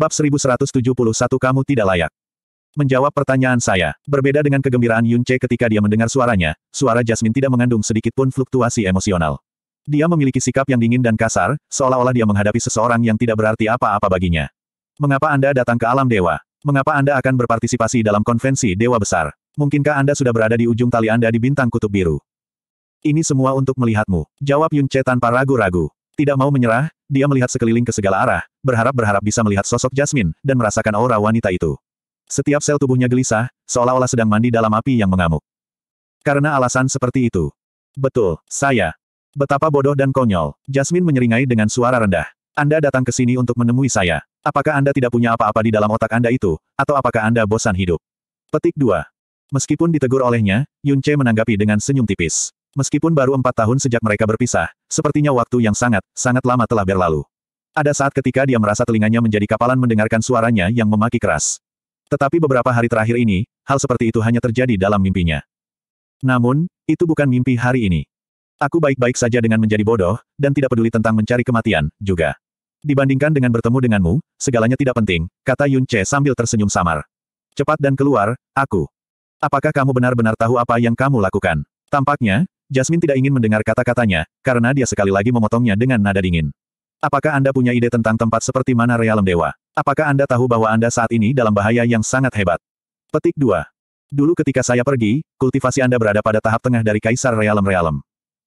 Bab 1171 Kamu tidak layak. Menjawab pertanyaan saya, berbeda dengan kegembiraan Yun Che ketika dia mendengar suaranya, suara Jasmine tidak mengandung sedikit pun fluktuasi emosional. Dia memiliki sikap yang dingin dan kasar, seolah-olah dia menghadapi seseorang yang tidak berarti apa-apa baginya. Mengapa Anda datang ke alam dewa? Mengapa Anda akan berpartisipasi dalam konvensi dewa besar? Mungkinkah Anda sudah berada di ujung tali Anda di bintang kutub biru? Ini semua untuk melihatmu, jawab Yun Che tanpa ragu-ragu. Tidak mau menyerah, dia melihat sekeliling ke segala arah, berharap-berharap bisa melihat sosok Jasmine, dan merasakan aura wanita itu. Setiap sel tubuhnya gelisah, seolah-olah sedang mandi dalam api yang mengamuk. Karena alasan seperti itu. Betul, saya. Betapa bodoh dan konyol, Jasmine menyeringai dengan suara rendah. Anda datang ke sini untuk menemui saya. Apakah Anda tidak punya apa-apa di dalam otak Anda itu, atau apakah Anda bosan hidup? Petik 2. Meskipun ditegur olehnya, Yunce menanggapi dengan senyum tipis. Meskipun baru empat tahun sejak mereka berpisah, Sepertinya waktu yang sangat, sangat lama telah berlalu. Ada saat ketika dia merasa telinganya menjadi kapalan mendengarkan suaranya yang memaki keras. Tetapi beberapa hari terakhir ini, hal seperti itu hanya terjadi dalam mimpinya. Namun, itu bukan mimpi hari ini. Aku baik-baik saja dengan menjadi bodoh, dan tidak peduli tentang mencari kematian, juga. Dibandingkan dengan bertemu denganmu, segalanya tidak penting, kata Yun Che sambil tersenyum samar. Cepat dan keluar, aku. Apakah kamu benar-benar tahu apa yang kamu lakukan? Tampaknya, Jasmine tidak ingin mendengar kata-katanya, karena dia sekali lagi memotongnya dengan nada dingin. Apakah Anda punya ide tentang tempat seperti mana realem dewa? Apakah Anda tahu bahwa Anda saat ini dalam bahaya yang sangat hebat? Petik 2. Dulu ketika saya pergi, kultivasi Anda berada pada tahap tengah dari kaisar realem-realem.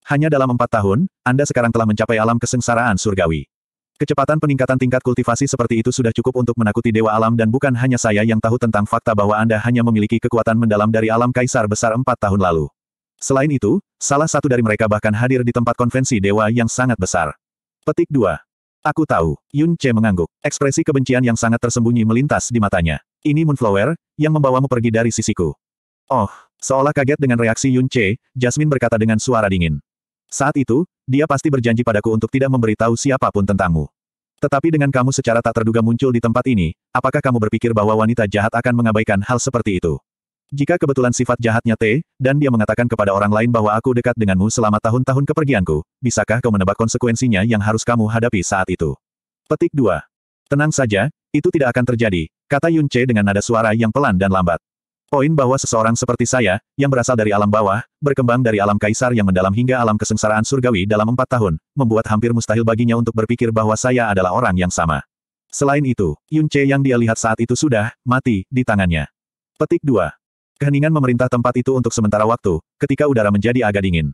Hanya dalam empat tahun, Anda sekarang telah mencapai alam kesengsaraan surgawi. Kecepatan peningkatan tingkat kultivasi seperti itu sudah cukup untuk menakuti dewa alam dan bukan hanya saya yang tahu tentang fakta bahwa Anda hanya memiliki kekuatan mendalam dari alam kaisar besar empat tahun lalu. Selain itu, salah satu dari mereka bahkan hadir di tempat konvensi dewa yang sangat besar. Petik 2. Aku tahu, Yun Che mengangguk. Ekspresi kebencian yang sangat tersembunyi melintas di matanya. Ini Moonflower, yang membawamu pergi dari sisiku. Oh, seolah kaget dengan reaksi Yun Che, Jasmine berkata dengan suara dingin. Saat itu, dia pasti berjanji padaku untuk tidak memberitahu siapapun tentangmu. Tetapi dengan kamu secara tak terduga muncul di tempat ini, apakah kamu berpikir bahwa wanita jahat akan mengabaikan hal seperti itu? Jika kebetulan sifat jahatnya T, dan dia mengatakan kepada orang lain bahwa aku dekat denganmu selama tahun-tahun kepergianku, bisakah kau menebak konsekuensinya yang harus kamu hadapi saat itu? Petik 2. Tenang saja, itu tidak akan terjadi, kata Yun Che dengan nada suara yang pelan dan lambat. Poin bahwa seseorang seperti saya, yang berasal dari alam bawah, berkembang dari alam kaisar yang mendalam hingga alam kesengsaraan surgawi dalam empat tahun, membuat hampir mustahil baginya untuk berpikir bahwa saya adalah orang yang sama. Selain itu, Yun Che yang dia lihat saat itu sudah, mati, di tangannya. Petik 2. Keheningan memerintah tempat itu untuk sementara waktu, ketika udara menjadi agak dingin.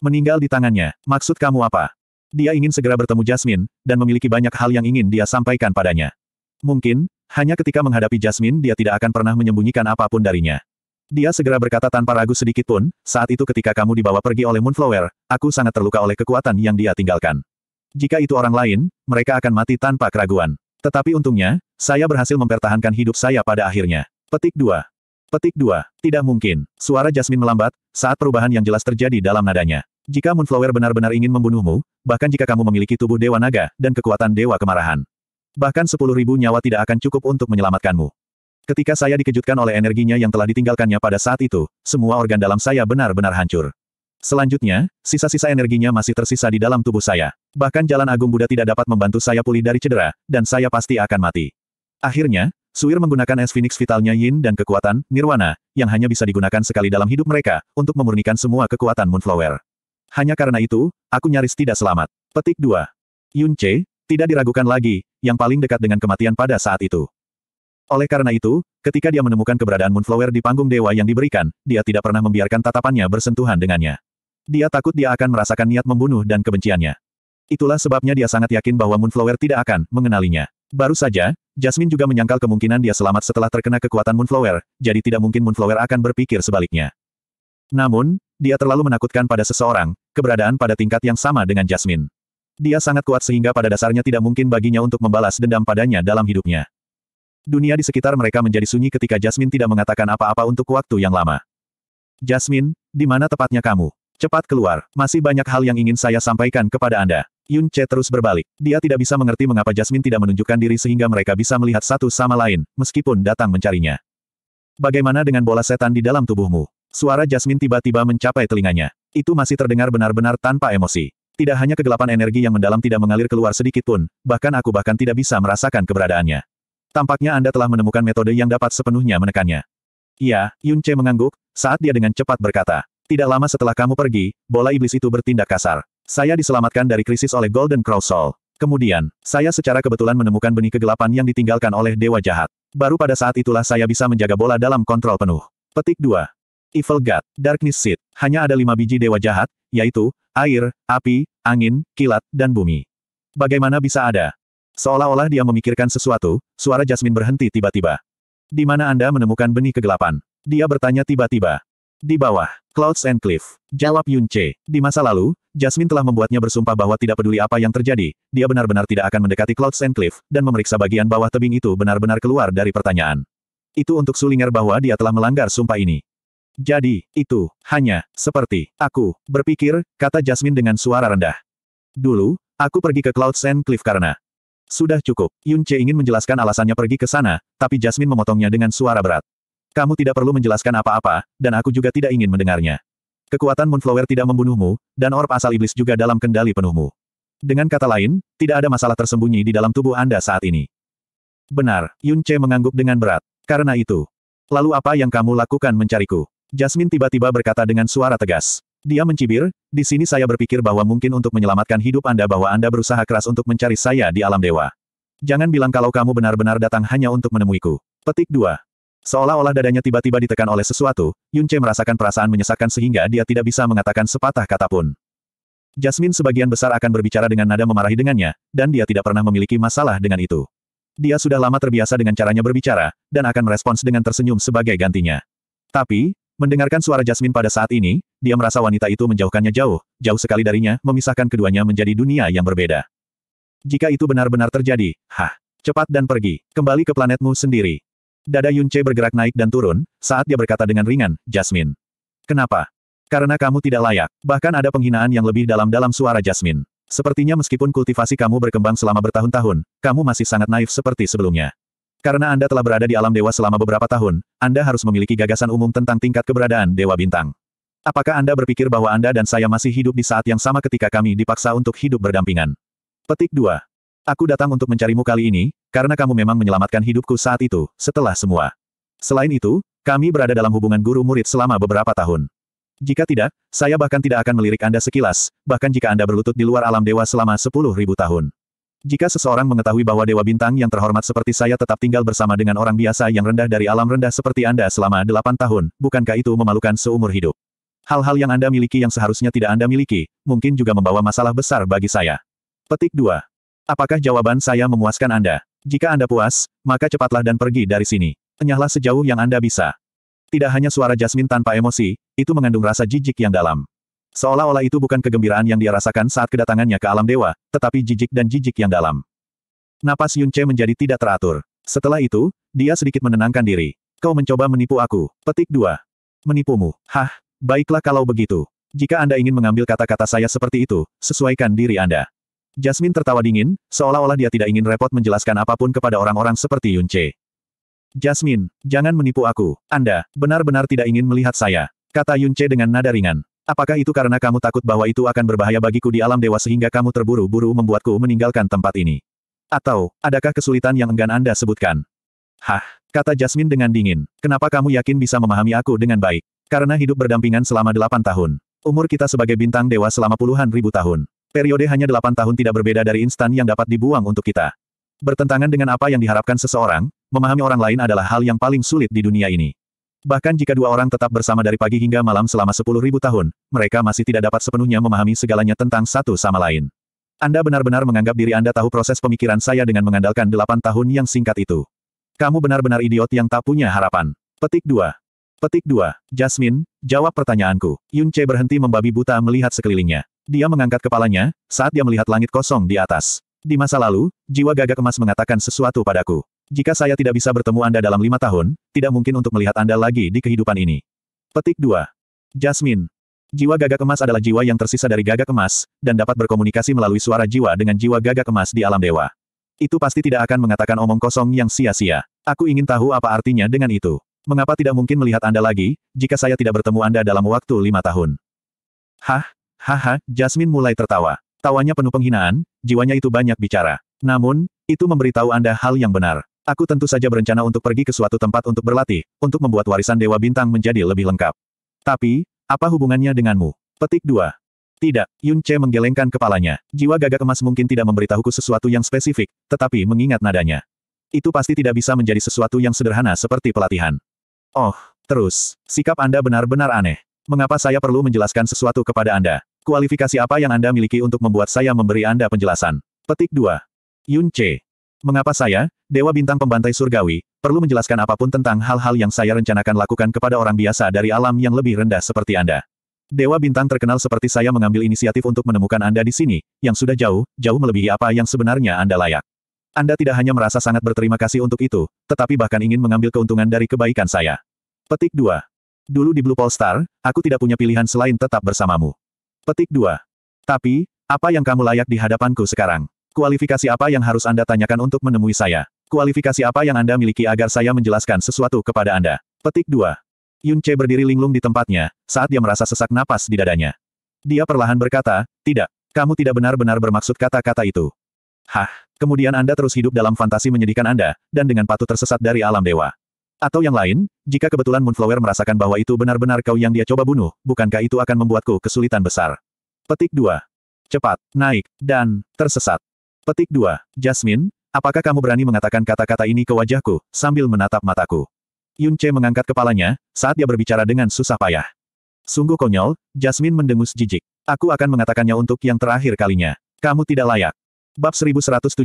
Meninggal di tangannya, maksud kamu apa? Dia ingin segera bertemu Jasmine, dan memiliki banyak hal yang ingin dia sampaikan padanya. Mungkin, hanya ketika menghadapi Jasmine dia tidak akan pernah menyembunyikan apapun darinya. Dia segera berkata tanpa ragu sedikit pun, saat itu ketika kamu dibawa pergi oleh Moonflower, aku sangat terluka oleh kekuatan yang dia tinggalkan. Jika itu orang lain, mereka akan mati tanpa keraguan. Tetapi untungnya, saya berhasil mempertahankan hidup saya pada akhirnya. Petik 2. Petik 2. Tidak mungkin. Suara Jasmine melambat, saat perubahan yang jelas terjadi dalam nadanya. Jika Moonflower benar-benar ingin membunuhmu, bahkan jika kamu memiliki tubuh Dewa Naga, dan kekuatan Dewa Kemarahan. Bahkan sepuluh ribu nyawa tidak akan cukup untuk menyelamatkanmu. Ketika saya dikejutkan oleh energinya yang telah ditinggalkannya pada saat itu, semua organ dalam saya benar-benar hancur. Selanjutnya, sisa-sisa energinya masih tersisa di dalam tubuh saya. Bahkan Jalan Agung Buddha tidak dapat membantu saya pulih dari cedera, dan saya pasti akan mati. Akhirnya, Suir menggunakan es Phoenix vitalnya Yin dan kekuatan Nirwana, yang hanya bisa digunakan sekali dalam hidup mereka, untuk memurnikan semua kekuatan Moonflower. Hanya karena itu, aku nyaris tidak selamat. Petik 2. Yun Che, tidak diragukan lagi, yang paling dekat dengan kematian pada saat itu. Oleh karena itu, ketika dia menemukan keberadaan Moonflower di panggung dewa yang diberikan, dia tidak pernah membiarkan tatapannya bersentuhan dengannya. Dia takut dia akan merasakan niat membunuh dan kebenciannya. Itulah sebabnya dia sangat yakin bahwa Moonflower tidak akan mengenalinya. Baru saja, Jasmine juga menyangkal kemungkinan dia selamat setelah terkena kekuatan Moonflower, jadi tidak mungkin Moonflower akan berpikir sebaliknya. Namun, dia terlalu menakutkan pada seseorang, keberadaan pada tingkat yang sama dengan Jasmine. Dia sangat kuat sehingga pada dasarnya tidak mungkin baginya untuk membalas dendam padanya dalam hidupnya. Dunia di sekitar mereka menjadi sunyi ketika Jasmine tidak mengatakan apa-apa untuk waktu yang lama. Jasmine, di mana tepatnya kamu? Cepat keluar, masih banyak hal yang ingin saya sampaikan kepada Anda. Yun Che terus berbalik. Dia tidak bisa mengerti mengapa Jasmine tidak menunjukkan diri sehingga mereka bisa melihat satu sama lain, meskipun datang mencarinya. Bagaimana dengan bola setan di dalam tubuhmu? Suara Jasmine tiba-tiba mencapai telinganya. Itu masih terdengar benar-benar tanpa emosi. Tidak hanya kegelapan energi yang mendalam tidak mengalir keluar sedikit pun, bahkan aku bahkan tidak bisa merasakan keberadaannya. Tampaknya Anda telah menemukan metode yang dapat sepenuhnya menekannya. Iya, Yun Che mengangguk, saat dia dengan cepat berkata. Tidak lama setelah kamu pergi, bola iblis itu bertindak kasar. Saya diselamatkan dari krisis oleh Golden Crow Soul. Kemudian, saya secara kebetulan menemukan benih kegelapan yang ditinggalkan oleh Dewa Jahat. Baru pada saat itulah saya bisa menjaga bola dalam kontrol penuh. Petik 2. Evil God, Darkness Seed. Hanya ada lima biji Dewa Jahat, yaitu, air, api, angin, kilat, dan bumi. Bagaimana bisa ada? Seolah-olah dia memikirkan sesuatu, suara Jasmine berhenti tiba-tiba. Di mana Anda menemukan benih kegelapan? Dia bertanya tiba-tiba. Di bawah, Clouds and Cliff. Jawab Yun Che. Di masa lalu, Jasmine telah membuatnya bersumpah bahwa tidak peduli apa yang terjadi, dia benar-benar tidak akan mendekati Clouds and Cliff, dan memeriksa bagian bawah tebing itu benar-benar keluar dari pertanyaan. Itu untuk Sulinger bahwa dia telah melanggar sumpah ini. Jadi, itu, hanya, seperti, aku, berpikir, kata Jasmine dengan suara rendah. Dulu, aku pergi ke Clouds and Cliff karena, sudah cukup. Yun Che ingin menjelaskan alasannya pergi ke sana, tapi Jasmine memotongnya dengan suara berat. Kamu tidak perlu menjelaskan apa-apa, dan aku juga tidak ingin mendengarnya. Kekuatan Moonflower tidak membunuhmu, dan orb asal iblis juga dalam kendali penuhmu. Dengan kata lain, tidak ada masalah tersembunyi di dalam tubuh Anda saat ini. Benar, Yun Che mengangguk dengan berat. Karena itu. Lalu apa yang kamu lakukan mencariku? Jasmine tiba-tiba berkata dengan suara tegas. Dia mencibir, di sini saya berpikir bahwa mungkin untuk menyelamatkan hidup Anda bahwa Anda berusaha keras untuk mencari saya di alam dewa. Jangan bilang kalau kamu benar-benar datang hanya untuk menemuiku. Petik 2. Seolah-olah dadanya tiba-tiba ditekan oleh sesuatu, Yunce merasakan perasaan menyesakkan sehingga dia tidak bisa mengatakan sepatah kata pun. Jasmine sebagian besar akan berbicara dengan nada memarahi dengannya, dan dia tidak pernah memiliki masalah dengan itu. Dia sudah lama terbiasa dengan caranya berbicara, dan akan merespons dengan tersenyum sebagai gantinya. Tapi, mendengarkan suara Jasmine pada saat ini, dia merasa wanita itu menjauhkannya jauh, jauh sekali darinya, memisahkan keduanya menjadi dunia yang berbeda. Jika itu benar-benar terjadi, hah, cepat dan pergi, kembali ke planetmu sendiri. Dada Yunce bergerak naik dan turun, saat dia berkata dengan ringan, Jasmine. Kenapa? Karena kamu tidak layak. Bahkan ada penghinaan yang lebih dalam dalam suara Jasmine. Sepertinya meskipun kultivasi kamu berkembang selama bertahun-tahun, kamu masih sangat naif seperti sebelumnya. Karena Anda telah berada di alam dewa selama beberapa tahun, Anda harus memiliki gagasan umum tentang tingkat keberadaan dewa bintang. Apakah Anda berpikir bahwa Anda dan saya masih hidup di saat yang sama ketika kami dipaksa untuk hidup berdampingan? Petik 2. Aku datang untuk mencarimu kali ini, karena kamu memang menyelamatkan hidupku saat itu, setelah semua. Selain itu, kami berada dalam hubungan guru-murid selama beberapa tahun. Jika tidak, saya bahkan tidak akan melirik Anda sekilas, bahkan jika Anda berlutut di luar alam dewa selama sepuluh ribu tahun. Jika seseorang mengetahui bahwa dewa bintang yang terhormat seperti saya tetap tinggal bersama dengan orang biasa yang rendah dari alam rendah seperti Anda selama delapan tahun, bukankah itu memalukan seumur hidup? Hal-hal yang Anda miliki yang seharusnya tidak Anda miliki, mungkin juga membawa masalah besar bagi saya. Petik 2. Apakah jawaban saya memuaskan Anda? Jika Anda puas, maka cepatlah dan pergi dari sini. Enyahlah sejauh yang Anda bisa. Tidak hanya suara Jasmine tanpa emosi, itu mengandung rasa jijik yang dalam. Seolah-olah itu bukan kegembiraan yang dia rasakan saat kedatangannya ke alam dewa, tetapi jijik dan jijik yang dalam. Napas Yunche menjadi tidak teratur. Setelah itu, dia sedikit menenangkan diri. Kau mencoba menipu aku. Petik dua. Menipumu. Hah, baiklah kalau begitu. Jika Anda ingin mengambil kata-kata saya seperti itu, sesuaikan diri Anda. Jasmine tertawa dingin, seolah-olah dia tidak ingin repot menjelaskan apapun kepada orang-orang seperti Yun Jasmine, jangan menipu aku. Anda, benar-benar tidak ingin melihat saya. Kata Yun dengan nada ringan. Apakah itu karena kamu takut bahwa itu akan berbahaya bagiku di alam dewa sehingga kamu terburu-buru membuatku meninggalkan tempat ini? Atau, adakah kesulitan yang enggan Anda sebutkan? Hah, kata Jasmine dengan dingin. Kenapa kamu yakin bisa memahami aku dengan baik? Karena hidup berdampingan selama delapan tahun. Umur kita sebagai bintang dewa selama puluhan ribu tahun. Periode hanya delapan tahun tidak berbeda dari instan yang dapat dibuang untuk kita. Bertentangan dengan apa yang diharapkan seseorang, memahami orang lain adalah hal yang paling sulit di dunia ini. Bahkan jika dua orang tetap bersama dari pagi hingga malam selama sepuluh ribu tahun, mereka masih tidak dapat sepenuhnya memahami segalanya tentang satu sama lain. Anda benar-benar menganggap diri Anda tahu proses pemikiran saya dengan mengandalkan delapan tahun yang singkat itu. Kamu benar-benar idiot yang tak punya harapan. Petik 2. Petik 2. Jasmine, jawab pertanyaanku. Yun Che berhenti membabi buta melihat sekelilingnya. Dia mengangkat kepalanya, saat dia melihat langit kosong di atas. Di masa lalu, jiwa gagak emas mengatakan sesuatu padaku. Jika saya tidak bisa bertemu Anda dalam lima tahun, tidak mungkin untuk melihat Anda lagi di kehidupan ini. Petik 2. Jasmine. Jiwa gagak emas adalah jiwa yang tersisa dari gagak emas, dan dapat berkomunikasi melalui suara jiwa dengan jiwa gagak emas di alam dewa. Itu pasti tidak akan mengatakan omong kosong yang sia-sia. Aku ingin tahu apa artinya dengan itu. Mengapa tidak mungkin melihat Anda lagi, jika saya tidak bertemu Anda dalam waktu lima tahun? Hah, Haha, Jasmine mulai tertawa. Tawanya penuh penghinaan, jiwanya itu banyak bicara. Namun, itu memberitahu Anda hal yang benar. Aku tentu saja berencana untuk pergi ke suatu tempat untuk berlatih, untuk membuat warisan Dewa Bintang menjadi lebih lengkap. Tapi, apa hubungannya denganmu? Petik 2. Tidak, Yun Che menggelengkan kepalanya. Jiwa gagak emas mungkin tidak memberitahuku sesuatu yang spesifik, tetapi mengingat nadanya. Itu pasti tidak bisa menjadi sesuatu yang sederhana seperti pelatihan. Oh, terus, sikap Anda benar-benar aneh. Mengapa saya perlu menjelaskan sesuatu kepada Anda? Kualifikasi apa yang Anda miliki untuk membuat saya memberi Anda penjelasan? Petik 2. Yun C. Mengapa saya, Dewa Bintang Pembantai Surgawi, perlu menjelaskan apapun tentang hal-hal yang saya rencanakan lakukan kepada orang biasa dari alam yang lebih rendah seperti Anda? Dewa Bintang terkenal seperti saya mengambil inisiatif untuk menemukan Anda di sini, yang sudah jauh, jauh melebihi apa yang sebenarnya Anda layak. Anda tidak hanya merasa sangat berterima kasih untuk itu, tetapi bahkan ingin mengambil keuntungan dari kebaikan saya. Petik 2. Dulu di Blue Pole Star, aku tidak punya pilihan selain tetap bersamamu. Petik 2. Tapi, apa yang kamu layak di hadapanku sekarang? Kualifikasi apa yang harus Anda tanyakan untuk menemui saya? Kualifikasi apa yang Anda miliki agar saya menjelaskan sesuatu kepada Anda? Petik 2. Yun Che berdiri linglung di tempatnya, saat dia merasa sesak napas di dadanya. Dia perlahan berkata, tidak, kamu tidak benar-benar bermaksud kata-kata itu. Hah, kemudian Anda terus hidup dalam fantasi menyedihkan Anda, dan dengan patuh tersesat dari alam dewa. Atau yang lain, jika kebetulan Moonflower merasakan bahwa itu benar-benar kau yang dia coba bunuh, bukankah itu akan membuatku kesulitan besar? Petik 2. Cepat, naik, dan tersesat. Petik 2. Jasmine, apakah kamu berani mengatakan kata-kata ini ke wajahku, sambil menatap mataku? Yun Che mengangkat kepalanya, saat dia berbicara dengan susah payah. Sungguh konyol, Jasmine mendengus jijik. Aku akan mengatakannya untuk yang terakhir kalinya. Kamu tidak layak. Bab 1172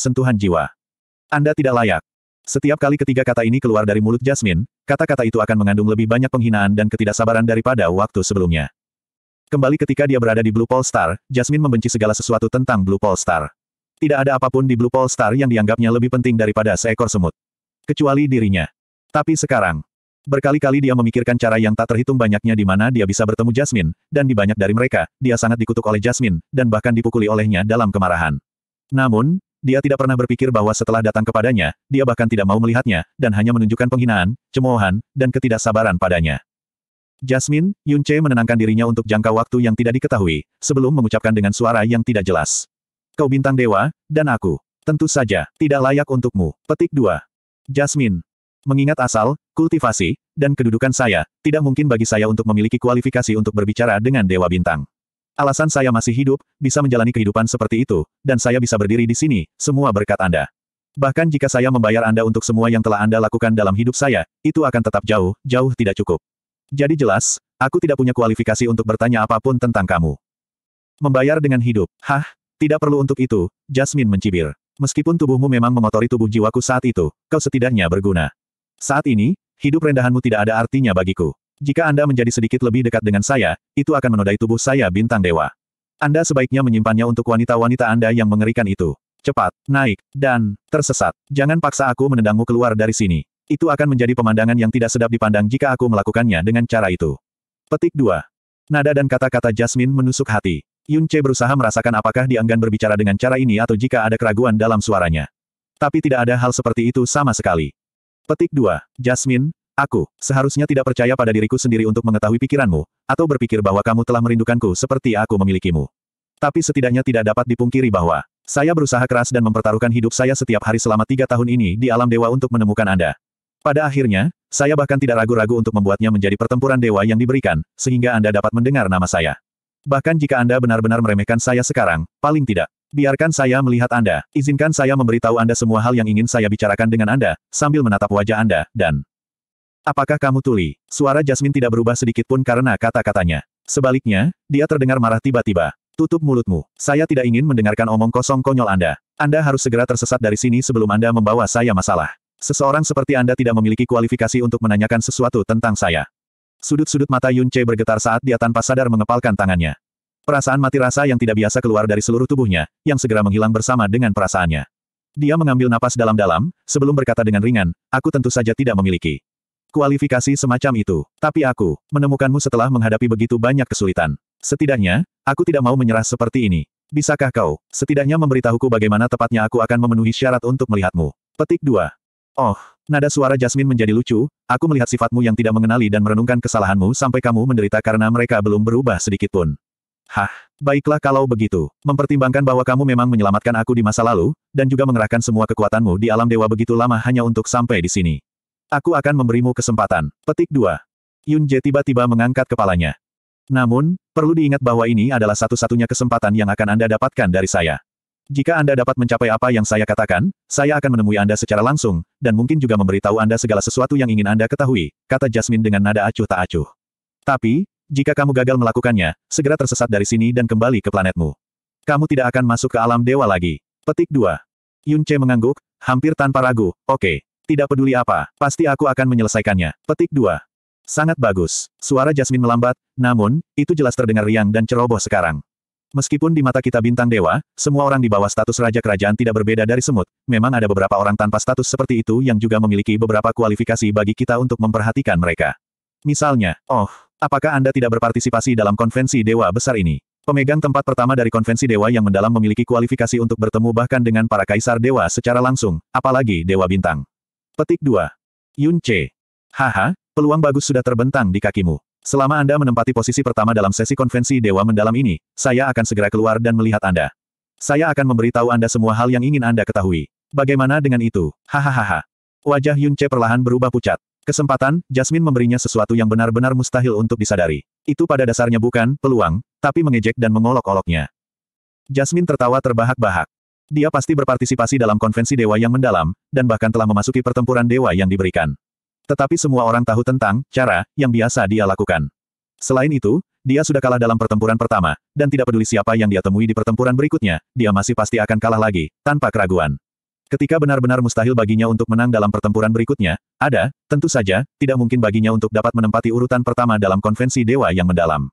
Sentuhan Jiwa. Anda tidak layak. Setiap kali ketiga kata ini keluar dari mulut Jasmine, kata-kata itu akan mengandung lebih banyak penghinaan dan ketidaksabaran daripada waktu sebelumnya. Kembali ketika dia berada di Blue Pole Star, Jasmine membenci segala sesuatu tentang Blue Pole Star. Tidak ada apapun di Blue Pole Star yang dianggapnya lebih penting daripada seekor semut. Kecuali dirinya. Tapi sekarang, Berkali-kali dia memikirkan cara yang tak terhitung banyaknya di mana dia bisa bertemu Jasmine, dan di banyak dari mereka, dia sangat dikutuk oleh Jasmine, dan bahkan dipukuli olehnya dalam kemarahan. Namun, dia tidak pernah berpikir bahwa setelah datang kepadanya, dia bahkan tidak mau melihatnya, dan hanya menunjukkan penghinaan, cemoohan, dan ketidaksabaran padanya. Jasmine, Yun Che menenangkan dirinya untuk jangka waktu yang tidak diketahui, sebelum mengucapkan dengan suara yang tidak jelas. Kau bintang dewa, dan aku. Tentu saja, tidak layak untukmu. Petik 2. Jasmine. Mengingat asal, kultivasi, dan kedudukan saya, tidak mungkin bagi saya untuk memiliki kualifikasi untuk berbicara dengan Dewa Bintang. Alasan saya masih hidup, bisa menjalani kehidupan seperti itu, dan saya bisa berdiri di sini, semua berkat Anda. Bahkan jika saya membayar Anda untuk semua yang telah Anda lakukan dalam hidup saya, itu akan tetap jauh, jauh tidak cukup. Jadi jelas, aku tidak punya kualifikasi untuk bertanya apapun tentang kamu. Membayar dengan hidup, hah? Tidak perlu untuk itu, Jasmine mencibir. Meskipun tubuhmu memang mengotori tubuh jiwaku saat itu, kau setidaknya berguna. Saat ini, hidup rendahanmu tidak ada artinya bagiku. Jika Anda menjadi sedikit lebih dekat dengan saya, itu akan menodai tubuh saya bintang dewa. Anda sebaiknya menyimpannya untuk wanita-wanita Anda yang mengerikan itu. Cepat, naik, dan tersesat. Jangan paksa aku menendangmu keluar dari sini. Itu akan menjadi pemandangan yang tidak sedap dipandang jika aku melakukannya dengan cara itu. Petik 2. Nada dan kata-kata Jasmine menusuk hati. Yunche berusaha merasakan apakah dianggan berbicara dengan cara ini atau jika ada keraguan dalam suaranya. Tapi tidak ada hal seperti itu sama sekali. Petik 2. Jasmine, Aku, seharusnya tidak percaya pada diriku sendiri untuk mengetahui pikiranmu, atau berpikir bahwa kamu telah merindukanku seperti aku memilikimu. Tapi setidaknya tidak dapat dipungkiri bahwa, saya berusaha keras dan mempertaruhkan hidup saya setiap hari selama tiga tahun ini di alam dewa untuk menemukan Anda. Pada akhirnya, saya bahkan tidak ragu-ragu untuk membuatnya menjadi pertempuran dewa yang diberikan, sehingga Anda dapat mendengar nama saya. Bahkan jika Anda benar-benar meremehkan saya sekarang, paling tidak. Biarkan saya melihat Anda, izinkan saya memberitahu Anda semua hal yang ingin saya bicarakan dengan Anda, sambil menatap wajah Anda, dan Apakah kamu tuli? Suara Jasmine tidak berubah sedikit pun karena kata-katanya. Sebaliknya, dia terdengar marah tiba-tiba. Tutup mulutmu. Saya tidak ingin mendengarkan omong kosong konyol Anda. Anda harus segera tersesat dari sini sebelum Anda membawa saya masalah. Seseorang seperti Anda tidak memiliki kualifikasi untuk menanyakan sesuatu tentang saya. Sudut-sudut mata Yun Che bergetar saat dia tanpa sadar mengepalkan tangannya. Perasaan mati rasa yang tidak biasa keluar dari seluruh tubuhnya, yang segera menghilang bersama dengan perasaannya. Dia mengambil napas dalam-dalam, sebelum berkata dengan ringan, aku tentu saja tidak memiliki kualifikasi semacam itu. Tapi aku, menemukanmu setelah menghadapi begitu banyak kesulitan. Setidaknya, aku tidak mau menyerah seperti ini. Bisakah kau, setidaknya memberitahuku bagaimana tepatnya aku akan memenuhi syarat untuk melihatmu. Petik 2. Oh, nada suara Jasmine menjadi lucu, aku melihat sifatmu yang tidak mengenali dan merenungkan kesalahanmu sampai kamu menderita karena mereka belum berubah sedikitpun. Hah, baiklah kalau begitu. Mempertimbangkan bahwa kamu memang menyelamatkan aku di masa lalu, dan juga mengerahkan semua kekuatanmu di alam dewa begitu lama hanya untuk sampai di sini. Aku akan memberimu kesempatan. Petik 2. Yun Jie tiba-tiba mengangkat kepalanya. Namun, perlu diingat bahwa ini adalah satu-satunya kesempatan yang akan Anda dapatkan dari saya. Jika Anda dapat mencapai apa yang saya katakan, saya akan menemui Anda secara langsung, dan mungkin juga memberitahu Anda segala sesuatu yang ingin Anda ketahui, kata Jasmine dengan nada acuh tak acuh. Tapi, jika kamu gagal melakukannya, segera tersesat dari sini dan kembali ke planetmu. Kamu tidak akan masuk ke alam dewa lagi. Petik 2. Yun Che mengangguk, hampir tanpa ragu, oke. Okay. Tidak peduli apa, pasti aku akan menyelesaikannya. Petik 2. Sangat bagus. Suara Jasmine melambat, namun, itu jelas terdengar riang dan ceroboh sekarang. Meskipun di mata kita bintang dewa, semua orang di bawah status raja kerajaan tidak berbeda dari semut, memang ada beberapa orang tanpa status seperti itu yang juga memiliki beberapa kualifikasi bagi kita untuk memperhatikan mereka. Misalnya, oh, apakah Anda tidak berpartisipasi dalam konvensi dewa besar ini? Pemegang tempat pertama dari konvensi dewa yang mendalam memiliki kualifikasi untuk bertemu bahkan dengan para kaisar dewa secara langsung, apalagi dewa bintang. Petik 2. Yun C. Haha, peluang bagus sudah terbentang di kakimu. Selama Anda menempati posisi pertama dalam sesi konvensi Dewa Mendalam ini, saya akan segera keluar dan melihat Anda. Saya akan memberitahu Anda semua hal yang ingin Anda ketahui. Bagaimana dengan itu? Hahaha. Wajah Yun C perlahan berubah pucat. Kesempatan, Jasmine memberinya sesuatu yang benar-benar mustahil untuk disadari. Itu pada dasarnya bukan peluang, tapi mengejek dan mengolok-oloknya. Jasmine tertawa terbahak-bahak. Dia pasti berpartisipasi dalam konvensi dewa yang mendalam, dan bahkan telah memasuki pertempuran dewa yang diberikan. Tetapi semua orang tahu tentang cara yang biasa dia lakukan. Selain itu, dia sudah kalah dalam pertempuran pertama, dan tidak peduli siapa yang dia temui di pertempuran berikutnya, dia masih pasti akan kalah lagi, tanpa keraguan. Ketika benar-benar mustahil baginya untuk menang dalam pertempuran berikutnya, ada, tentu saja, tidak mungkin baginya untuk dapat menempati urutan pertama dalam konvensi dewa yang mendalam.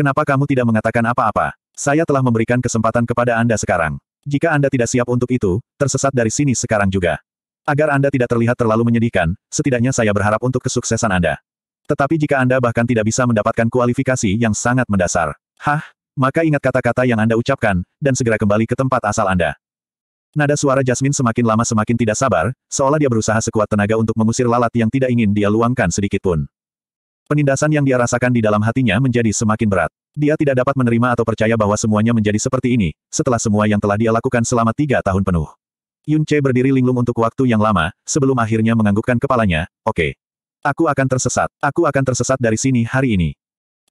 Kenapa kamu tidak mengatakan apa-apa? Saya telah memberikan kesempatan kepada Anda sekarang. Jika Anda tidak siap untuk itu, tersesat dari sini sekarang juga. Agar Anda tidak terlihat terlalu menyedihkan, setidaknya saya berharap untuk kesuksesan Anda. Tetapi jika Anda bahkan tidak bisa mendapatkan kualifikasi yang sangat mendasar, hah, maka ingat kata-kata yang Anda ucapkan, dan segera kembali ke tempat asal Anda. Nada suara Jasmine semakin lama semakin tidak sabar, seolah dia berusaha sekuat tenaga untuk mengusir lalat yang tidak ingin dia luangkan sedikitpun. Penindasan yang dia rasakan di dalam hatinya menjadi semakin berat. Dia tidak dapat menerima atau percaya bahwa semuanya menjadi seperti ini, setelah semua yang telah dia lakukan selama tiga tahun penuh. Yun Che berdiri linglung untuk waktu yang lama, sebelum akhirnya menganggukkan kepalanya, oke. Okay. Aku akan tersesat, aku akan tersesat dari sini hari ini.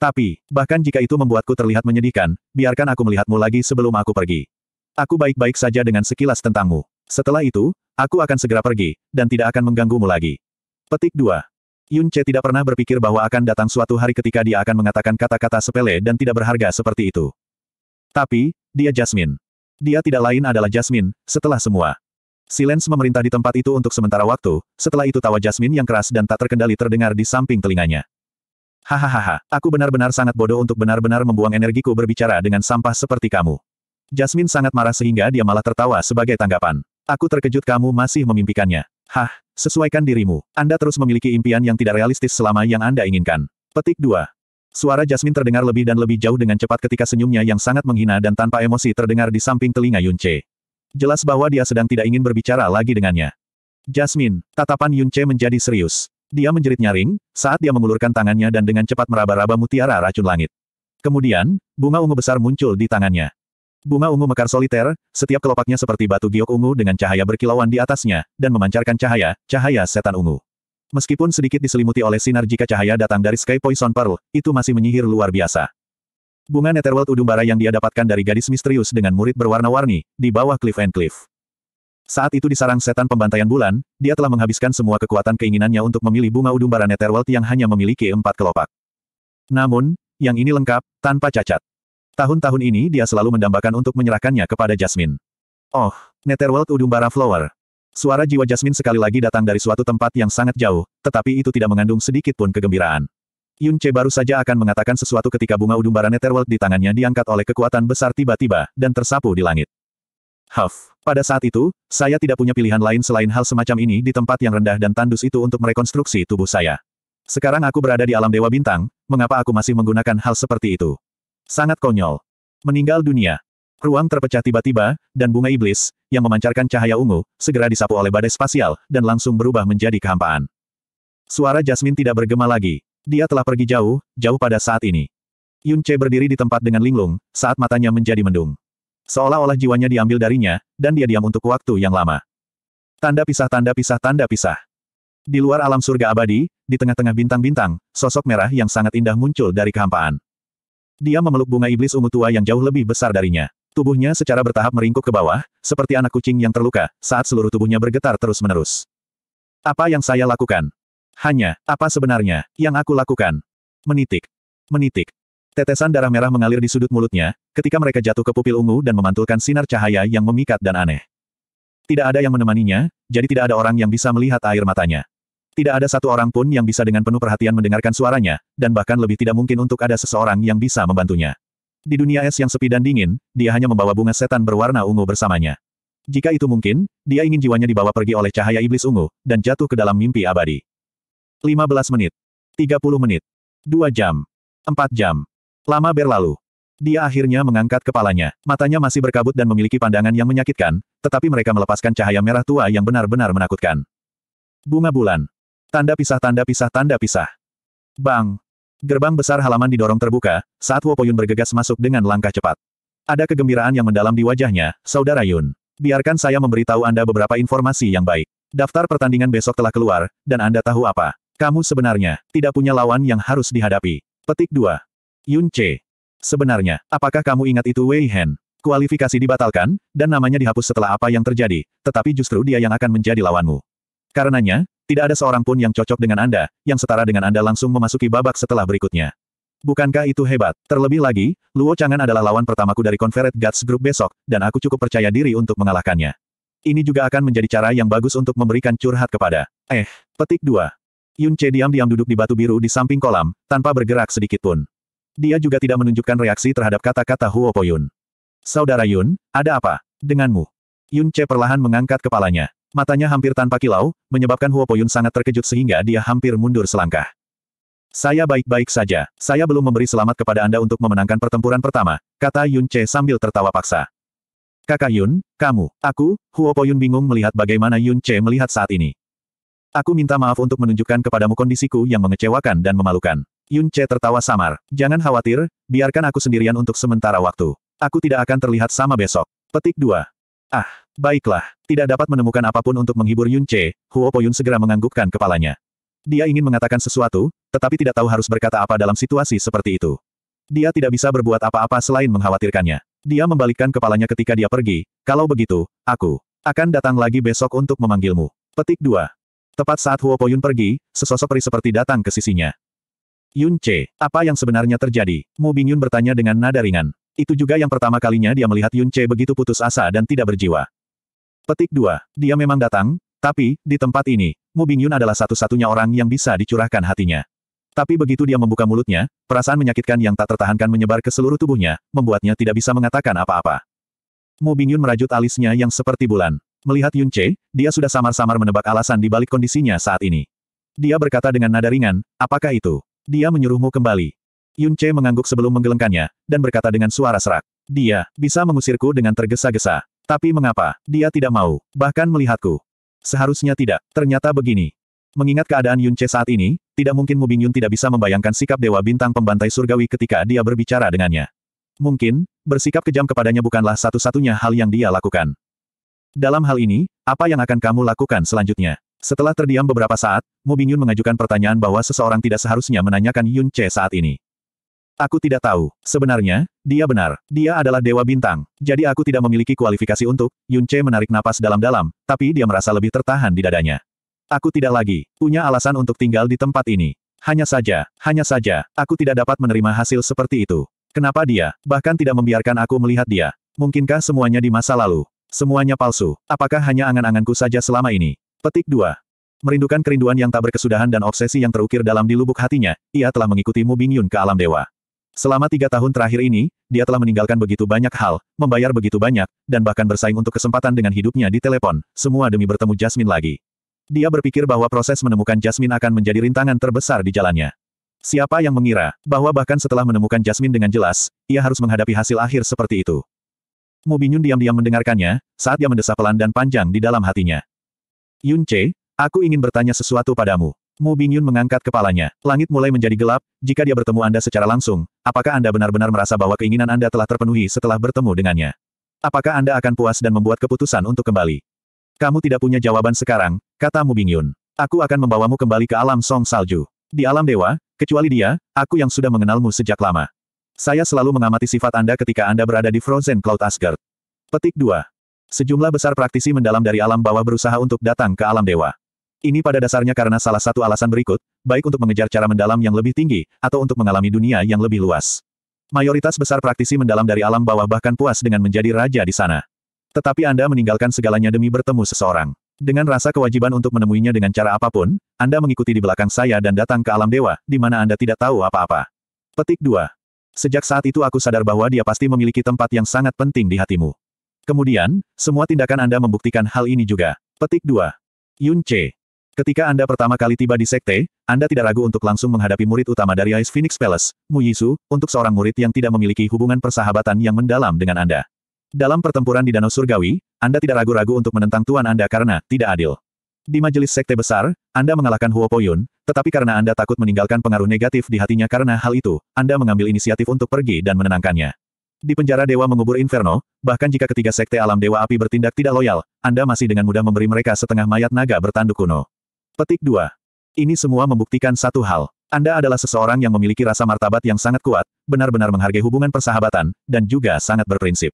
Tapi, bahkan jika itu membuatku terlihat menyedihkan, biarkan aku melihatmu lagi sebelum aku pergi. Aku baik-baik saja dengan sekilas tentangmu. Setelah itu, aku akan segera pergi, dan tidak akan mengganggumu lagi. Petik 2. Yun Che tidak pernah berpikir bahwa akan datang suatu hari ketika dia akan mengatakan kata-kata sepele dan tidak berharga seperti itu. Tapi, dia Jasmine. Dia tidak lain adalah Jasmine, setelah semua. Silence memerintah di tempat itu untuk sementara waktu, setelah itu tawa Jasmine yang keras dan tak terkendali terdengar di samping telinganya. Hahaha, aku benar-benar sangat bodoh untuk benar-benar membuang energiku berbicara dengan sampah seperti kamu. Jasmine sangat marah sehingga dia malah tertawa sebagai tanggapan. Aku terkejut kamu masih memimpikannya. Hah, sesuaikan dirimu. Anda terus memiliki impian yang tidak realistis selama yang Anda inginkan. Petik 2. Suara Jasmine terdengar lebih dan lebih jauh dengan cepat ketika senyumnya yang sangat menghina dan tanpa emosi terdengar di samping telinga Yunce. Jelas bahwa dia sedang tidak ingin berbicara lagi dengannya. Jasmine, tatapan Yunce menjadi serius. Dia menjerit nyaring, saat dia mengulurkan tangannya dan dengan cepat meraba-raba mutiara racun langit. Kemudian, bunga ungu besar muncul di tangannya. Bunga ungu mekar soliter, setiap kelopaknya seperti batu giok ungu dengan cahaya berkilauan di atasnya, dan memancarkan cahaya, cahaya setan ungu. Meskipun sedikit diselimuti oleh sinar jika cahaya datang dari Sky Poison Pearl, itu masih menyihir luar biasa. Bunga Netherworld Udumbara yang dia dapatkan dari gadis misterius dengan murid berwarna-warni, di bawah Cliff and Cliff. Saat itu di sarang setan pembantaian bulan, dia telah menghabiskan semua kekuatan keinginannya untuk memilih bunga Udumbara Netherworld yang hanya memiliki empat kelopak. Namun, yang ini lengkap, tanpa cacat. Tahun-tahun ini dia selalu mendambakan untuk menyerahkannya kepada Jasmine. Oh, Netherworld Udumbara Flower. Suara jiwa Jasmine sekali lagi datang dari suatu tempat yang sangat jauh, tetapi itu tidak mengandung sedikit pun kegembiraan. Yunche baru saja akan mengatakan sesuatu ketika bunga Udumbara Netherworld di tangannya diangkat oleh kekuatan besar tiba-tiba, dan tersapu di langit. Huff. Pada saat itu, saya tidak punya pilihan lain selain hal semacam ini di tempat yang rendah dan tandus itu untuk merekonstruksi tubuh saya. Sekarang aku berada di alam Dewa Bintang, mengapa aku masih menggunakan hal seperti itu? Sangat konyol. Meninggal dunia. Ruang terpecah tiba-tiba, dan bunga iblis, yang memancarkan cahaya ungu, segera disapu oleh badai spasial, dan langsung berubah menjadi kehampaan. Suara Jasmine tidak bergema lagi. Dia telah pergi jauh, jauh pada saat ini. Yun Che berdiri di tempat dengan linglung, saat matanya menjadi mendung. Seolah-olah jiwanya diambil darinya, dan dia diam untuk waktu yang lama. Tanda pisah tanda pisah tanda pisah. Di luar alam surga abadi, di tengah-tengah bintang-bintang, sosok merah yang sangat indah muncul dari kehampaan. Dia memeluk bunga iblis ungu tua yang jauh lebih besar darinya. Tubuhnya secara bertahap meringkuk ke bawah, seperti anak kucing yang terluka, saat seluruh tubuhnya bergetar terus-menerus. Apa yang saya lakukan? Hanya, apa sebenarnya, yang aku lakukan? Menitik. Menitik. Tetesan darah merah mengalir di sudut mulutnya, ketika mereka jatuh ke pupil ungu dan memantulkan sinar cahaya yang memikat dan aneh. Tidak ada yang menemaninya, jadi tidak ada orang yang bisa melihat air matanya. Tidak ada satu orang pun yang bisa dengan penuh perhatian mendengarkan suaranya, dan bahkan lebih tidak mungkin untuk ada seseorang yang bisa membantunya. Di dunia es yang sepi dan dingin, dia hanya membawa bunga setan berwarna ungu bersamanya. Jika itu mungkin, dia ingin jiwanya dibawa pergi oleh cahaya iblis ungu, dan jatuh ke dalam mimpi abadi. 15 menit. 30 menit. 2 jam. 4 jam. Lama berlalu. Dia akhirnya mengangkat kepalanya. Matanya masih berkabut dan memiliki pandangan yang menyakitkan, tetapi mereka melepaskan cahaya merah tua yang benar-benar menakutkan. Bunga bulan. Tanda pisah tanda pisah tanda pisah. Bang! Gerbang besar halaman didorong terbuka, saat Wopo Poyun bergegas masuk dengan langkah cepat. Ada kegembiraan yang mendalam di wajahnya, Saudara Yun. Biarkan saya memberitahu Anda beberapa informasi yang baik. Daftar pertandingan besok telah keluar, dan Anda tahu apa. Kamu sebenarnya, tidak punya lawan yang harus dihadapi. Petik 2. Yun C. Sebenarnya, apakah kamu ingat itu Wei Hen? Kualifikasi dibatalkan, dan namanya dihapus setelah apa yang terjadi, tetapi justru dia yang akan menjadi lawanmu. Karenanya, tidak ada seorang pun yang cocok dengan Anda, yang setara dengan Anda langsung memasuki babak setelah berikutnya. Bukankah itu hebat? Terlebih lagi, Luo Changan adalah lawan pertamaku dari Conferred Guts Group besok, dan aku cukup percaya diri untuk mengalahkannya. Ini juga akan menjadi cara yang bagus untuk memberikan curhat kepada. Eh, petik dua. Yun Che diam-diam duduk di batu biru di samping kolam, tanpa bergerak sedikit pun. Dia juga tidak menunjukkan reaksi terhadap kata-kata Huo Po Yun. Saudara Yun, ada apa? Denganmu. Yun Che perlahan mengangkat kepalanya. Matanya hampir tanpa kilau, menyebabkan Huo Poyun sangat terkejut sehingga dia hampir mundur selangkah. Saya baik-baik saja, saya belum memberi selamat kepada Anda untuk memenangkan pertempuran pertama, kata Yun Che sambil tertawa paksa. Kakak Yun, kamu, aku, Huo Poyun bingung melihat bagaimana Yun Che melihat saat ini. Aku minta maaf untuk menunjukkan kepadamu kondisiku yang mengecewakan dan memalukan. Yun Che tertawa samar. Jangan khawatir, biarkan aku sendirian untuk sementara waktu. Aku tidak akan terlihat sama besok. Petik 2. Ah, baiklah. Tidak dapat menemukan apapun untuk menghibur Yun Che, Huo Poyun segera menganggukkan kepalanya. Dia ingin mengatakan sesuatu, tetapi tidak tahu harus berkata apa dalam situasi seperti itu. Dia tidak bisa berbuat apa-apa selain mengkhawatirkannya. Dia membalikkan kepalanya ketika dia pergi, kalau begitu, aku akan datang lagi besok untuk memanggilmu. Petik 2. Tepat saat Huo Poyun pergi, sesosok peri seperti datang ke sisinya. Yun Che, apa yang sebenarnya terjadi? Mu Bingyun bertanya dengan nada ringan. Itu juga yang pertama kalinya dia melihat Yun Che begitu putus asa dan tidak berjiwa. Petik 2. Dia memang datang, tapi, di tempat ini, Mu Bing Yun adalah satu-satunya orang yang bisa dicurahkan hatinya. Tapi begitu dia membuka mulutnya, perasaan menyakitkan yang tak tertahankan menyebar ke seluruh tubuhnya, membuatnya tidak bisa mengatakan apa-apa. Mu Bing Yun merajut alisnya yang seperti bulan. Melihat Yun Che, dia sudah samar-samar menebak alasan di balik kondisinya saat ini. Dia berkata dengan nada ringan, apakah itu? Dia menyuruhmu kembali. Yun Che mengangguk sebelum menggelengkannya, dan berkata dengan suara serak. Dia, bisa mengusirku dengan tergesa-gesa. Tapi mengapa, dia tidak mau, bahkan melihatku. Seharusnya tidak, ternyata begini. Mengingat keadaan Yun Che saat ini, tidak mungkin Mubing Yun tidak bisa membayangkan sikap Dewa Bintang Pembantai Surgawi ketika dia berbicara dengannya. Mungkin, bersikap kejam kepadanya bukanlah satu-satunya hal yang dia lakukan. Dalam hal ini, apa yang akan kamu lakukan selanjutnya? Setelah terdiam beberapa saat, Mu Yun mengajukan pertanyaan bahwa seseorang tidak seharusnya menanyakan Yun Che saat ini. Aku tidak tahu. Sebenarnya, dia benar. Dia adalah dewa bintang. Jadi aku tidak memiliki kualifikasi untuk, Yun Che menarik napas dalam-dalam, tapi dia merasa lebih tertahan di dadanya. Aku tidak lagi, punya alasan untuk tinggal di tempat ini. Hanya saja, hanya saja, aku tidak dapat menerima hasil seperti itu. Kenapa dia, bahkan tidak membiarkan aku melihat dia. Mungkinkah semuanya di masa lalu? Semuanya palsu. Apakah hanya angan-anganku saja selama ini? Petik 2. Merindukan kerinduan yang tak berkesudahan dan obsesi yang terukir dalam di lubuk hatinya, ia telah mengikuti Mu Bingyun ke alam dewa. Selama tiga tahun terakhir ini, dia telah meninggalkan begitu banyak hal, membayar begitu banyak, dan bahkan bersaing untuk kesempatan dengan hidupnya di telepon, semua demi bertemu Jasmine lagi. Dia berpikir bahwa proses menemukan Jasmine akan menjadi rintangan terbesar di jalannya. Siapa yang mengira, bahwa bahkan setelah menemukan Jasmine dengan jelas, ia harus menghadapi hasil akhir seperti itu. Mubinyun diam-diam mendengarkannya, saat dia mendesah pelan dan panjang di dalam hatinya. Yun aku ingin bertanya sesuatu padamu. Mu Bingyun mengangkat kepalanya. Langit mulai menjadi gelap, jika dia bertemu Anda secara langsung, apakah Anda benar-benar merasa bahwa keinginan Anda telah terpenuhi setelah bertemu dengannya? Apakah Anda akan puas dan membuat keputusan untuk kembali? Kamu tidak punya jawaban sekarang, kata Mu Bingyun. Aku akan membawamu kembali ke alam song salju. Di alam dewa, kecuali dia, aku yang sudah mengenalmu sejak lama. Saya selalu mengamati sifat Anda ketika Anda berada di Frozen Cloud Asgard. Petik 2. Sejumlah besar praktisi mendalam dari alam bawah berusaha untuk datang ke alam dewa. Ini pada dasarnya karena salah satu alasan berikut, baik untuk mengejar cara mendalam yang lebih tinggi, atau untuk mengalami dunia yang lebih luas. Mayoritas besar praktisi mendalam dari alam bawah bahkan puas dengan menjadi raja di sana. Tetapi Anda meninggalkan segalanya demi bertemu seseorang. Dengan rasa kewajiban untuk menemuinya dengan cara apapun, Anda mengikuti di belakang saya dan datang ke alam dewa, di mana Anda tidak tahu apa-apa. Petik 2. Sejak saat itu aku sadar bahwa dia pasti memiliki tempat yang sangat penting di hatimu. Kemudian, semua tindakan Anda membuktikan hal ini juga. Petik 2. Yun Che. Ketika Anda pertama kali tiba di sekte, Anda tidak ragu untuk langsung menghadapi murid utama dari Ice Phoenix Palace, Mu Yisu, untuk seorang murid yang tidak memiliki hubungan persahabatan yang mendalam dengan Anda. Dalam pertempuran di Danau Surgawi, Anda tidak ragu-ragu untuk menentang tuan Anda karena tidak adil. Di majelis sekte besar, Anda mengalahkan Huo Poyun, tetapi karena Anda takut meninggalkan pengaruh negatif di hatinya karena hal itu, Anda mengambil inisiatif untuk pergi dan menenangkannya. Di penjara dewa mengubur Inferno, bahkan jika ketiga sekte alam dewa api bertindak tidak loyal, Anda masih dengan mudah memberi mereka setengah mayat naga bertanduk kuno. Petik 2. Ini semua membuktikan satu hal. Anda adalah seseorang yang memiliki rasa martabat yang sangat kuat, benar-benar menghargai hubungan persahabatan, dan juga sangat berprinsip.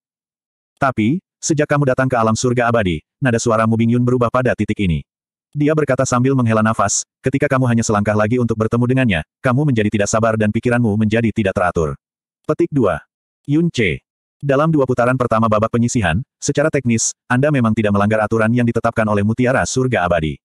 Tapi, sejak kamu datang ke alam surga abadi, nada suara Mubing berubah pada titik ini. Dia berkata sambil menghela nafas, ketika kamu hanya selangkah lagi untuk bertemu dengannya, kamu menjadi tidak sabar dan pikiranmu menjadi tidak teratur. Petik 2. Yun C. Dalam dua putaran pertama babak penyisihan, secara teknis, Anda memang tidak melanggar aturan yang ditetapkan oleh Mutiara Surga Abadi.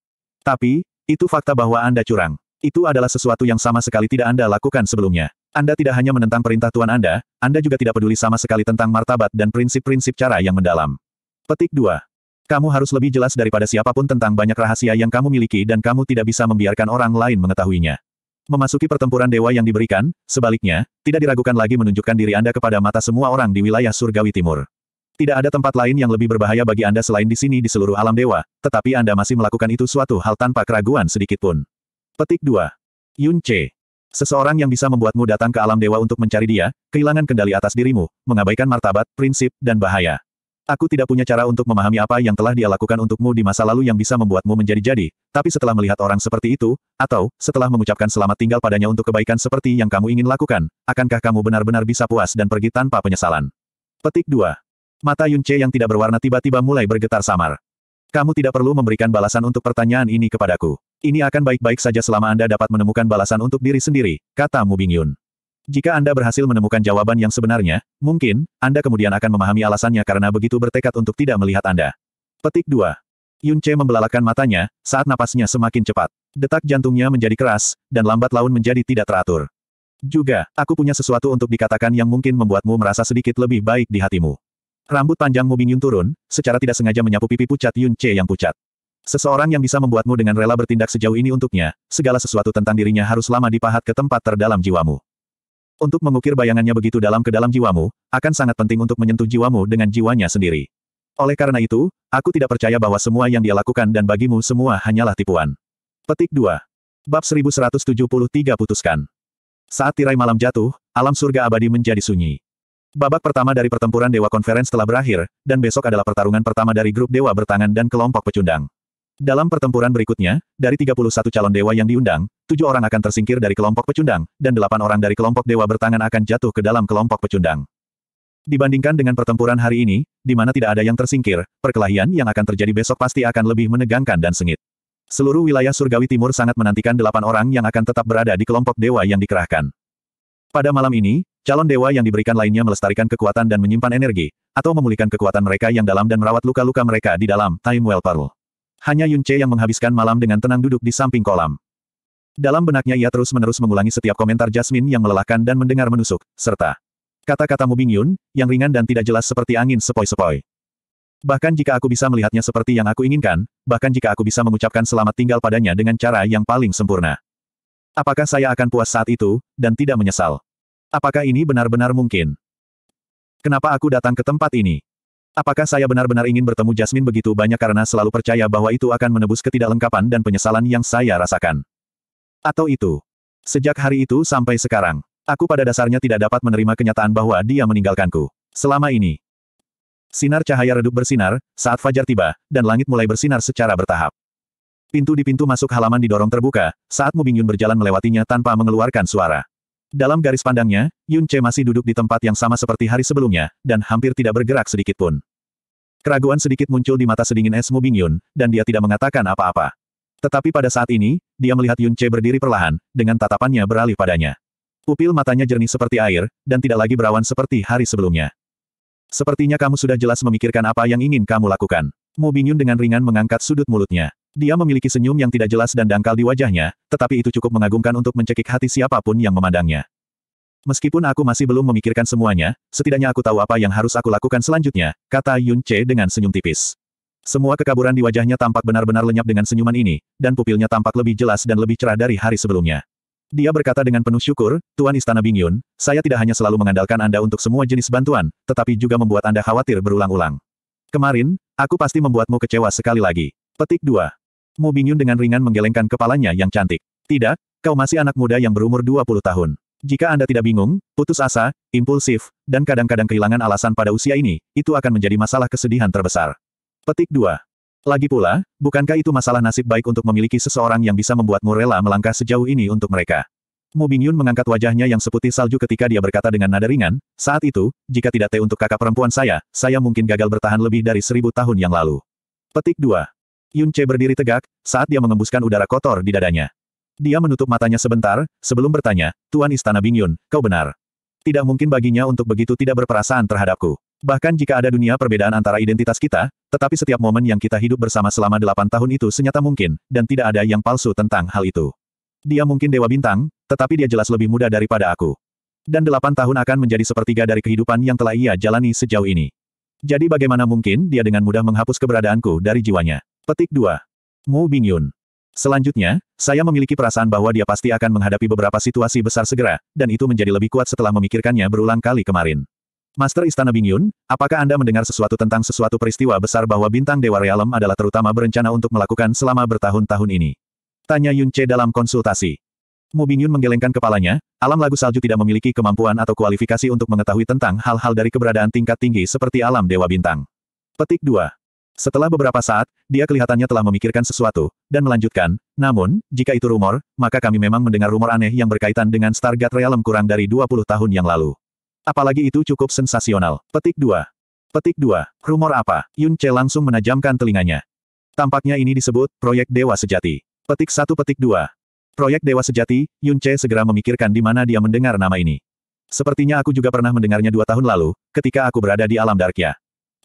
Tapi, itu fakta bahwa Anda curang. Itu adalah sesuatu yang sama sekali tidak Anda lakukan sebelumnya. Anda tidak hanya menentang perintah Tuan Anda, Anda juga tidak peduli sama sekali tentang martabat dan prinsip-prinsip cara yang mendalam. Petik 2. Kamu harus lebih jelas daripada siapapun tentang banyak rahasia yang kamu miliki dan kamu tidak bisa membiarkan orang lain mengetahuinya. Memasuki pertempuran dewa yang diberikan, sebaliknya, tidak diragukan lagi menunjukkan diri Anda kepada mata semua orang di wilayah surgawi timur. Tidak ada tempat lain yang lebih berbahaya bagi Anda selain di sini di seluruh alam dewa, tetapi Anda masih melakukan itu suatu hal tanpa keraguan sedikitpun. Petik 2. Yun Che. Seseorang yang bisa membuatmu datang ke alam dewa untuk mencari dia, kehilangan kendali atas dirimu, mengabaikan martabat, prinsip, dan bahaya. Aku tidak punya cara untuk memahami apa yang telah dia lakukan untukmu di masa lalu yang bisa membuatmu menjadi-jadi, tapi setelah melihat orang seperti itu, atau, setelah mengucapkan selamat tinggal padanya untuk kebaikan seperti yang kamu ingin lakukan, akankah kamu benar-benar bisa puas dan pergi tanpa penyesalan? Petik 2. Mata Yun Che yang tidak berwarna tiba-tiba mulai bergetar samar. Kamu tidak perlu memberikan balasan untuk pertanyaan ini kepadaku. Ini akan baik-baik saja selama Anda dapat menemukan balasan untuk diri sendiri, kata Mu Bing Yun. Jika Anda berhasil menemukan jawaban yang sebenarnya, mungkin, Anda kemudian akan memahami alasannya karena begitu bertekad untuk tidak melihat Anda. Petik 2. Yun Che membelalakan matanya, saat napasnya semakin cepat. Detak jantungnya menjadi keras, dan lambat laun menjadi tidak teratur. Juga, aku punya sesuatu untuk dikatakan yang mungkin membuatmu merasa sedikit lebih baik di hatimu. Rambut panjang Mu Bingyun turun, secara tidak sengaja menyapu pipi pucat Yun Che yang pucat. Seseorang yang bisa membuatmu dengan rela bertindak sejauh ini untuknya, segala sesuatu tentang dirinya harus lama dipahat ke tempat terdalam jiwamu. Untuk mengukir bayangannya begitu dalam ke dalam jiwamu, akan sangat penting untuk menyentuh jiwamu dengan jiwanya sendiri. Oleh karena itu, aku tidak percaya bahwa semua yang dia lakukan dan bagimu semua hanyalah tipuan. Petik 2. Bab 1173 putuskan. Saat tirai malam jatuh, alam surga abadi menjadi sunyi. Babak pertama dari pertempuran Dewa Conference telah berakhir, dan besok adalah pertarungan pertama dari grup Dewa Bertangan dan kelompok pecundang. Dalam pertempuran berikutnya, dari 31 calon dewa yang diundang, tujuh orang akan tersingkir dari kelompok pecundang, dan delapan orang dari kelompok dewa bertangan akan jatuh ke dalam kelompok pecundang. Dibandingkan dengan pertempuran hari ini, di mana tidak ada yang tersingkir, perkelahian yang akan terjadi besok pasti akan lebih menegangkan dan sengit. Seluruh wilayah Surgawi Timur sangat menantikan delapan orang yang akan tetap berada di kelompok dewa yang dikerahkan. Pada malam ini, Calon dewa yang diberikan lainnya melestarikan kekuatan dan menyimpan energi, atau memulihkan kekuatan mereka yang dalam dan merawat luka-luka mereka di dalam Time Well Parul. Hanya Yun Che yang menghabiskan malam dengan tenang duduk di samping kolam. Dalam benaknya ia terus-menerus mengulangi setiap komentar Jasmine yang melelahkan dan mendengar menusuk, serta kata-kata Mubing Yun, yang ringan dan tidak jelas seperti angin sepoi-sepoi. Bahkan jika aku bisa melihatnya seperti yang aku inginkan, bahkan jika aku bisa mengucapkan selamat tinggal padanya dengan cara yang paling sempurna. Apakah saya akan puas saat itu, dan tidak menyesal? Apakah ini benar-benar mungkin? Kenapa aku datang ke tempat ini? Apakah saya benar-benar ingin bertemu Jasmine begitu banyak karena selalu percaya bahwa itu akan menebus ketidaklengkapan dan penyesalan yang saya rasakan? Atau itu? Sejak hari itu sampai sekarang, aku pada dasarnya tidak dapat menerima kenyataan bahwa dia meninggalkanku. Selama ini, Sinar cahaya redup bersinar, saat fajar tiba, dan langit mulai bersinar secara bertahap. Pintu di pintu masuk halaman didorong terbuka, saat Mubingyun berjalan melewatinya tanpa mengeluarkan suara. Dalam garis pandangnya, Yun Che masih duduk di tempat yang sama seperti hari sebelumnya, dan hampir tidak bergerak sedikit pun. Keraguan sedikit muncul di mata sedingin es Mu Bing dan dia tidak mengatakan apa-apa. Tetapi pada saat ini, dia melihat Yun Che berdiri perlahan, dengan tatapannya beralih padanya. Pupil matanya jernih seperti air, dan tidak lagi berawan seperti hari sebelumnya. Sepertinya kamu sudah jelas memikirkan apa yang ingin kamu lakukan. Mu Bingyun dengan ringan mengangkat sudut mulutnya. Dia memiliki senyum yang tidak jelas dan dangkal di wajahnya, tetapi itu cukup mengagumkan untuk mencekik hati siapapun yang memandangnya. Meskipun aku masih belum memikirkan semuanya, setidaknya aku tahu apa yang harus aku lakukan selanjutnya, kata Yun Che dengan senyum tipis. Semua kekaburan di wajahnya tampak benar-benar lenyap dengan senyuman ini, dan pupilnya tampak lebih jelas dan lebih cerah dari hari sebelumnya. Dia berkata dengan penuh syukur, Tuan Istana Bingyun, saya tidak hanya selalu mengandalkan Anda untuk semua jenis bantuan, tetapi juga membuat Anda khawatir berulang-ulang. Kemarin, aku pasti membuatmu kecewa sekali lagi. Petik 2. Mu Bingyun dengan ringan menggelengkan kepalanya yang cantik. Tidak, kau masih anak muda yang berumur 20 tahun. Jika Anda tidak bingung, putus asa, impulsif, dan kadang-kadang kehilangan alasan pada usia ini, itu akan menjadi masalah kesedihan terbesar. Petik 2. Lagi pula, bukankah itu masalah nasib baik untuk memiliki seseorang yang bisa membuatmu rela melangkah sejauh ini untuk mereka? Mu Bingyun mengangkat wajahnya yang seputih salju ketika dia berkata dengan nada ringan, saat itu, jika tidak teh untuk kakak perempuan saya, saya mungkin gagal bertahan lebih dari seribu tahun yang lalu. Petik 2. Yun Che berdiri tegak, saat dia mengembuskan udara kotor di dadanya. Dia menutup matanya sebentar, sebelum bertanya, Tuan Istana Bing Yun, kau benar. Tidak mungkin baginya untuk begitu tidak berperasaan terhadapku. Bahkan jika ada dunia perbedaan antara identitas kita, tetapi setiap momen yang kita hidup bersama selama delapan tahun itu senyata mungkin, dan tidak ada yang palsu tentang hal itu. Dia mungkin dewa bintang, tetapi dia jelas lebih muda daripada aku. Dan delapan tahun akan menjadi sepertiga dari kehidupan yang telah ia jalani sejauh ini. Jadi bagaimana mungkin dia dengan mudah menghapus keberadaanku dari jiwanya? Petik 2. Mu Bingyun. Selanjutnya, saya memiliki perasaan bahwa dia pasti akan menghadapi beberapa situasi besar segera, dan itu menjadi lebih kuat setelah memikirkannya berulang kali kemarin. Master Istana Bingyun, apakah Anda mendengar sesuatu tentang sesuatu peristiwa besar bahwa bintang Dewa Realem adalah terutama berencana untuk melakukan selama bertahun-tahun ini? Tanya Yun Che dalam konsultasi. Mu Bingyun menggelengkan kepalanya, alam lagu salju tidak memiliki kemampuan atau kualifikasi untuk mengetahui tentang hal-hal dari keberadaan tingkat tinggi seperti alam Dewa Bintang. Petik 2. Setelah beberapa saat, dia kelihatannya telah memikirkan sesuatu, dan melanjutkan, namun, jika itu rumor, maka kami memang mendengar rumor aneh yang berkaitan dengan Stargate Realm kurang dari 20 tahun yang lalu. Apalagi itu cukup sensasional. Petik 2. Petik 2. Rumor apa? Yun Che langsung menajamkan telinganya. Tampaknya ini disebut, proyek Dewa Sejati. Petik 1 Petik 2. Proyek Dewa Sejati, Yun Che segera memikirkan di mana dia mendengar nama ini. Sepertinya aku juga pernah mendengarnya dua tahun lalu, ketika aku berada di alam Darkya.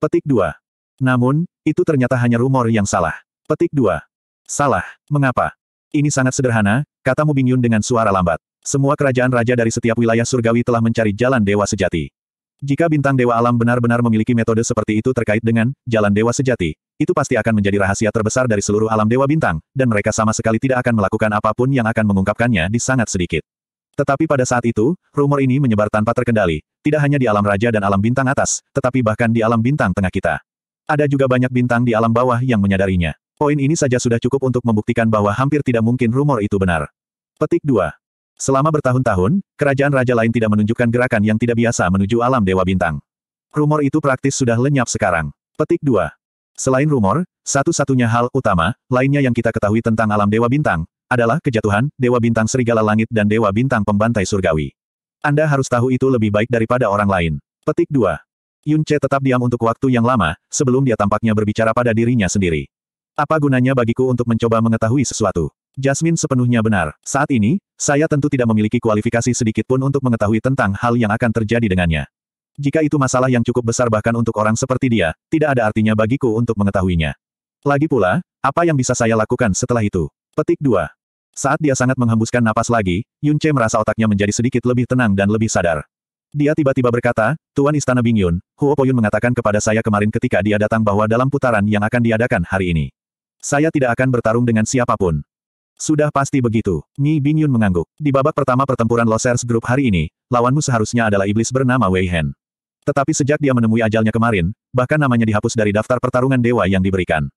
Petik 2. Namun, itu ternyata hanya rumor yang salah. Petik 2. Salah. Mengapa? Ini sangat sederhana, kata Bingyun dengan suara lambat. Semua kerajaan raja dari setiap wilayah surgawi telah mencari jalan dewa sejati. Jika bintang dewa alam benar-benar memiliki metode seperti itu terkait dengan jalan dewa sejati, itu pasti akan menjadi rahasia terbesar dari seluruh alam dewa bintang, dan mereka sama sekali tidak akan melakukan apapun yang akan mengungkapkannya di sangat sedikit. Tetapi pada saat itu, rumor ini menyebar tanpa terkendali, tidak hanya di alam raja dan alam bintang atas, tetapi bahkan di alam bintang tengah kita. Ada juga banyak bintang di alam bawah yang menyadarinya. Poin ini saja sudah cukup untuk membuktikan bahwa hampir tidak mungkin rumor itu benar. Petik 2. Selama bertahun-tahun, kerajaan raja lain tidak menunjukkan gerakan yang tidak biasa menuju alam dewa bintang. Rumor itu praktis sudah lenyap sekarang. Petik 2. Selain rumor, satu-satunya hal utama, lainnya yang kita ketahui tentang alam dewa bintang, adalah kejatuhan, dewa bintang serigala langit dan dewa bintang pembantai surgawi. Anda harus tahu itu lebih baik daripada orang lain. Petik 2. Yun Che tetap diam untuk waktu yang lama, sebelum dia tampaknya berbicara pada dirinya sendiri. Apa gunanya bagiku untuk mencoba mengetahui sesuatu? Jasmine sepenuhnya benar. Saat ini, saya tentu tidak memiliki kualifikasi sedikit pun untuk mengetahui tentang hal yang akan terjadi dengannya. Jika itu masalah yang cukup besar bahkan untuk orang seperti dia, tidak ada artinya bagiku untuk mengetahuinya. Lagi pula, apa yang bisa saya lakukan setelah itu? Petik 2. Saat dia sangat menghembuskan napas lagi, Yun Che merasa otaknya menjadi sedikit lebih tenang dan lebih sadar. Dia tiba-tiba berkata, Tuan Istana Bingyun, Huo Poyun mengatakan kepada saya kemarin ketika dia datang bahwa dalam putaran yang akan diadakan hari ini. Saya tidak akan bertarung dengan siapapun. Sudah pasti begitu. Nyi Bingyun mengangguk. Di babak pertama pertempuran Losers Group hari ini, lawanmu seharusnya adalah iblis bernama Wei Hen. Tetapi sejak dia menemui ajalnya kemarin, bahkan namanya dihapus dari daftar pertarungan dewa yang diberikan.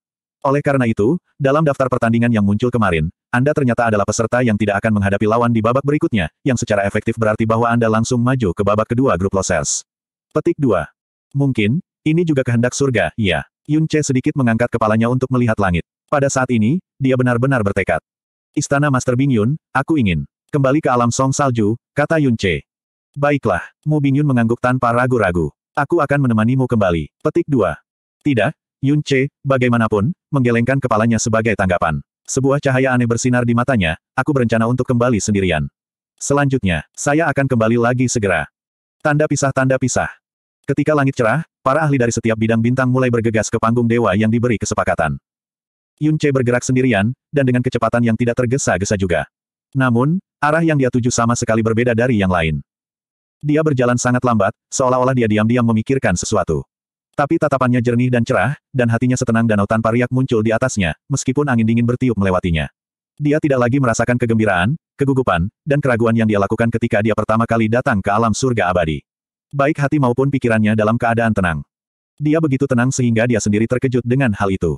Oleh karena itu, dalam daftar pertandingan yang muncul kemarin, Anda ternyata adalah peserta yang tidak akan menghadapi lawan di babak berikutnya, yang secara efektif berarti bahwa Anda langsung maju ke babak kedua grup losers. Petik 2. Mungkin, ini juga kehendak surga, ya. Yun Che sedikit mengangkat kepalanya untuk melihat langit. Pada saat ini, dia benar-benar bertekad. Istana Master Bing Yun, aku ingin. Kembali ke alam song salju, kata Yun Che. Baiklah, Mu Bing Yun mengangguk tanpa ragu-ragu. Aku akan menemanimu kembali. Petik 2. Tidak, Yun Che, bagaimanapun, menggelengkan kepalanya sebagai tanggapan. Sebuah cahaya aneh bersinar di matanya, aku berencana untuk kembali sendirian. Selanjutnya, saya akan kembali lagi segera. Tanda pisah-tanda pisah. Ketika langit cerah, para ahli dari setiap bidang bintang mulai bergegas ke panggung dewa yang diberi kesepakatan. Yun Che bergerak sendirian, dan dengan kecepatan yang tidak tergesa-gesa juga. Namun, arah yang dia tuju sama sekali berbeda dari yang lain. Dia berjalan sangat lambat, seolah-olah dia diam-diam memikirkan sesuatu. Tapi tatapannya jernih dan cerah, dan hatinya setenang danau tanpa riak muncul di atasnya, meskipun angin dingin bertiup melewatinya. Dia tidak lagi merasakan kegembiraan, kegugupan, dan keraguan yang dia lakukan ketika dia pertama kali datang ke alam surga abadi. Baik hati maupun pikirannya dalam keadaan tenang. Dia begitu tenang sehingga dia sendiri terkejut dengan hal itu.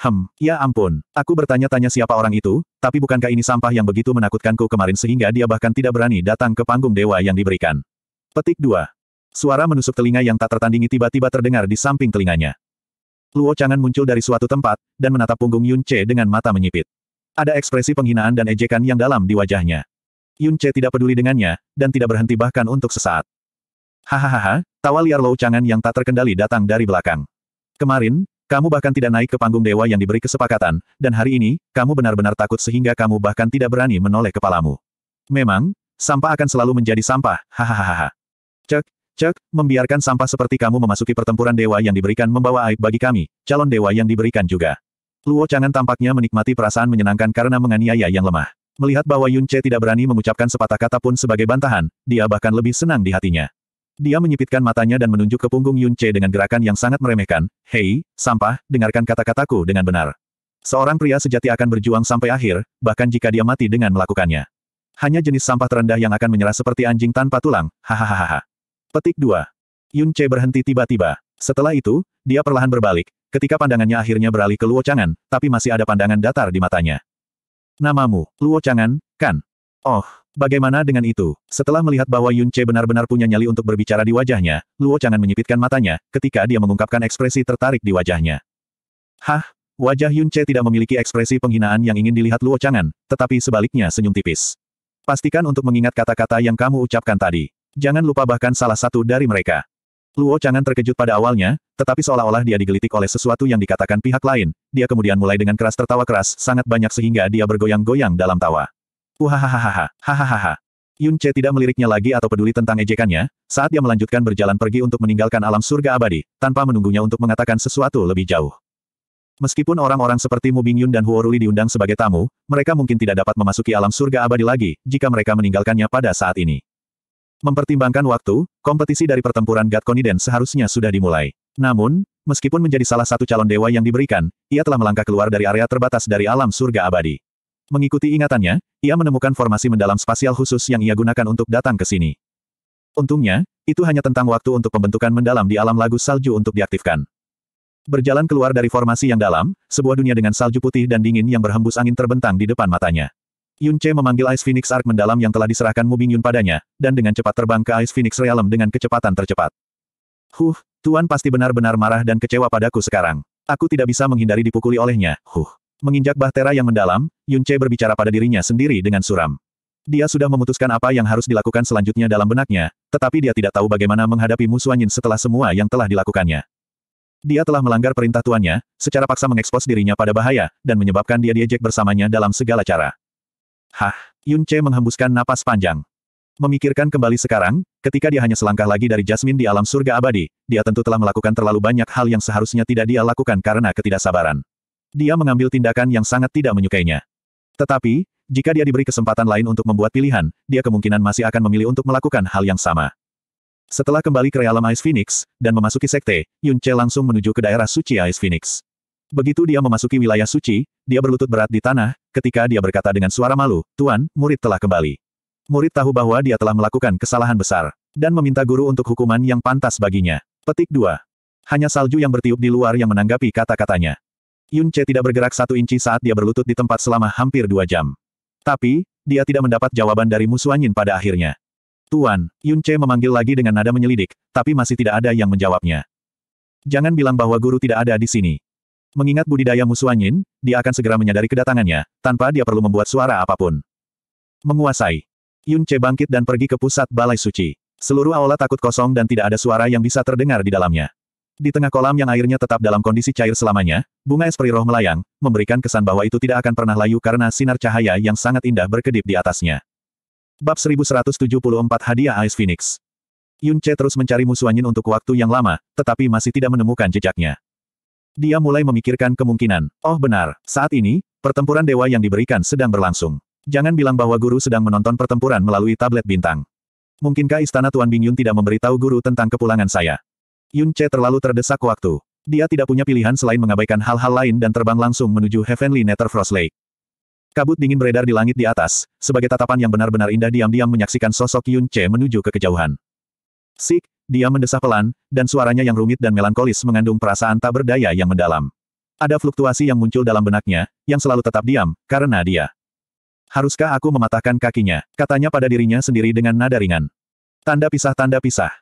Hem, ya ampun, aku bertanya-tanya siapa orang itu, tapi bukankah ini sampah yang begitu menakutkanku kemarin sehingga dia bahkan tidak berani datang ke panggung dewa yang diberikan. Petik 2. Suara menusuk telinga yang tak tertandingi tiba-tiba terdengar di samping telinganya. Luo Changan muncul dari suatu tempat, dan menatap punggung Yun Che dengan mata menyipit. Ada ekspresi penghinaan dan ejekan yang dalam di wajahnya. Yun Che tidak peduli dengannya, dan tidak berhenti bahkan untuk sesaat. Hahaha, tawa liar Luo Changan yang tak terkendali datang dari belakang. Kemarin, kamu bahkan tidak naik ke panggung dewa yang diberi kesepakatan, dan hari ini, kamu benar-benar takut sehingga kamu bahkan tidak berani menoleh kepalamu. Memang, sampah akan selalu menjadi sampah, hahaha. Cek, Cek, membiarkan sampah seperti kamu memasuki pertempuran dewa yang diberikan membawa aib bagi kami, calon dewa yang diberikan juga. Luo Changan tampaknya menikmati perasaan menyenangkan karena menganiaya yang lemah. Melihat bahwa Yun Che tidak berani mengucapkan sepatah kata pun sebagai bantahan, dia bahkan lebih senang di hatinya. Dia menyipitkan matanya dan menunjuk ke punggung Yun Che dengan gerakan yang sangat meremehkan, Hei, sampah, dengarkan kata-kataku dengan benar. Seorang pria sejati akan berjuang sampai akhir, bahkan jika dia mati dengan melakukannya. Hanya jenis sampah terendah yang akan menyerah seperti anjing tanpa tulang, hahaha. Petik 2. Yun Che berhenti tiba-tiba. Setelah itu, dia perlahan berbalik, ketika pandangannya akhirnya beralih ke Luo Changan, tapi masih ada pandangan datar di matanya. Namamu, Luo Changan, kan? Oh, bagaimana dengan itu? Setelah melihat bahwa Yun Che benar-benar punya nyali untuk berbicara di wajahnya, Luo Changan menyipitkan matanya, ketika dia mengungkapkan ekspresi tertarik di wajahnya. Hah? Wajah Yun Che tidak memiliki ekspresi penghinaan yang ingin dilihat Luo Changan, tetapi sebaliknya senyum tipis. Pastikan untuk mengingat kata-kata yang kamu ucapkan tadi. Jangan lupa bahkan salah satu dari mereka. Luo Changan terkejut pada awalnya, tetapi seolah-olah dia digelitik oleh sesuatu yang dikatakan pihak lain, dia kemudian mulai dengan keras tertawa keras sangat banyak sehingga dia bergoyang-goyang dalam tawa. Uhahahaha, hahaha. Yun Che tidak meliriknya lagi atau peduli tentang ejekannya, saat dia melanjutkan berjalan pergi untuk meninggalkan alam surga abadi, tanpa menunggunya untuk mengatakan sesuatu lebih jauh. Meskipun orang-orang seperti Mu Bingyun dan Huo Ruli diundang sebagai tamu, mereka mungkin tidak dapat memasuki alam surga abadi lagi, jika mereka meninggalkannya pada saat ini. Mempertimbangkan waktu, kompetisi dari pertempuran Gatkoniden seharusnya sudah dimulai. Namun, meskipun menjadi salah satu calon dewa yang diberikan, ia telah melangkah keluar dari area terbatas dari alam surga abadi. Mengikuti ingatannya, ia menemukan formasi mendalam spasial khusus yang ia gunakan untuk datang ke sini. Untungnya, itu hanya tentang waktu untuk pembentukan mendalam di alam lagu salju untuk diaktifkan. Berjalan keluar dari formasi yang dalam, sebuah dunia dengan salju putih dan dingin yang berhembus angin terbentang di depan matanya. Yun Che memanggil Ice Phoenix Arc mendalam yang telah diserahkan Mubing Yun padanya, dan dengan cepat terbang ke Ice Phoenix Realm dengan kecepatan tercepat. Huh, Tuan pasti benar-benar marah dan kecewa padaku sekarang. Aku tidak bisa menghindari dipukuli olehnya, huh. Menginjak bahtera yang mendalam, Yun Che berbicara pada dirinya sendiri dengan suram. Dia sudah memutuskan apa yang harus dilakukan selanjutnya dalam benaknya, tetapi dia tidak tahu bagaimana menghadapi musuh Yin setelah semua yang telah dilakukannya. Dia telah melanggar perintah tuannya, secara paksa mengekspos dirinya pada bahaya, dan menyebabkan dia diejek bersamanya dalam segala cara. Hah, Yun Che menghembuskan napas panjang. Memikirkan kembali sekarang, ketika dia hanya selangkah lagi dari Jasmine di alam surga abadi, dia tentu telah melakukan terlalu banyak hal yang seharusnya tidak dia lakukan karena ketidaksabaran. Dia mengambil tindakan yang sangat tidak menyukainya. Tetapi, jika dia diberi kesempatan lain untuk membuat pilihan, dia kemungkinan masih akan memilih untuk melakukan hal yang sama. Setelah kembali ke realm Ice Phoenix, dan memasuki sekte, Yun Che langsung menuju ke daerah suci Ice Phoenix. Begitu dia memasuki wilayah suci, dia berlutut berat di tanah, ketika dia berkata dengan suara malu, Tuan, murid telah kembali. Murid tahu bahwa dia telah melakukan kesalahan besar, dan meminta guru untuk hukuman yang pantas baginya. Petik 2. Hanya salju yang bertiup di luar yang menanggapi kata-katanya. Yun Che tidak bergerak satu inci saat dia berlutut di tempat selama hampir dua jam. Tapi, dia tidak mendapat jawaban dari musuh pada akhirnya. Tuan, Yun Che memanggil lagi dengan nada menyelidik, tapi masih tidak ada yang menjawabnya. Jangan bilang bahwa guru tidak ada di sini. Mengingat budidaya musuh angin, dia akan segera menyadari kedatangannya, tanpa dia perlu membuat suara apapun. Menguasai. Yun Che bangkit dan pergi ke pusat balai suci. Seluruh aula takut kosong dan tidak ada suara yang bisa terdengar di dalamnya. Di tengah kolam yang airnya tetap dalam kondisi cair selamanya, bunga es periroh melayang, memberikan kesan bahwa itu tidak akan pernah layu karena sinar cahaya yang sangat indah berkedip di atasnya. Bab 1174 Hadiah Ice Phoenix Yun Che terus mencari musuh angin untuk waktu yang lama, tetapi masih tidak menemukan jejaknya. Dia mulai memikirkan kemungkinan. Oh benar, saat ini, pertempuran dewa yang diberikan sedang berlangsung. Jangan bilang bahwa guru sedang menonton pertempuran melalui tablet bintang. Mungkinkah istana Tuan Bingyun tidak memberitahu guru tentang kepulangan saya? Yun Che terlalu terdesak waktu. Dia tidak punya pilihan selain mengabaikan hal-hal lain dan terbang langsung menuju Heavenly Nether Frost Lake. Kabut dingin beredar di langit di atas, sebagai tatapan yang benar-benar indah diam-diam menyaksikan sosok Yun Che menuju ke kejauhan. Sik, dia mendesah pelan, dan suaranya yang rumit dan melankolis mengandung perasaan tak berdaya yang mendalam. Ada fluktuasi yang muncul dalam benaknya, yang selalu tetap diam, karena dia. Haruskah aku mematahkan kakinya? Katanya pada dirinya sendiri dengan nada ringan. Tanda pisah tanda pisah.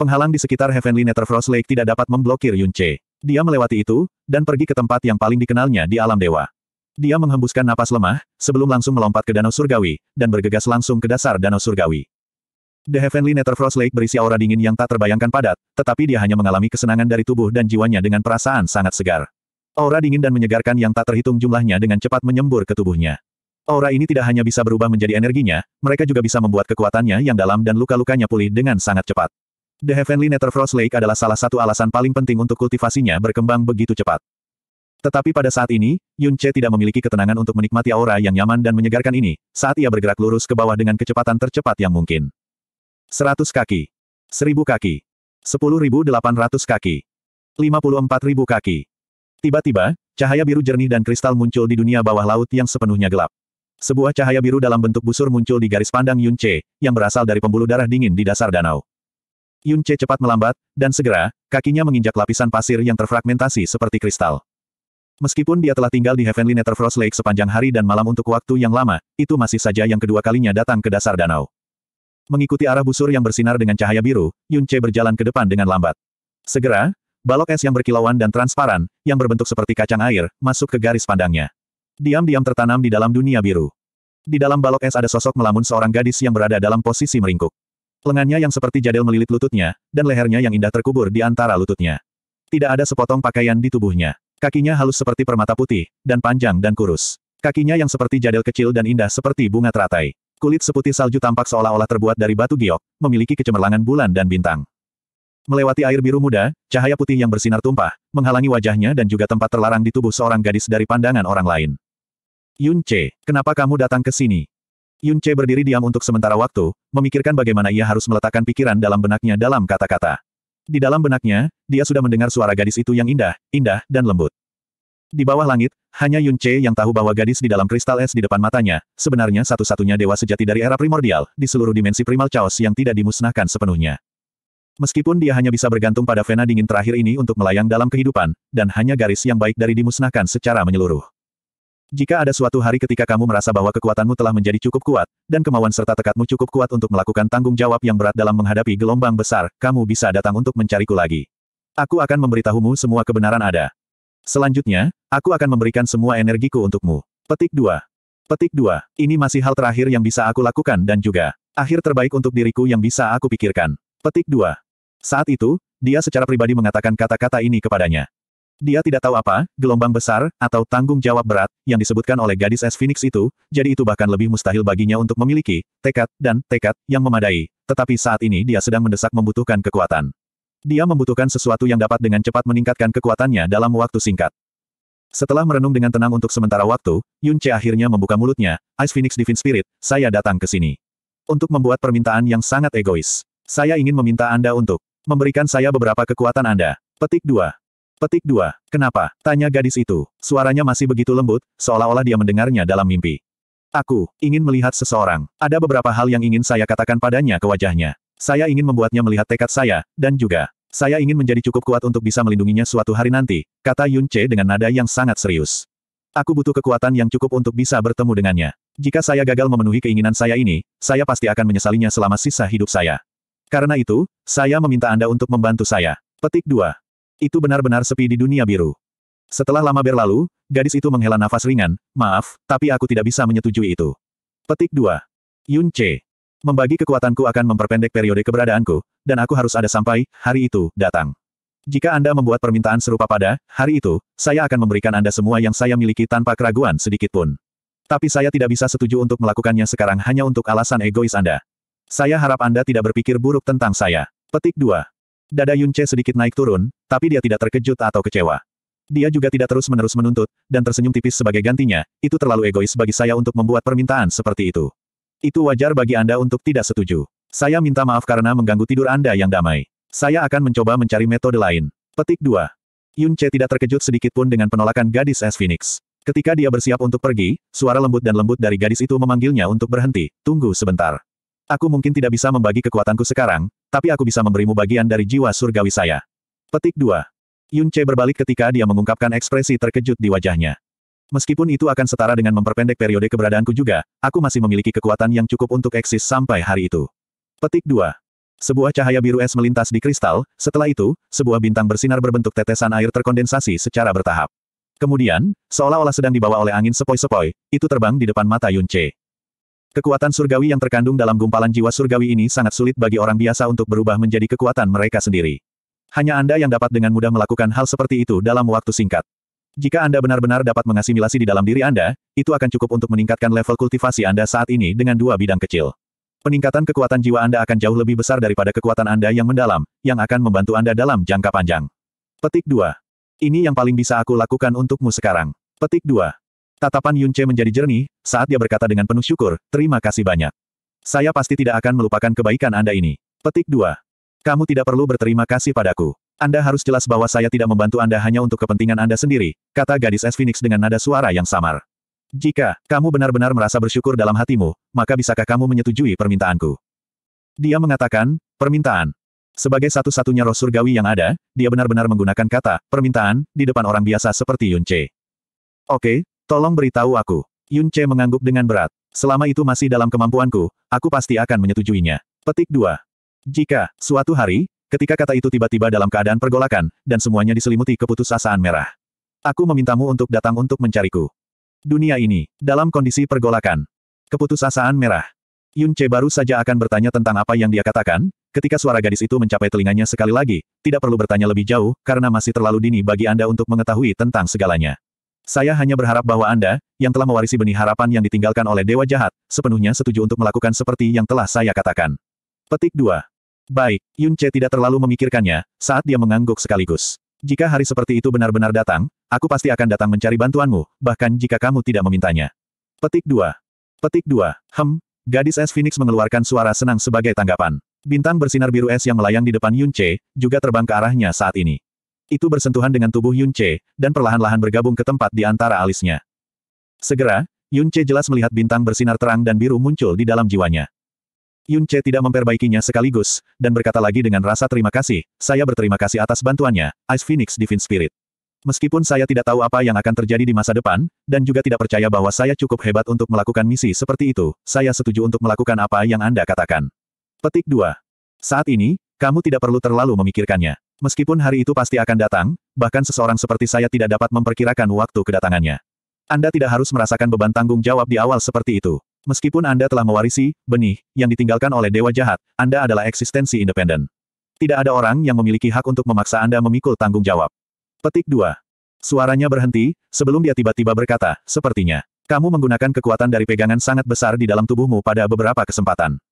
Penghalang di sekitar Heavenly Netherfrost Lake tidak dapat memblokir Yun Che. Dia melewati itu, dan pergi ke tempat yang paling dikenalnya di alam dewa. Dia menghembuskan napas lemah, sebelum langsung melompat ke danau surgawi, dan bergegas langsung ke dasar danau surgawi. The Heavenly Netherfrost Lake berisi aura dingin yang tak terbayangkan padat, tetapi dia hanya mengalami kesenangan dari tubuh dan jiwanya dengan perasaan sangat segar. Aura dingin dan menyegarkan yang tak terhitung jumlahnya dengan cepat menyembur ke tubuhnya. Aura ini tidak hanya bisa berubah menjadi energinya, mereka juga bisa membuat kekuatannya yang dalam dan luka-lukanya pulih dengan sangat cepat. The Heavenly Netherfrost Lake adalah salah satu alasan paling penting untuk kultivasinya berkembang begitu cepat. Tetapi pada saat ini, Yun Che tidak memiliki ketenangan untuk menikmati aura yang nyaman dan menyegarkan ini, saat ia bergerak lurus ke bawah dengan kecepatan tercepat yang mungkin. 100 kaki. 1000 kaki. 10.800 kaki. 54.000 kaki. Tiba-tiba, cahaya biru jernih dan kristal muncul di dunia bawah laut yang sepenuhnya gelap. Sebuah cahaya biru dalam bentuk busur muncul di garis pandang Yun Che, yang berasal dari pembuluh darah dingin di dasar danau. Yun Che cepat melambat, dan segera, kakinya menginjak lapisan pasir yang terfragmentasi seperti kristal. Meskipun dia telah tinggal di Heavenly Netherfrost Lake sepanjang hari dan malam untuk waktu yang lama, itu masih saja yang kedua kalinya datang ke dasar danau. Mengikuti arah busur yang bersinar dengan cahaya biru, Yun Che berjalan ke depan dengan lambat. Segera, balok es yang berkilauan dan transparan, yang berbentuk seperti kacang air, masuk ke garis pandangnya. Diam-diam tertanam di dalam dunia biru. Di dalam balok es ada sosok melamun seorang gadis yang berada dalam posisi meringkuk. Lengannya yang seperti jadel melilit lututnya, dan lehernya yang indah terkubur di antara lututnya. Tidak ada sepotong pakaian di tubuhnya. Kakinya halus seperti permata putih, dan panjang dan kurus. Kakinya yang seperti jadel kecil dan indah seperti bunga teratai. Kulit seputih salju tampak seolah-olah terbuat dari batu giok, memiliki kecemerlangan bulan dan bintang. Melewati air biru muda, cahaya putih yang bersinar tumpah, menghalangi wajahnya dan juga tempat terlarang di tubuh seorang gadis dari pandangan orang lain. Yun Che, kenapa kamu datang ke sini? Yun Che berdiri diam untuk sementara waktu, memikirkan bagaimana ia harus meletakkan pikiran dalam benaknya dalam kata-kata. Di dalam benaknya, dia sudah mendengar suara gadis itu yang indah, indah, dan lembut. Di bawah langit, hanya Yun Che yang tahu bahwa gadis di dalam kristal es di depan matanya, sebenarnya satu-satunya dewa sejati dari era primordial, di seluruh dimensi primal chaos yang tidak dimusnahkan sepenuhnya. Meskipun dia hanya bisa bergantung pada vena dingin terakhir ini untuk melayang dalam kehidupan, dan hanya garis yang baik dari dimusnahkan secara menyeluruh. Jika ada suatu hari ketika kamu merasa bahwa kekuatanmu telah menjadi cukup kuat, dan kemauan serta tekadmu cukup kuat untuk melakukan tanggung jawab yang berat dalam menghadapi gelombang besar, kamu bisa datang untuk mencariku lagi. Aku akan memberitahumu semua kebenaran ada. Selanjutnya, aku akan memberikan semua energiku untukmu. Petik 2. Petik 2. Ini masih hal terakhir yang bisa aku lakukan dan juga akhir terbaik untuk diriku yang bisa aku pikirkan. Petik 2. Saat itu, dia secara pribadi mengatakan kata-kata ini kepadanya. Dia tidak tahu apa, gelombang besar, atau tanggung jawab berat, yang disebutkan oleh gadis es Phoenix itu, jadi itu bahkan lebih mustahil baginya untuk memiliki, tekad, dan tekad, yang memadai. Tetapi saat ini dia sedang mendesak membutuhkan kekuatan. Dia membutuhkan sesuatu yang dapat dengan cepat meningkatkan kekuatannya dalam waktu singkat. Setelah merenung dengan tenang untuk sementara waktu, Yun Che akhirnya membuka mulutnya, Ice Phoenix Divine Spirit, saya datang ke sini. Untuk membuat permintaan yang sangat egois. Saya ingin meminta Anda untuk memberikan saya beberapa kekuatan Anda. Petik 2. Petik 2. Kenapa? Tanya gadis itu. Suaranya masih begitu lembut, seolah-olah dia mendengarnya dalam mimpi. Aku ingin melihat seseorang. Ada beberapa hal yang ingin saya katakan padanya ke wajahnya. Saya ingin membuatnya melihat tekad saya, dan juga saya ingin menjadi cukup kuat untuk bisa melindunginya suatu hari nanti, kata Yun Che dengan nada yang sangat serius. Aku butuh kekuatan yang cukup untuk bisa bertemu dengannya. Jika saya gagal memenuhi keinginan saya ini, saya pasti akan menyesalinya selama sisa hidup saya. Karena itu, saya meminta Anda untuk membantu saya. Petik 2. Itu benar-benar sepi di dunia biru. Setelah lama berlalu, gadis itu menghela nafas ringan, maaf, tapi aku tidak bisa menyetujui itu. Petik 2. Yun Che. Membagi kekuatanku akan memperpendek periode keberadaanku, dan aku harus ada sampai hari itu datang. Jika Anda membuat permintaan serupa pada hari itu, saya akan memberikan Anda semua yang saya miliki tanpa keraguan sedikit pun. Tapi saya tidak bisa setuju untuk melakukannya sekarang hanya untuk alasan egois Anda. Saya harap Anda tidak berpikir buruk tentang saya. Petik 2. Dada Yunce sedikit naik turun, tapi dia tidak terkejut atau kecewa. Dia juga tidak terus-menerus menuntut, dan tersenyum tipis sebagai gantinya, itu terlalu egois bagi saya untuk membuat permintaan seperti itu. Itu wajar bagi Anda untuk tidak setuju. Saya minta maaf karena mengganggu tidur Anda yang damai. Saya akan mencoba mencari metode lain. Petik 2. Yun Che tidak terkejut sedikit pun dengan penolakan gadis es Phoenix. Ketika dia bersiap untuk pergi, suara lembut dan lembut dari gadis itu memanggilnya untuk berhenti, tunggu sebentar. Aku mungkin tidak bisa membagi kekuatanku sekarang, tapi aku bisa memberimu bagian dari jiwa surgawi saya. Petik 2. Yun Che berbalik ketika dia mengungkapkan ekspresi terkejut di wajahnya. Meskipun itu akan setara dengan memperpendek periode keberadaanku juga, aku masih memiliki kekuatan yang cukup untuk eksis sampai hari itu. Petik 2. Sebuah cahaya biru es melintas di kristal, setelah itu, sebuah bintang bersinar berbentuk tetesan air terkondensasi secara bertahap. Kemudian, seolah-olah sedang dibawa oleh angin sepoi-sepoi, itu terbang di depan mata Yun Kekuatan surgawi yang terkandung dalam gumpalan jiwa surgawi ini sangat sulit bagi orang biasa untuk berubah menjadi kekuatan mereka sendiri. Hanya Anda yang dapat dengan mudah melakukan hal seperti itu dalam waktu singkat. Jika Anda benar-benar dapat mengasimilasi di dalam diri Anda, itu akan cukup untuk meningkatkan level kultivasi Anda saat ini dengan dua bidang kecil. Peningkatan kekuatan jiwa Anda akan jauh lebih besar daripada kekuatan Anda yang mendalam, yang akan membantu Anda dalam jangka panjang. Petik 2. Ini yang paling bisa aku lakukan untukmu sekarang. Petik 2. Tatapan Yunce menjadi jernih, saat dia berkata dengan penuh syukur, terima kasih banyak. Saya pasti tidak akan melupakan kebaikan Anda ini. Petik 2. Kamu tidak perlu berterima kasih padaku. Anda harus jelas bahwa saya tidak membantu Anda hanya untuk kepentingan Anda sendiri, kata gadis es Phoenix dengan nada suara yang samar. Jika kamu benar-benar merasa bersyukur dalam hatimu, maka bisakah kamu menyetujui permintaanku? Dia mengatakan, permintaan. Sebagai satu-satunya roh surgawi yang ada, dia benar-benar menggunakan kata, permintaan, di depan orang biasa seperti Yun Che. Oke, tolong beritahu aku. Yun Che mengangguk dengan berat. Selama itu masih dalam kemampuanku, aku pasti akan menyetujuinya. Petik 2. Jika, suatu hari, Ketika kata itu tiba-tiba dalam keadaan pergolakan, dan semuanya diselimuti keputusasaan merah. Aku memintamu untuk datang untuk mencariku. Dunia ini, dalam kondisi pergolakan. Keputusasaan merah. Yun Che baru saja akan bertanya tentang apa yang dia katakan, ketika suara gadis itu mencapai telinganya sekali lagi, tidak perlu bertanya lebih jauh, karena masih terlalu dini bagi Anda untuk mengetahui tentang segalanya. Saya hanya berharap bahwa Anda, yang telah mewarisi benih harapan yang ditinggalkan oleh Dewa Jahat, sepenuhnya setuju untuk melakukan seperti yang telah saya katakan. Petik 2. Baik, Yun Che tidak terlalu memikirkannya, saat dia mengangguk sekaligus. Jika hari seperti itu benar-benar datang, aku pasti akan datang mencari bantuanmu, bahkan jika kamu tidak memintanya. Petik 2. Petik 2. Hem, gadis es Phoenix mengeluarkan suara senang sebagai tanggapan. Bintang bersinar biru es yang melayang di depan Yun Che, juga terbang ke arahnya saat ini. Itu bersentuhan dengan tubuh Yun Che, dan perlahan-lahan bergabung ke tempat di antara alisnya. Segera, Yun Che jelas melihat bintang bersinar terang dan biru muncul di dalam jiwanya. Yun Che tidak memperbaikinya sekaligus, dan berkata lagi dengan rasa terima kasih, saya berterima kasih atas bantuannya, Ice Phoenix Divine Spirit. Meskipun saya tidak tahu apa yang akan terjadi di masa depan, dan juga tidak percaya bahwa saya cukup hebat untuk melakukan misi seperti itu, saya setuju untuk melakukan apa yang Anda katakan. Petik 2. Saat ini, kamu tidak perlu terlalu memikirkannya. Meskipun hari itu pasti akan datang, bahkan seseorang seperti saya tidak dapat memperkirakan waktu kedatangannya. Anda tidak harus merasakan beban tanggung jawab di awal seperti itu. Meskipun Anda telah mewarisi benih yang ditinggalkan oleh dewa jahat, Anda adalah eksistensi independen. Tidak ada orang yang memiliki hak untuk memaksa Anda memikul tanggung jawab. Petik 2. Suaranya berhenti, sebelum dia tiba-tiba berkata, sepertinya, kamu menggunakan kekuatan dari pegangan sangat besar di dalam tubuhmu pada beberapa kesempatan.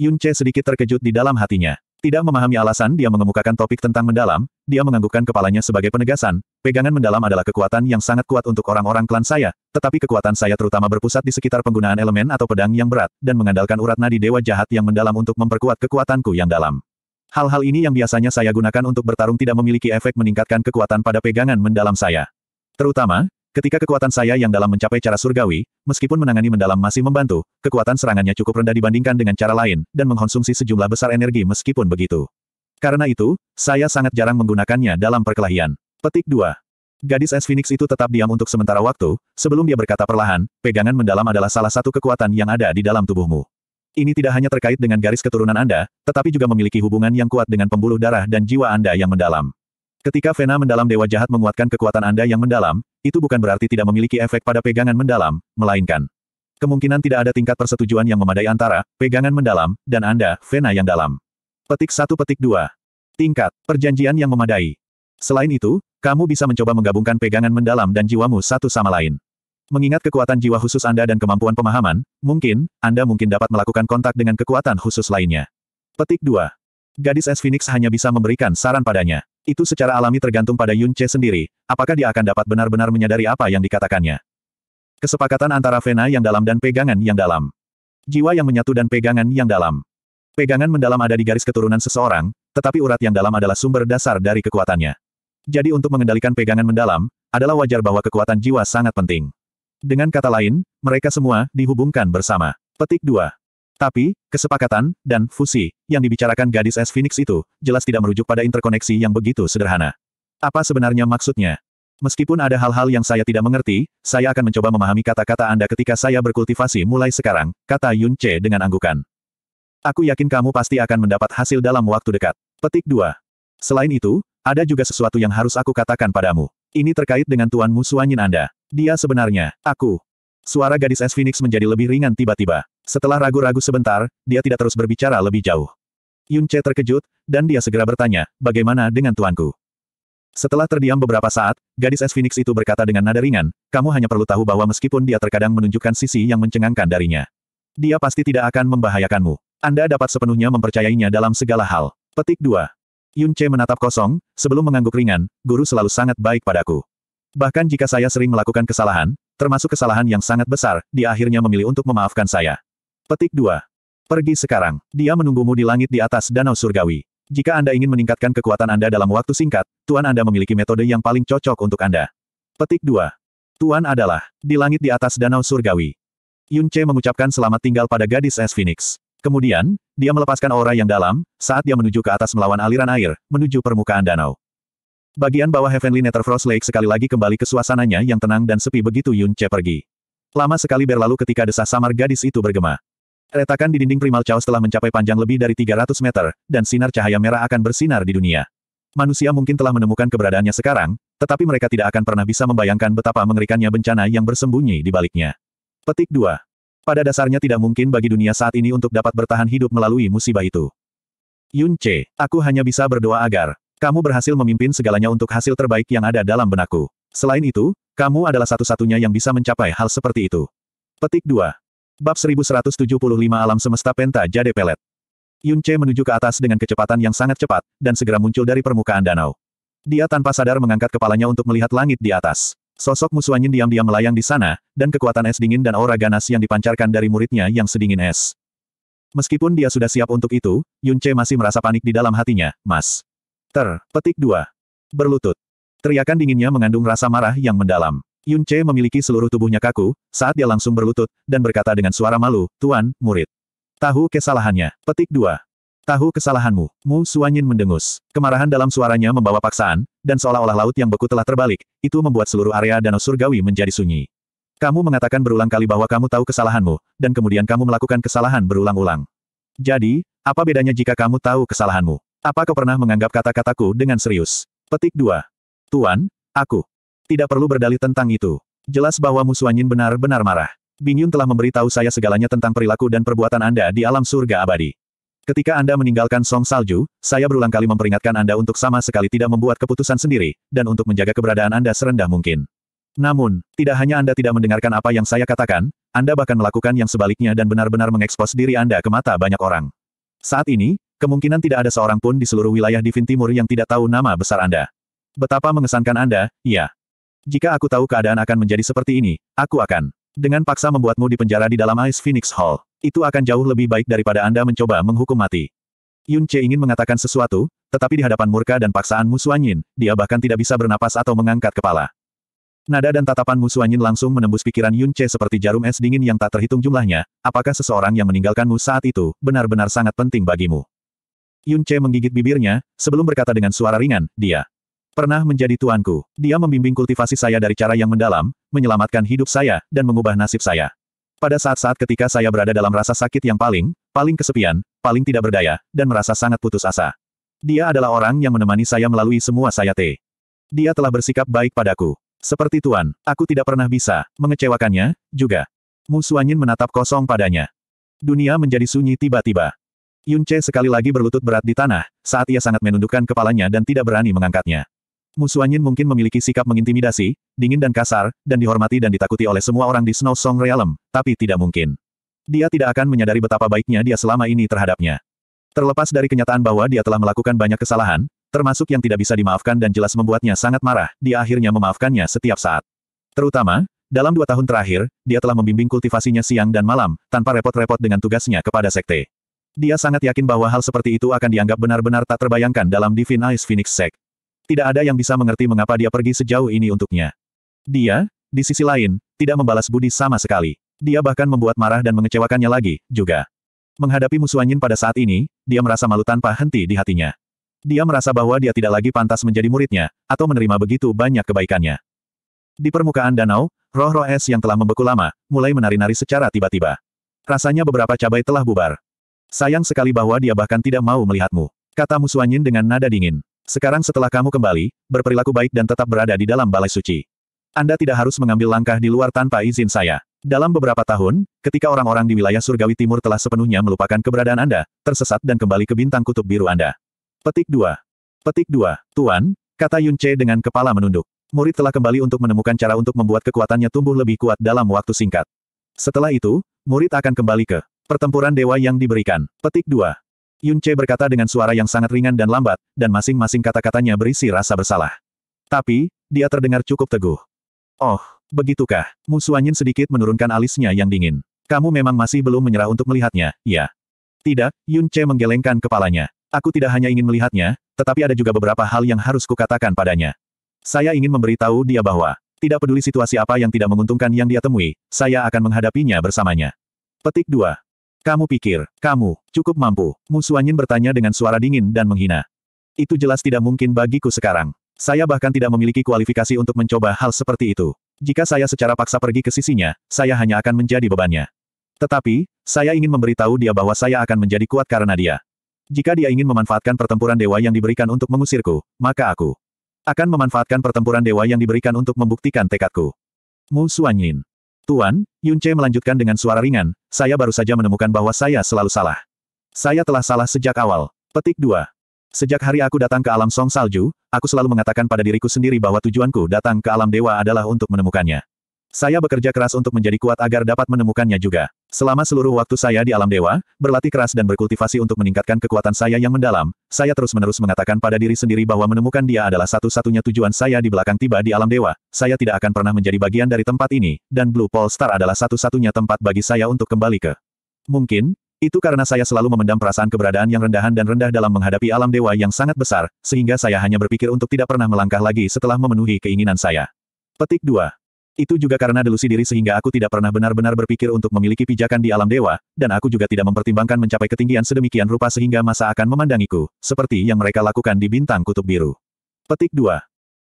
Yun sedikit terkejut di dalam hatinya. Tidak memahami alasan dia mengemukakan topik tentang mendalam, dia menganggukkan kepalanya sebagai penegasan, pegangan mendalam adalah kekuatan yang sangat kuat untuk orang-orang klan saya, tetapi kekuatan saya terutama berpusat di sekitar penggunaan elemen atau pedang yang berat, dan mengandalkan urat nadi dewa jahat yang mendalam untuk memperkuat kekuatanku yang dalam. Hal-hal ini yang biasanya saya gunakan untuk bertarung tidak memiliki efek meningkatkan kekuatan pada pegangan mendalam saya. Terutama, Ketika kekuatan saya yang dalam mencapai cara surgawi, meskipun menangani mendalam masih membantu, kekuatan serangannya cukup rendah dibandingkan dengan cara lain, dan mengkonsumsi sejumlah besar energi meskipun begitu. Karena itu, saya sangat jarang menggunakannya dalam perkelahian. Petik 2. Gadis es Phoenix itu tetap diam untuk sementara waktu, sebelum dia berkata perlahan, pegangan mendalam adalah salah satu kekuatan yang ada di dalam tubuhmu. Ini tidak hanya terkait dengan garis keturunan Anda, tetapi juga memiliki hubungan yang kuat dengan pembuluh darah dan jiwa Anda yang mendalam. Ketika Vena mendalam Dewa Jahat menguatkan kekuatan Anda yang mendalam, itu bukan berarti tidak memiliki efek pada pegangan mendalam, melainkan kemungkinan tidak ada tingkat persetujuan yang memadai antara pegangan mendalam dan Anda, Vena yang dalam. Petik 1 petik 2. Tingkat perjanjian yang memadai. Selain itu, kamu bisa mencoba menggabungkan pegangan mendalam dan jiwamu satu sama lain. Mengingat kekuatan jiwa khusus Anda dan kemampuan pemahaman, mungkin, Anda mungkin dapat melakukan kontak dengan kekuatan khusus lainnya. Petik 2. Gadis Es Phoenix hanya bisa memberikan saran padanya. Itu secara alami tergantung pada Yun Che sendiri, apakah dia akan dapat benar-benar menyadari apa yang dikatakannya. Kesepakatan antara vena yang dalam dan pegangan yang dalam. Jiwa yang menyatu dan pegangan yang dalam. Pegangan mendalam ada di garis keturunan seseorang, tetapi urat yang dalam adalah sumber dasar dari kekuatannya. Jadi untuk mengendalikan pegangan mendalam, adalah wajar bahwa kekuatan jiwa sangat penting. Dengan kata lain, mereka semua dihubungkan bersama. Petik 2. Tapi, kesepakatan, dan fusi, yang dibicarakan gadis es Phoenix itu, jelas tidak merujuk pada interkoneksi yang begitu sederhana. Apa sebenarnya maksudnya? Meskipun ada hal-hal yang saya tidak mengerti, saya akan mencoba memahami kata-kata Anda ketika saya berkultivasi mulai sekarang, kata Yun Che dengan anggukan. Aku yakin kamu pasti akan mendapat hasil dalam waktu dekat. Petik 2. Selain itu, ada juga sesuatu yang harus aku katakan padamu. Ini terkait dengan Tuan suanyin Anda. Dia sebenarnya, aku. Suara gadis es Phoenix menjadi lebih ringan tiba-tiba. Setelah ragu-ragu sebentar, dia tidak terus berbicara lebih jauh. Yun Che terkejut, dan dia segera bertanya, bagaimana dengan tuanku? Setelah terdiam beberapa saat, gadis es Phoenix itu berkata dengan nada ringan, kamu hanya perlu tahu bahwa meskipun dia terkadang menunjukkan sisi yang mencengangkan darinya, dia pasti tidak akan membahayakanmu. Anda dapat sepenuhnya mempercayainya dalam segala hal. Petik 2. Yun Che menatap kosong, sebelum mengangguk ringan, guru selalu sangat baik padaku. Bahkan jika saya sering melakukan kesalahan, termasuk kesalahan yang sangat besar, dia akhirnya memilih untuk memaafkan saya. Petik 2. Pergi sekarang. Dia menunggumu di langit di atas danau surgawi. Jika Anda ingin meningkatkan kekuatan Anda dalam waktu singkat, Tuan Anda memiliki metode yang paling cocok untuk Anda. Petik 2. Tuan adalah, di langit di atas danau surgawi. Yun Che mengucapkan selamat tinggal pada gadis es Phoenix. Kemudian, dia melepaskan aura yang dalam, saat dia menuju ke atas melawan aliran air, menuju permukaan danau. Bagian bawah Heavenly Frost Lake sekali lagi kembali ke suasananya yang tenang dan sepi begitu Yun Che pergi. Lama sekali berlalu ketika desa samar gadis itu bergema. Retakan di dinding primal Chaos telah mencapai panjang lebih dari 300 meter, dan sinar cahaya merah akan bersinar di dunia. Manusia mungkin telah menemukan keberadaannya sekarang, tetapi mereka tidak akan pernah bisa membayangkan betapa mengerikannya bencana yang bersembunyi di baliknya. Petik 2. Pada dasarnya tidak mungkin bagi dunia saat ini untuk dapat bertahan hidup melalui musibah itu. Yun Che, aku hanya bisa berdoa agar kamu berhasil memimpin segalanya untuk hasil terbaik yang ada dalam benakku. Selain itu, kamu adalah satu-satunya yang bisa mencapai hal seperti itu. Petik 2. Bab 1175 Alam Semesta Penta Jade Pelet. Yun Che menuju ke atas dengan kecepatan yang sangat cepat, dan segera muncul dari permukaan danau. Dia tanpa sadar mengangkat kepalanya untuk melihat langit di atas. Sosok musuh diam-diam melayang di sana, dan kekuatan es dingin dan aura ganas yang dipancarkan dari muridnya yang sedingin es. Meskipun dia sudah siap untuk itu, Yun Che masih merasa panik di dalam hatinya, Mas. Ter, petik dua. Berlutut. Teriakan dinginnya mengandung rasa marah yang mendalam. Yun Che memiliki seluruh tubuhnya kaku, saat dia langsung berlutut, dan berkata dengan suara malu, Tuan, murid. Tahu kesalahannya. Petik 2. Tahu kesalahanmu. Mu Suanyin mendengus. Kemarahan dalam suaranya membawa paksaan, dan seolah-olah laut yang beku telah terbalik, itu membuat seluruh area danau surgawi menjadi sunyi. Kamu mengatakan berulang kali bahwa kamu tahu kesalahanmu, dan kemudian kamu melakukan kesalahan berulang-ulang. Jadi, apa bedanya jika kamu tahu kesalahanmu? Apa kau pernah menganggap kata-kataku dengan serius? Petik 2. Tuan, aku. Tidak perlu berdalih tentang itu. Jelas bahwa Musuanyin benar-benar marah. Yun telah memberitahu saya segalanya tentang perilaku dan perbuatan Anda di alam surga abadi. Ketika Anda meninggalkan Song Salju, saya berulang kali memperingatkan Anda untuk sama sekali tidak membuat keputusan sendiri, dan untuk menjaga keberadaan Anda serendah mungkin. Namun, tidak hanya Anda tidak mendengarkan apa yang saya katakan, Anda bahkan melakukan yang sebaliknya dan benar-benar mengekspos diri Anda ke mata banyak orang. Saat ini, kemungkinan tidak ada seorang pun di seluruh wilayah Divin Timur yang tidak tahu nama besar Anda. Betapa mengesankan Anda, ya. Jika aku tahu keadaan akan menjadi seperti ini, aku akan dengan paksa membuatmu dipenjara di dalam Ice Phoenix Hall. Itu akan jauh lebih baik daripada Anda mencoba menghukum mati. Yun Che ingin mengatakan sesuatu, tetapi di hadapan murka dan paksaan Yin, dia bahkan tidak bisa bernapas atau mengangkat kepala. Nada dan tatapan Yin langsung menembus pikiran Yun Che seperti jarum es dingin yang tak terhitung jumlahnya, apakah seseorang yang meninggalkanmu saat itu, benar-benar sangat penting bagimu. Yun Che menggigit bibirnya, sebelum berkata dengan suara ringan, dia Pernah menjadi tuanku, dia membimbing kultivasi saya dari cara yang mendalam, menyelamatkan hidup saya, dan mengubah nasib saya. Pada saat-saat ketika saya berada dalam rasa sakit yang paling, paling kesepian, paling tidak berdaya, dan merasa sangat putus asa. Dia adalah orang yang menemani saya melalui semua saya T. Dia telah bersikap baik padaku. Seperti Tuan, aku tidak pernah bisa mengecewakannya, juga. Musuanyin menatap kosong padanya. Dunia menjadi sunyi tiba-tiba. Yunce sekali lagi berlutut berat di tanah, saat ia sangat menundukkan kepalanya dan tidak berani mengangkatnya. Musuh mungkin memiliki sikap mengintimidasi, dingin dan kasar, dan dihormati dan ditakuti oleh semua orang di Snow Song Realm, tapi tidak mungkin. Dia tidak akan menyadari betapa baiknya dia selama ini terhadapnya. Terlepas dari kenyataan bahwa dia telah melakukan banyak kesalahan, termasuk yang tidak bisa dimaafkan dan jelas membuatnya sangat marah, dia akhirnya memaafkannya setiap saat. Terutama, dalam dua tahun terakhir, dia telah membimbing kultivasinya siang dan malam, tanpa repot-repot dengan tugasnya kepada sekte. Dia sangat yakin bahwa hal seperti itu akan dianggap benar-benar tak terbayangkan dalam Divine Ice Phoenix Sect. Tidak ada yang bisa mengerti mengapa dia pergi sejauh ini untuknya. Dia, di sisi lain, tidak membalas budi sama sekali. Dia bahkan membuat marah dan mengecewakannya lagi, juga. Menghadapi musuh pada saat ini, dia merasa malu tanpa henti di hatinya. Dia merasa bahwa dia tidak lagi pantas menjadi muridnya, atau menerima begitu banyak kebaikannya. Di permukaan danau, roh-roh es yang telah membeku lama, mulai menari-nari secara tiba-tiba. Rasanya beberapa cabai telah bubar. Sayang sekali bahwa dia bahkan tidak mau melihatmu, kata Musuanyin dengan nada dingin. Sekarang setelah kamu kembali, berperilaku baik dan tetap berada di dalam balai suci. Anda tidak harus mengambil langkah di luar tanpa izin saya. Dalam beberapa tahun, ketika orang-orang di wilayah surgawi timur telah sepenuhnya melupakan keberadaan Anda, tersesat dan kembali ke bintang kutub biru Anda. Petik 2. Petik 2. Tuan, kata Yun Che dengan kepala menunduk. Murid telah kembali untuk menemukan cara untuk membuat kekuatannya tumbuh lebih kuat dalam waktu singkat. Setelah itu, murid akan kembali ke pertempuran dewa yang diberikan. Petik 2. Yun Che berkata dengan suara yang sangat ringan dan lambat, dan masing-masing kata-katanya berisi rasa bersalah. Tapi, dia terdengar cukup teguh. Oh, begitukah? Musuanyin sedikit menurunkan alisnya yang dingin. Kamu memang masih belum menyerah untuk melihatnya, ya? Tidak, Yun Che menggelengkan kepalanya. Aku tidak hanya ingin melihatnya, tetapi ada juga beberapa hal yang harus kukatakan padanya. Saya ingin memberitahu dia bahwa, tidak peduli situasi apa yang tidak menguntungkan yang dia temui, saya akan menghadapinya bersamanya. Petik 2. Kamu pikir, kamu, cukup mampu. Musuanyin bertanya dengan suara dingin dan menghina. Itu jelas tidak mungkin bagiku sekarang. Saya bahkan tidak memiliki kualifikasi untuk mencoba hal seperti itu. Jika saya secara paksa pergi ke sisinya, saya hanya akan menjadi bebannya. Tetapi, saya ingin memberitahu dia bahwa saya akan menjadi kuat karena dia. Jika dia ingin memanfaatkan pertempuran dewa yang diberikan untuk mengusirku, maka aku akan memanfaatkan pertempuran dewa yang diberikan untuk membuktikan tekadku. Mu Suanyin. Tuan, Yunce melanjutkan dengan suara ringan, saya baru saja menemukan bahwa saya selalu salah. Saya telah salah sejak awal. Petik 2. Sejak hari aku datang ke alam song salju, aku selalu mengatakan pada diriku sendiri bahwa tujuanku datang ke alam dewa adalah untuk menemukannya. Saya bekerja keras untuk menjadi kuat agar dapat menemukannya juga. Selama seluruh waktu saya di alam dewa, berlatih keras dan berkultivasi untuk meningkatkan kekuatan saya yang mendalam, saya terus-menerus mengatakan pada diri sendiri bahwa menemukan dia adalah satu-satunya tujuan saya di belakang tiba di alam dewa. Saya tidak akan pernah menjadi bagian dari tempat ini, dan Blue Pole Star adalah satu-satunya tempat bagi saya untuk kembali ke. Mungkin, itu karena saya selalu memendam perasaan keberadaan yang rendahan dan rendah dalam menghadapi alam dewa yang sangat besar, sehingga saya hanya berpikir untuk tidak pernah melangkah lagi setelah memenuhi keinginan saya. Petik 2. Itu juga karena delusi diri sehingga aku tidak pernah benar-benar berpikir untuk memiliki pijakan di alam dewa, dan aku juga tidak mempertimbangkan mencapai ketinggian sedemikian rupa sehingga masa akan memandangiku, seperti yang mereka lakukan di bintang kutub biru. Petik 2.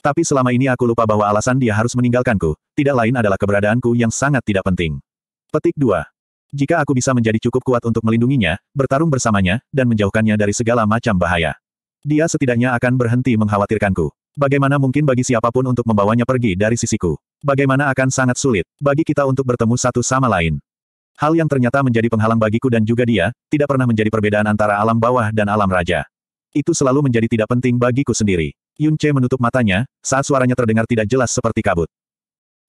Tapi selama ini aku lupa bahwa alasan dia harus meninggalkanku, tidak lain adalah keberadaanku yang sangat tidak penting. Petik 2. Jika aku bisa menjadi cukup kuat untuk melindunginya, bertarung bersamanya, dan menjauhkannya dari segala macam bahaya. Dia setidaknya akan berhenti mengkhawatirkanku. Bagaimana mungkin bagi siapapun untuk membawanya pergi dari sisiku? Bagaimana akan sangat sulit bagi kita untuk bertemu satu sama lain. Hal yang ternyata menjadi penghalang bagiku dan juga dia, tidak pernah menjadi perbedaan antara alam bawah dan alam raja. Itu selalu menjadi tidak penting bagiku sendiri. Yun Che menutup matanya, saat suaranya terdengar tidak jelas seperti kabut.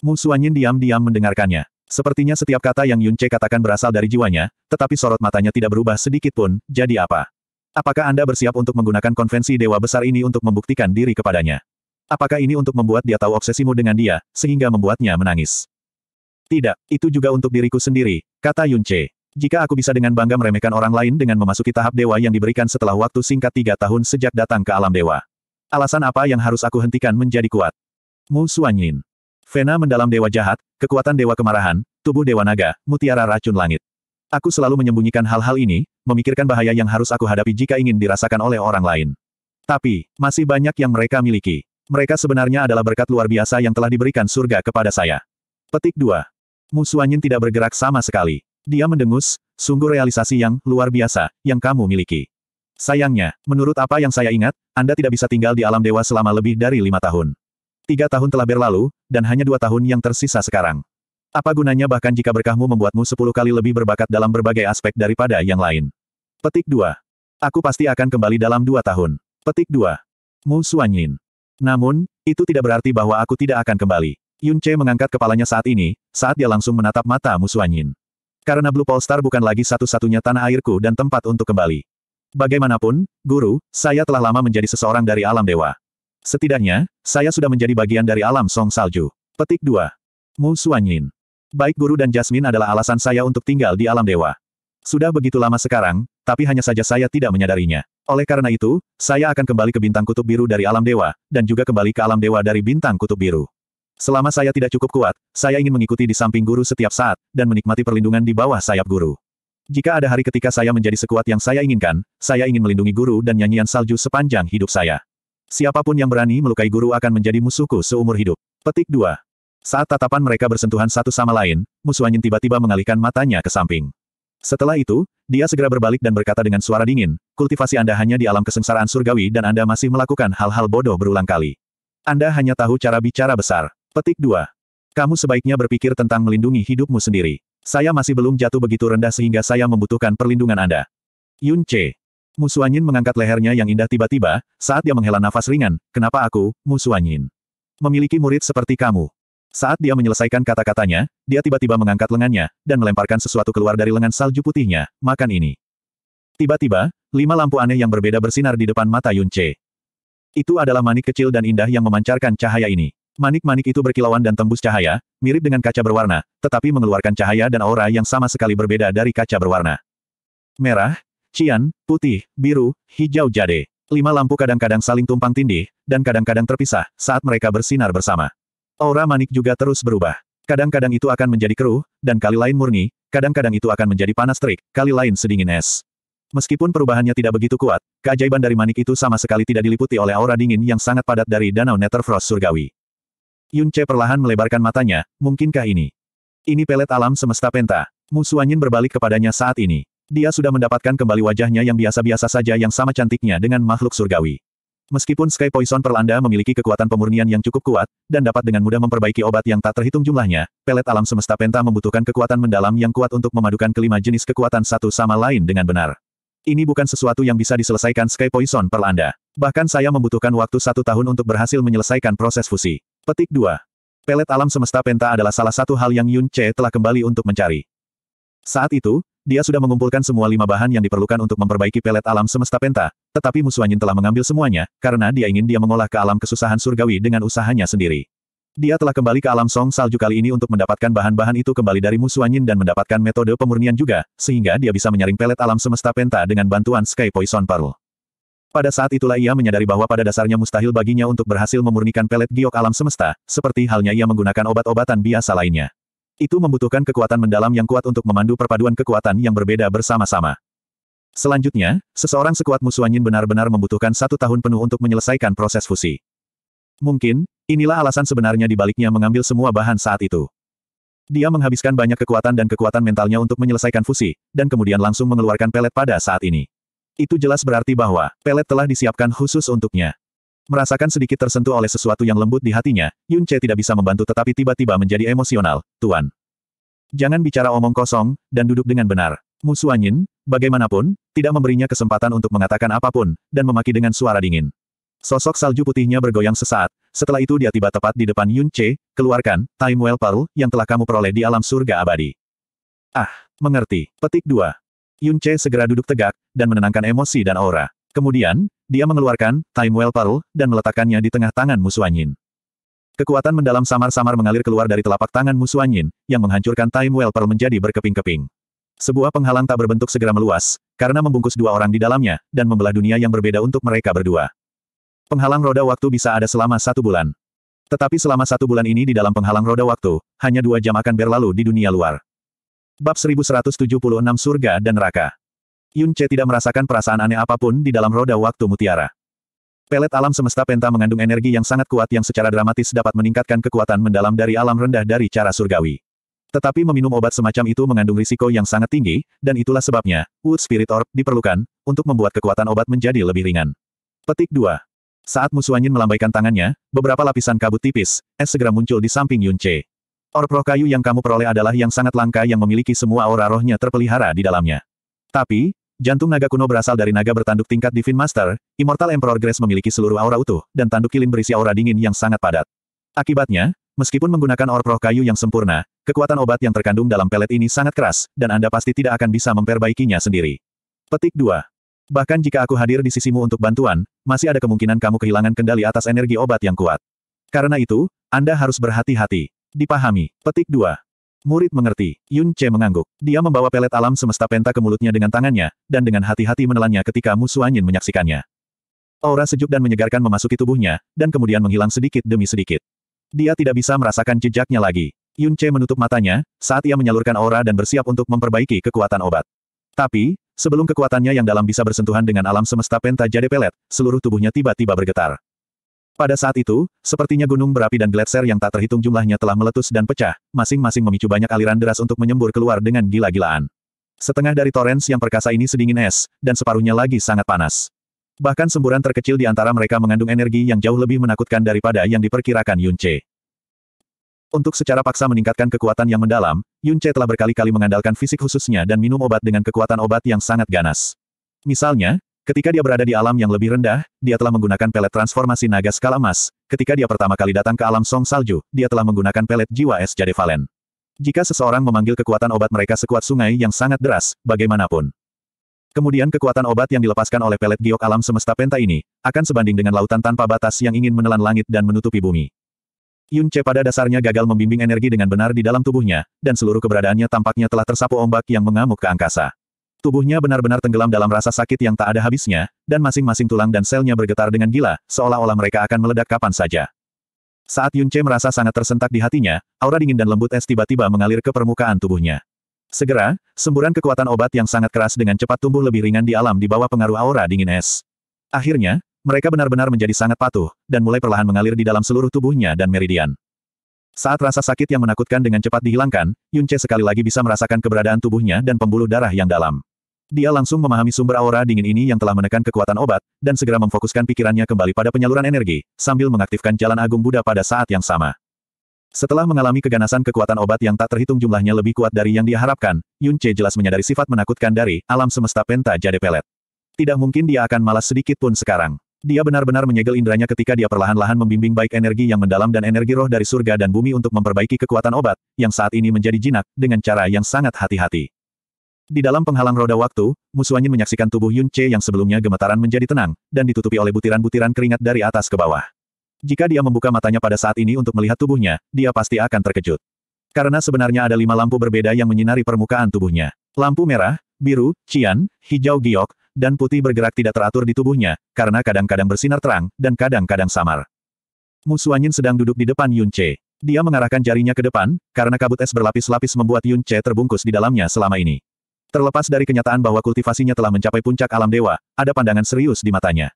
Mu Yin diam-diam mendengarkannya. Sepertinya setiap kata yang Yun Che katakan berasal dari jiwanya, tetapi sorot matanya tidak berubah sedikit pun, jadi apa? Apakah Anda bersiap untuk menggunakan konvensi dewa besar ini untuk membuktikan diri kepadanya? Apakah ini untuk membuat dia tahu obsesimu dengan dia, sehingga membuatnya menangis? Tidak, itu juga untuk diriku sendiri, kata Yun Che. Jika aku bisa dengan bangga meremehkan orang lain dengan memasuki tahap dewa yang diberikan setelah waktu singkat tiga tahun sejak datang ke alam dewa. Alasan apa yang harus aku hentikan menjadi kuat? Mu Suanyin. Vena mendalam dewa jahat, kekuatan dewa kemarahan, tubuh dewa naga, mutiara racun langit. Aku selalu menyembunyikan hal-hal ini, memikirkan bahaya yang harus aku hadapi jika ingin dirasakan oleh orang lain. Tapi, masih banyak yang mereka miliki. Mereka sebenarnya adalah berkat luar biasa yang telah diberikan surga kepada saya. Petik 2. Musuanyin tidak bergerak sama sekali. Dia mendengus, sungguh realisasi yang luar biasa, yang kamu miliki. Sayangnya, menurut apa yang saya ingat, Anda tidak bisa tinggal di alam dewa selama lebih dari lima tahun. Tiga tahun telah berlalu, dan hanya dua tahun yang tersisa sekarang. Apa gunanya bahkan jika berkahmu membuatmu sepuluh kali lebih berbakat dalam berbagai aspek daripada yang lain? Petik 2. Aku pasti akan kembali dalam dua tahun. Petik 2. Mu Suanyin. Namun, itu tidak berarti bahwa aku tidak akan kembali. Yun Che mengangkat kepalanya saat ini, saat dia langsung menatap mata Musuanyin. Karena Blue Pole Star bukan lagi satu-satunya tanah airku dan tempat untuk kembali. Bagaimanapun, Guru, saya telah lama menjadi seseorang dari alam dewa. Setidaknya, saya sudah menjadi bagian dari alam Song Salju. Petik 2. Musuanyin. Baik Guru dan Jasmine adalah alasan saya untuk tinggal di alam dewa. Sudah begitu lama sekarang, tapi hanya saja saya tidak menyadarinya. Oleh karena itu, saya akan kembali ke bintang kutub biru dari alam dewa, dan juga kembali ke alam dewa dari bintang kutub biru. Selama saya tidak cukup kuat, saya ingin mengikuti di samping guru setiap saat, dan menikmati perlindungan di bawah sayap guru. Jika ada hari ketika saya menjadi sekuat yang saya inginkan, saya ingin melindungi guru dan nyanyian salju sepanjang hidup saya. Siapapun yang berani melukai guru akan menjadi musuhku seumur hidup. Petik 2. Saat tatapan mereka bersentuhan satu sama lain, musuh tiba-tiba mengalihkan matanya ke samping. Setelah itu, dia segera berbalik dan berkata dengan suara dingin, kultivasi Anda hanya di alam kesengsaraan surgawi dan Anda masih melakukan hal-hal bodoh berulang kali. Anda hanya tahu cara bicara besar. Petik 2. Kamu sebaiknya berpikir tentang melindungi hidupmu sendiri. Saya masih belum jatuh begitu rendah sehingga saya membutuhkan perlindungan Anda. Yun Mu Musuanyin mengangkat lehernya yang indah tiba-tiba, saat dia menghela nafas ringan, kenapa aku, Musuanyin? Memiliki murid seperti kamu. Saat dia menyelesaikan kata-katanya, dia tiba-tiba mengangkat lengannya, dan melemparkan sesuatu keluar dari lengan salju putihnya, makan ini. Tiba-tiba, lima lampu aneh yang berbeda bersinar di depan mata Yun Che. Itu adalah manik kecil dan indah yang memancarkan cahaya ini. Manik-manik itu berkilauan dan tembus cahaya, mirip dengan kaca berwarna, tetapi mengeluarkan cahaya dan aura yang sama sekali berbeda dari kaca berwarna. Merah, cian, putih, biru, hijau jade. Lima lampu kadang-kadang saling tumpang tindih, dan kadang-kadang terpisah, saat mereka bersinar bersama. Aura manik juga terus berubah. Kadang-kadang itu akan menjadi keruh, dan kali lain murni, kadang-kadang itu akan menjadi panas terik, kali lain sedingin es. Meskipun perubahannya tidak begitu kuat, keajaiban dari manik itu sama sekali tidak diliputi oleh aura dingin yang sangat padat dari danau Netherfrost surgawi. Yun Che perlahan melebarkan matanya, mungkinkah ini? Ini pelet alam semesta penta. Musu angin berbalik kepadanya saat ini. Dia sudah mendapatkan kembali wajahnya yang biasa-biasa saja yang sama cantiknya dengan makhluk surgawi. Meskipun Sky Poison Perlanda memiliki kekuatan pemurnian yang cukup kuat, dan dapat dengan mudah memperbaiki obat yang tak terhitung jumlahnya, pelet alam semesta penta membutuhkan kekuatan mendalam yang kuat untuk memadukan kelima jenis kekuatan satu sama lain dengan benar. Ini bukan sesuatu yang bisa diselesaikan Sky Poison Perlanda. Bahkan saya membutuhkan waktu satu tahun untuk berhasil menyelesaikan proses fusi. Petik 2. Pelet alam semesta penta adalah salah satu hal yang Yun Che telah kembali untuk mencari. Saat itu, dia sudah mengumpulkan semua lima bahan yang diperlukan untuk memperbaiki pelet alam semesta penta, tetapi musuh telah mengambil semuanya, karena dia ingin dia mengolah ke alam kesusahan surgawi dengan usahanya sendiri. Dia telah kembali ke alam song salju kali ini untuk mendapatkan bahan-bahan itu kembali dari musuh dan mendapatkan metode pemurnian juga, sehingga dia bisa menyaring pelet alam semesta penta dengan bantuan Sky Poison Pearl. Pada saat itulah ia menyadari bahwa pada dasarnya mustahil baginya untuk berhasil memurnikan pelet giok alam semesta, seperti halnya ia menggunakan obat-obatan biasa lainnya. Itu membutuhkan kekuatan mendalam yang kuat untuk memandu perpaduan kekuatan yang berbeda bersama-sama. Selanjutnya, seseorang sekuat Musuanyin benar-benar membutuhkan satu tahun penuh untuk menyelesaikan proses fusi. Mungkin, inilah alasan sebenarnya dibaliknya mengambil semua bahan saat itu. Dia menghabiskan banyak kekuatan dan kekuatan mentalnya untuk menyelesaikan fusi, dan kemudian langsung mengeluarkan pelet pada saat ini. Itu jelas berarti bahwa pelet telah disiapkan khusus untuknya. Merasakan sedikit tersentuh oleh sesuatu yang lembut di hatinya, Yun Che tidak bisa membantu tetapi tiba-tiba menjadi emosional, Tuan. Jangan bicara omong kosong, dan duduk dengan benar. Musuh bagaimanapun, tidak memberinya kesempatan untuk mengatakan apapun, dan memaki dengan suara dingin. Sosok salju putihnya bergoyang sesaat, setelah itu dia tiba tepat di depan Yun Che, keluarkan, Time Well Pearl, yang telah kamu peroleh di alam surga abadi. Ah, mengerti. Petik dua. Yun Che segera duduk tegak, dan menenangkan emosi dan aura. Kemudian, dia mengeluarkan Time Well Pearl dan meletakkannya di tengah tangan Musuanyin. Kekuatan mendalam samar-samar mengalir keluar dari telapak tangan Musuanyin, yang menghancurkan Time Well Pearl menjadi berkeping-keping. Sebuah penghalang tak berbentuk segera meluas, karena membungkus dua orang di dalamnya, dan membelah dunia yang berbeda untuk mereka berdua. Penghalang roda waktu bisa ada selama satu bulan. Tetapi selama satu bulan ini di dalam penghalang roda waktu, hanya dua jam akan berlalu di dunia luar. Bab 1176 Surga dan Neraka Yun Che tidak merasakan perasaan aneh apapun di dalam roda waktu mutiara. Pelet alam semesta penta mengandung energi yang sangat kuat yang secara dramatis dapat meningkatkan kekuatan mendalam dari alam rendah dari cara surgawi. Tetapi meminum obat semacam itu mengandung risiko yang sangat tinggi, dan itulah sebabnya, Wood Spirit Orb diperlukan, untuk membuat kekuatan obat menjadi lebih ringan. Petik 2. Saat musuhanyin melambaikan tangannya, beberapa lapisan kabut tipis, es segera muncul di samping Yun Che. Orb roh kayu yang kamu peroleh adalah yang sangat langka yang memiliki semua aura rohnya terpelihara di dalamnya. Tapi, Jantung naga kuno berasal dari naga bertanduk tingkat Divine Master, Immortal Emperor Grace memiliki seluruh aura utuh, dan tanduk kilim berisi aura dingin yang sangat padat. Akibatnya, meskipun menggunakan orproh kayu yang sempurna, kekuatan obat yang terkandung dalam pelet ini sangat keras, dan Anda pasti tidak akan bisa memperbaikinya sendiri. Petik 2. Bahkan jika aku hadir di sisimu untuk bantuan, masih ada kemungkinan kamu kehilangan kendali atas energi obat yang kuat. Karena itu, Anda harus berhati-hati. Dipahami. Petik 2. Murid mengerti. Yun Che mengangguk. Dia membawa pelet alam semesta penta ke mulutnya dengan tangannya, dan dengan hati-hati menelannya ketika musuh menyaksikannya. Aura sejuk dan menyegarkan memasuki tubuhnya, dan kemudian menghilang sedikit demi sedikit. Dia tidak bisa merasakan jejaknya lagi. Yun Che menutup matanya, saat ia menyalurkan aura dan bersiap untuk memperbaiki kekuatan obat. Tapi, sebelum kekuatannya yang dalam bisa bersentuhan dengan alam semesta penta jade pelet, seluruh tubuhnya tiba-tiba bergetar. Pada saat itu, sepertinya gunung berapi dan gletser yang tak terhitung jumlahnya telah meletus dan pecah, masing-masing memicu banyak aliran deras untuk menyembur keluar dengan gila-gilaan. Setengah dari torrens yang perkasa ini sedingin es, dan separuhnya lagi sangat panas. Bahkan semburan terkecil di antara mereka mengandung energi yang jauh lebih menakutkan daripada yang diperkirakan Yunce. Untuk secara paksa meningkatkan kekuatan yang mendalam, Yunce telah berkali-kali mengandalkan fisik khususnya dan minum obat dengan kekuatan obat yang sangat ganas. Misalnya, Ketika dia berada di alam yang lebih rendah, dia telah menggunakan pelet transformasi naga skala emas. Ketika dia pertama kali datang ke alam song salju, dia telah menggunakan pelet jiwa es jade valen. Jika seseorang memanggil kekuatan obat mereka sekuat sungai yang sangat deras, bagaimanapun. Kemudian kekuatan obat yang dilepaskan oleh pelet giok alam semesta penta ini, akan sebanding dengan lautan tanpa batas yang ingin menelan langit dan menutupi bumi. Yun Che pada dasarnya gagal membimbing energi dengan benar di dalam tubuhnya, dan seluruh keberadaannya tampaknya telah tersapu ombak yang mengamuk ke angkasa. Tubuhnya benar-benar tenggelam dalam rasa sakit yang tak ada habisnya, dan masing-masing tulang dan selnya bergetar dengan gila, seolah-olah mereka akan meledak kapan saja. Saat Yun merasa sangat tersentak di hatinya, aura dingin dan lembut es tiba-tiba mengalir ke permukaan tubuhnya. Segera, semburan kekuatan obat yang sangat keras dengan cepat tumbuh lebih ringan di alam di bawah pengaruh aura dingin es. Akhirnya, mereka benar-benar menjadi sangat patuh, dan mulai perlahan mengalir di dalam seluruh tubuhnya dan meridian. Saat rasa sakit yang menakutkan dengan cepat dihilangkan, Yun sekali lagi bisa merasakan keberadaan tubuhnya dan pembuluh darah yang dalam. Dia langsung memahami sumber aura dingin ini yang telah menekan kekuatan obat, dan segera memfokuskan pikirannya kembali pada penyaluran energi, sambil mengaktifkan jalan agung Buddha pada saat yang sama. Setelah mengalami keganasan kekuatan obat yang tak terhitung jumlahnya lebih kuat dari yang diharapkan, Yun Che jelas menyadari sifat menakutkan dari alam semesta penta jade pelet. Tidak mungkin dia akan malas sedikit pun sekarang. Dia benar-benar menyegel indranya ketika dia perlahan-lahan membimbing baik energi yang mendalam dan energi roh dari surga dan bumi untuk memperbaiki kekuatan obat, yang saat ini menjadi jinak, dengan cara yang sangat hati-hati. Di dalam penghalang roda waktu, Musuanyin menyaksikan tubuh Yun Che yang sebelumnya gemetaran menjadi tenang, dan ditutupi oleh butiran-butiran keringat dari atas ke bawah. Jika dia membuka matanya pada saat ini untuk melihat tubuhnya, dia pasti akan terkejut. Karena sebenarnya ada lima lampu berbeda yang menyinari permukaan tubuhnya. Lampu merah, biru, cian, hijau giok, dan putih bergerak tidak teratur di tubuhnya, karena kadang-kadang bersinar terang, dan kadang-kadang samar. Musuanyin sedang duduk di depan Yun Che. Dia mengarahkan jarinya ke depan, karena kabut es berlapis-lapis membuat Yun Che terbungkus di dalamnya selama ini. Terlepas dari kenyataan bahwa kultivasinya telah mencapai puncak alam dewa, ada pandangan serius di matanya.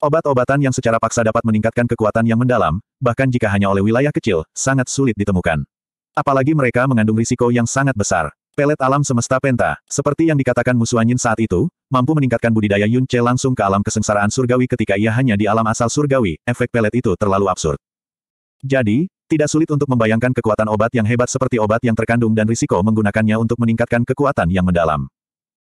Obat-obatan yang secara paksa dapat meningkatkan kekuatan yang mendalam, bahkan jika hanya oleh wilayah kecil, sangat sulit ditemukan. Apalagi mereka mengandung risiko yang sangat besar. Pelet alam semesta penta, seperti yang dikatakan Musuanyin saat itu, mampu meningkatkan budidaya Yunce langsung ke alam kesengsaraan surgawi ketika ia hanya di alam asal surgawi, efek pelet itu terlalu absurd. Jadi, tidak sulit untuk membayangkan kekuatan obat yang hebat seperti obat yang terkandung dan risiko menggunakannya untuk meningkatkan kekuatan yang mendalam.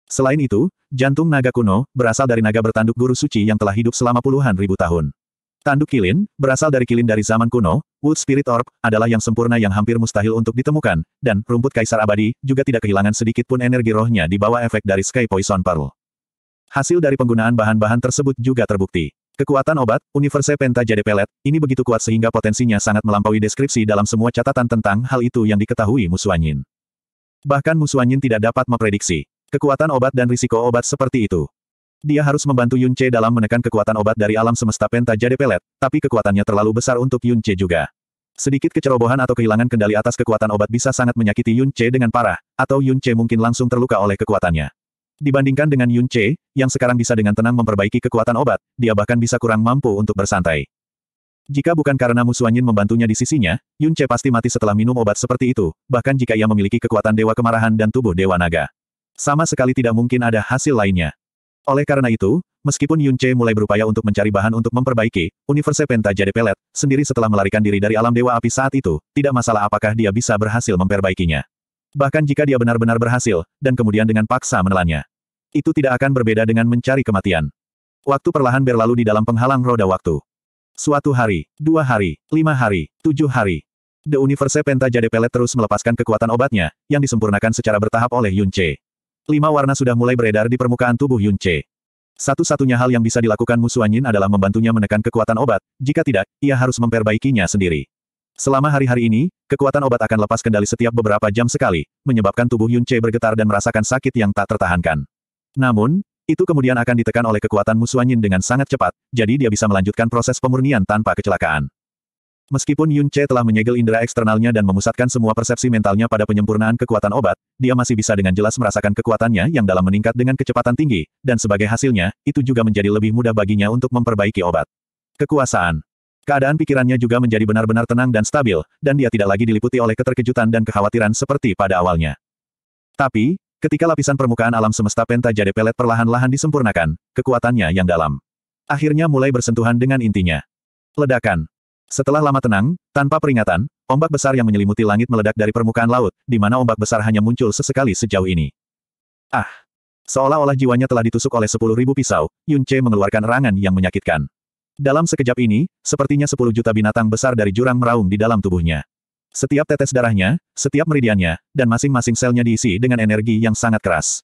Selain itu, jantung naga kuno, berasal dari naga bertanduk guru suci yang telah hidup selama puluhan ribu tahun. Tanduk kilin, berasal dari kilin dari zaman kuno, Wood Spirit Orb, adalah yang sempurna yang hampir mustahil untuk ditemukan, dan rumput kaisar abadi, juga tidak kehilangan sedikit pun energi rohnya di bawah efek dari Sky Poison Pearl. Hasil dari penggunaan bahan-bahan tersebut juga terbukti. Kekuatan obat, Universe Penta Jade Pelet, ini begitu kuat sehingga potensinya sangat melampaui deskripsi dalam semua catatan tentang hal itu yang diketahui Musuanyin. Bahkan Musuanyin tidak dapat memprediksi kekuatan obat dan risiko obat seperti itu. Dia harus membantu Yun Che dalam menekan kekuatan obat dari alam semesta Penta Jade Pelet, tapi kekuatannya terlalu besar untuk Yun Che juga. Sedikit kecerobohan atau kehilangan kendali atas kekuatan obat bisa sangat menyakiti Yun Che dengan parah, atau Yun Che mungkin langsung terluka oleh kekuatannya. Dibandingkan dengan Yun Che, yang sekarang bisa dengan tenang memperbaiki kekuatan obat, dia bahkan bisa kurang mampu untuk bersantai. Jika bukan karena Suanyin membantunya di sisinya, Yun Che pasti mati setelah minum obat seperti itu, bahkan jika ia memiliki kekuatan dewa kemarahan dan tubuh dewa naga. Sama sekali tidak mungkin ada hasil lainnya. Oleh karena itu, meskipun Yun Che mulai berupaya untuk mencari bahan untuk memperbaiki, Universe Penta jadi pelet, sendiri setelah melarikan diri dari alam dewa api saat itu, tidak masalah apakah dia bisa berhasil memperbaikinya. Bahkan jika dia benar-benar berhasil, dan kemudian dengan paksa menelannya. Itu tidak akan berbeda dengan mencari kematian. Waktu perlahan berlalu di dalam penghalang roda waktu. Suatu hari, dua hari, lima hari, tujuh hari. The Universe Jade Pelet terus melepaskan kekuatan obatnya, yang disempurnakan secara bertahap oleh Yun Che. Lima warna sudah mulai beredar di permukaan tubuh Yun Che. Satu-satunya hal yang bisa dilakukan Musuanyin adalah membantunya menekan kekuatan obat, jika tidak, ia harus memperbaikinya sendiri. Selama hari-hari ini, kekuatan obat akan lepas kendali setiap beberapa jam sekali, menyebabkan tubuh Yun Che bergetar dan merasakan sakit yang tak tertahankan. Namun, itu kemudian akan ditekan oleh kekuatan musuanyin dengan sangat cepat, jadi dia bisa melanjutkan proses pemurnian tanpa kecelakaan. Meskipun Yun Che telah menyegel indera eksternalnya dan memusatkan semua persepsi mentalnya pada penyempurnaan kekuatan obat, dia masih bisa dengan jelas merasakan kekuatannya yang dalam meningkat dengan kecepatan tinggi, dan sebagai hasilnya, itu juga menjadi lebih mudah baginya untuk memperbaiki obat. Kekuasaan Keadaan pikirannya juga menjadi benar-benar tenang dan stabil, dan dia tidak lagi diliputi oleh keterkejutan dan kekhawatiran seperti pada awalnya. Tapi, Ketika lapisan permukaan alam semesta penta jade pelet perlahan-lahan disempurnakan, kekuatannya yang dalam. Akhirnya mulai bersentuhan dengan intinya. Ledakan. Setelah lama tenang, tanpa peringatan, ombak besar yang menyelimuti langit meledak dari permukaan laut, di mana ombak besar hanya muncul sesekali sejauh ini. Ah! Seolah-olah jiwanya telah ditusuk oleh sepuluh ribu pisau, Yun Che mengeluarkan rangan yang menyakitkan. Dalam sekejap ini, sepertinya sepuluh juta binatang besar dari jurang meraung di dalam tubuhnya. Setiap tetes darahnya, setiap meridiannya, dan masing-masing selnya diisi dengan energi yang sangat keras.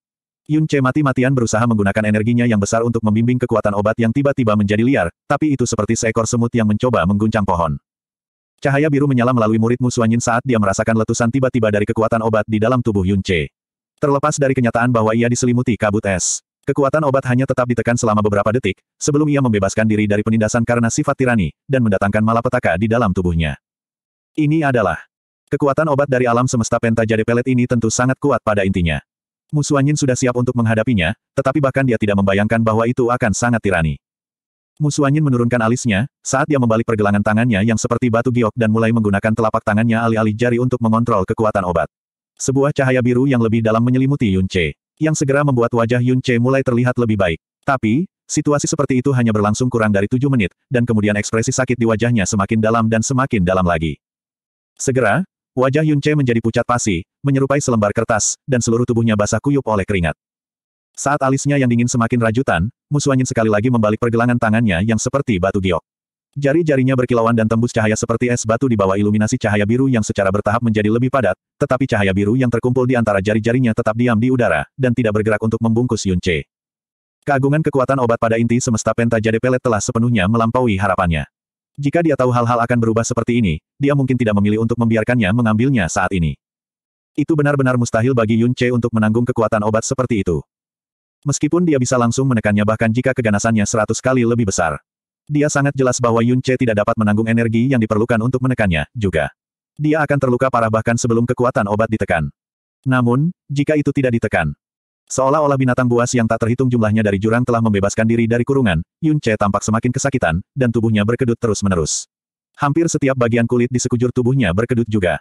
Yun Che mati-matian berusaha menggunakan energinya yang besar untuk membimbing kekuatan obat yang tiba-tiba menjadi liar, tapi itu seperti seekor semut yang mencoba mengguncang pohon. Cahaya biru menyala melalui murid Yin saat dia merasakan letusan tiba-tiba dari kekuatan obat di dalam tubuh Yun Che. Terlepas dari kenyataan bahwa ia diselimuti kabut es, kekuatan obat hanya tetap ditekan selama beberapa detik, sebelum ia membebaskan diri dari penindasan karena sifat tirani, dan mendatangkan malapetaka di dalam tubuhnya. Ini adalah kekuatan obat dari alam semesta jade pelet ini tentu sangat kuat pada intinya. Musuanyin sudah siap untuk menghadapinya, tetapi bahkan dia tidak membayangkan bahwa itu akan sangat tirani. Musuanyin menurunkan alisnya, saat dia membalik pergelangan tangannya yang seperti batu giok dan mulai menggunakan telapak tangannya alih-alih jari untuk mengontrol kekuatan obat. Sebuah cahaya biru yang lebih dalam menyelimuti Yun Che, yang segera membuat wajah Yun Che mulai terlihat lebih baik. Tapi, situasi seperti itu hanya berlangsung kurang dari tujuh menit, dan kemudian ekspresi sakit di wajahnya semakin dalam dan semakin dalam lagi. Segera, wajah Yun Che menjadi pucat pasi, menyerupai selembar kertas, dan seluruh tubuhnya basah kuyup oleh keringat. Saat alisnya yang dingin semakin rajutan, musuh sekali lagi membalik pergelangan tangannya yang seperti batu giok. Jari-jarinya berkilauan dan tembus cahaya seperti es batu di bawah iluminasi cahaya biru yang secara bertahap menjadi lebih padat, tetapi cahaya biru yang terkumpul di antara jari-jarinya tetap diam di udara, dan tidak bergerak untuk membungkus Yun Che. Keagungan kekuatan obat pada inti semesta pentajade pelet telah sepenuhnya melampaui harapannya. Jika dia tahu hal-hal akan berubah seperti ini, dia mungkin tidak memilih untuk membiarkannya mengambilnya saat ini. Itu benar-benar mustahil bagi Yun Che untuk menanggung kekuatan obat seperti itu. Meskipun dia bisa langsung menekannya bahkan jika keganasannya seratus kali lebih besar. Dia sangat jelas bahwa Yun Che tidak dapat menanggung energi yang diperlukan untuk menekannya, juga. Dia akan terluka parah bahkan sebelum kekuatan obat ditekan. Namun, jika itu tidak ditekan, Seolah-olah binatang buas yang tak terhitung jumlahnya dari jurang telah membebaskan diri dari kurungan, Yun Che tampak semakin kesakitan, dan tubuhnya berkedut terus-menerus. Hampir setiap bagian kulit di sekujur tubuhnya berkedut juga.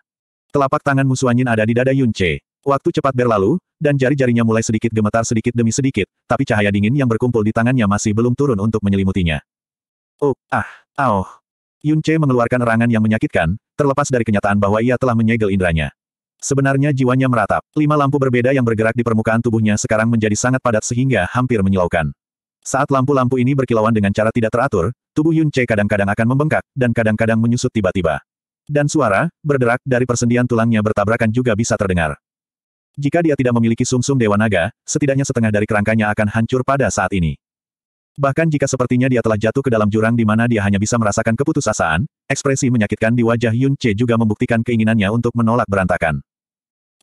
Telapak tangan musuh ada di dada Yun Che. Waktu cepat berlalu, dan jari-jarinya mulai sedikit gemetar sedikit demi sedikit, tapi cahaya dingin yang berkumpul di tangannya masih belum turun untuk menyelimutinya. Oh, ah, aoh. Yun Che mengeluarkan erangan yang menyakitkan, terlepas dari kenyataan bahwa ia telah menyegel indranya. Sebenarnya jiwanya meratap. Lima lampu berbeda yang bergerak di permukaan tubuhnya sekarang menjadi sangat padat sehingga hampir menyilaukan. Saat lampu-lampu ini berkilauan dengan cara tidak teratur, tubuh Yun Che kadang-kadang akan membengkak, dan kadang-kadang menyusut tiba-tiba. Dan suara, berderak, dari persendian tulangnya bertabrakan juga bisa terdengar. Jika dia tidak memiliki sumsum -sum Dewa Naga, setidaknya setengah dari kerangkanya akan hancur pada saat ini. Bahkan jika sepertinya dia telah jatuh ke dalam jurang di mana dia hanya bisa merasakan keputusasaan, ekspresi menyakitkan di wajah Yun Che juga membuktikan keinginannya untuk menolak berantakan.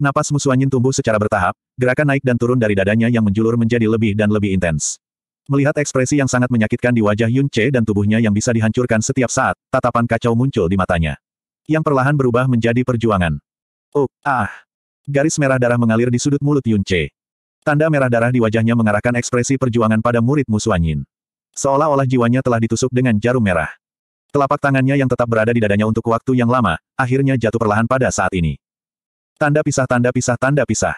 Napas Musuanyin tumbuh secara bertahap, gerakan naik dan turun dari dadanya yang menjulur menjadi lebih dan lebih intens. Melihat ekspresi yang sangat menyakitkan di wajah Yun Che dan tubuhnya yang bisa dihancurkan setiap saat, tatapan kacau muncul di matanya. Yang perlahan berubah menjadi perjuangan. Oh, ah. Garis merah darah mengalir di sudut mulut Yun Che. Tanda merah darah di wajahnya mengarahkan ekspresi perjuangan pada murid Musuanyin, Seolah-olah jiwanya telah ditusuk dengan jarum merah. Telapak tangannya yang tetap berada di dadanya untuk waktu yang lama, akhirnya jatuh perlahan pada saat ini. Tanda pisah tanda pisah tanda pisah.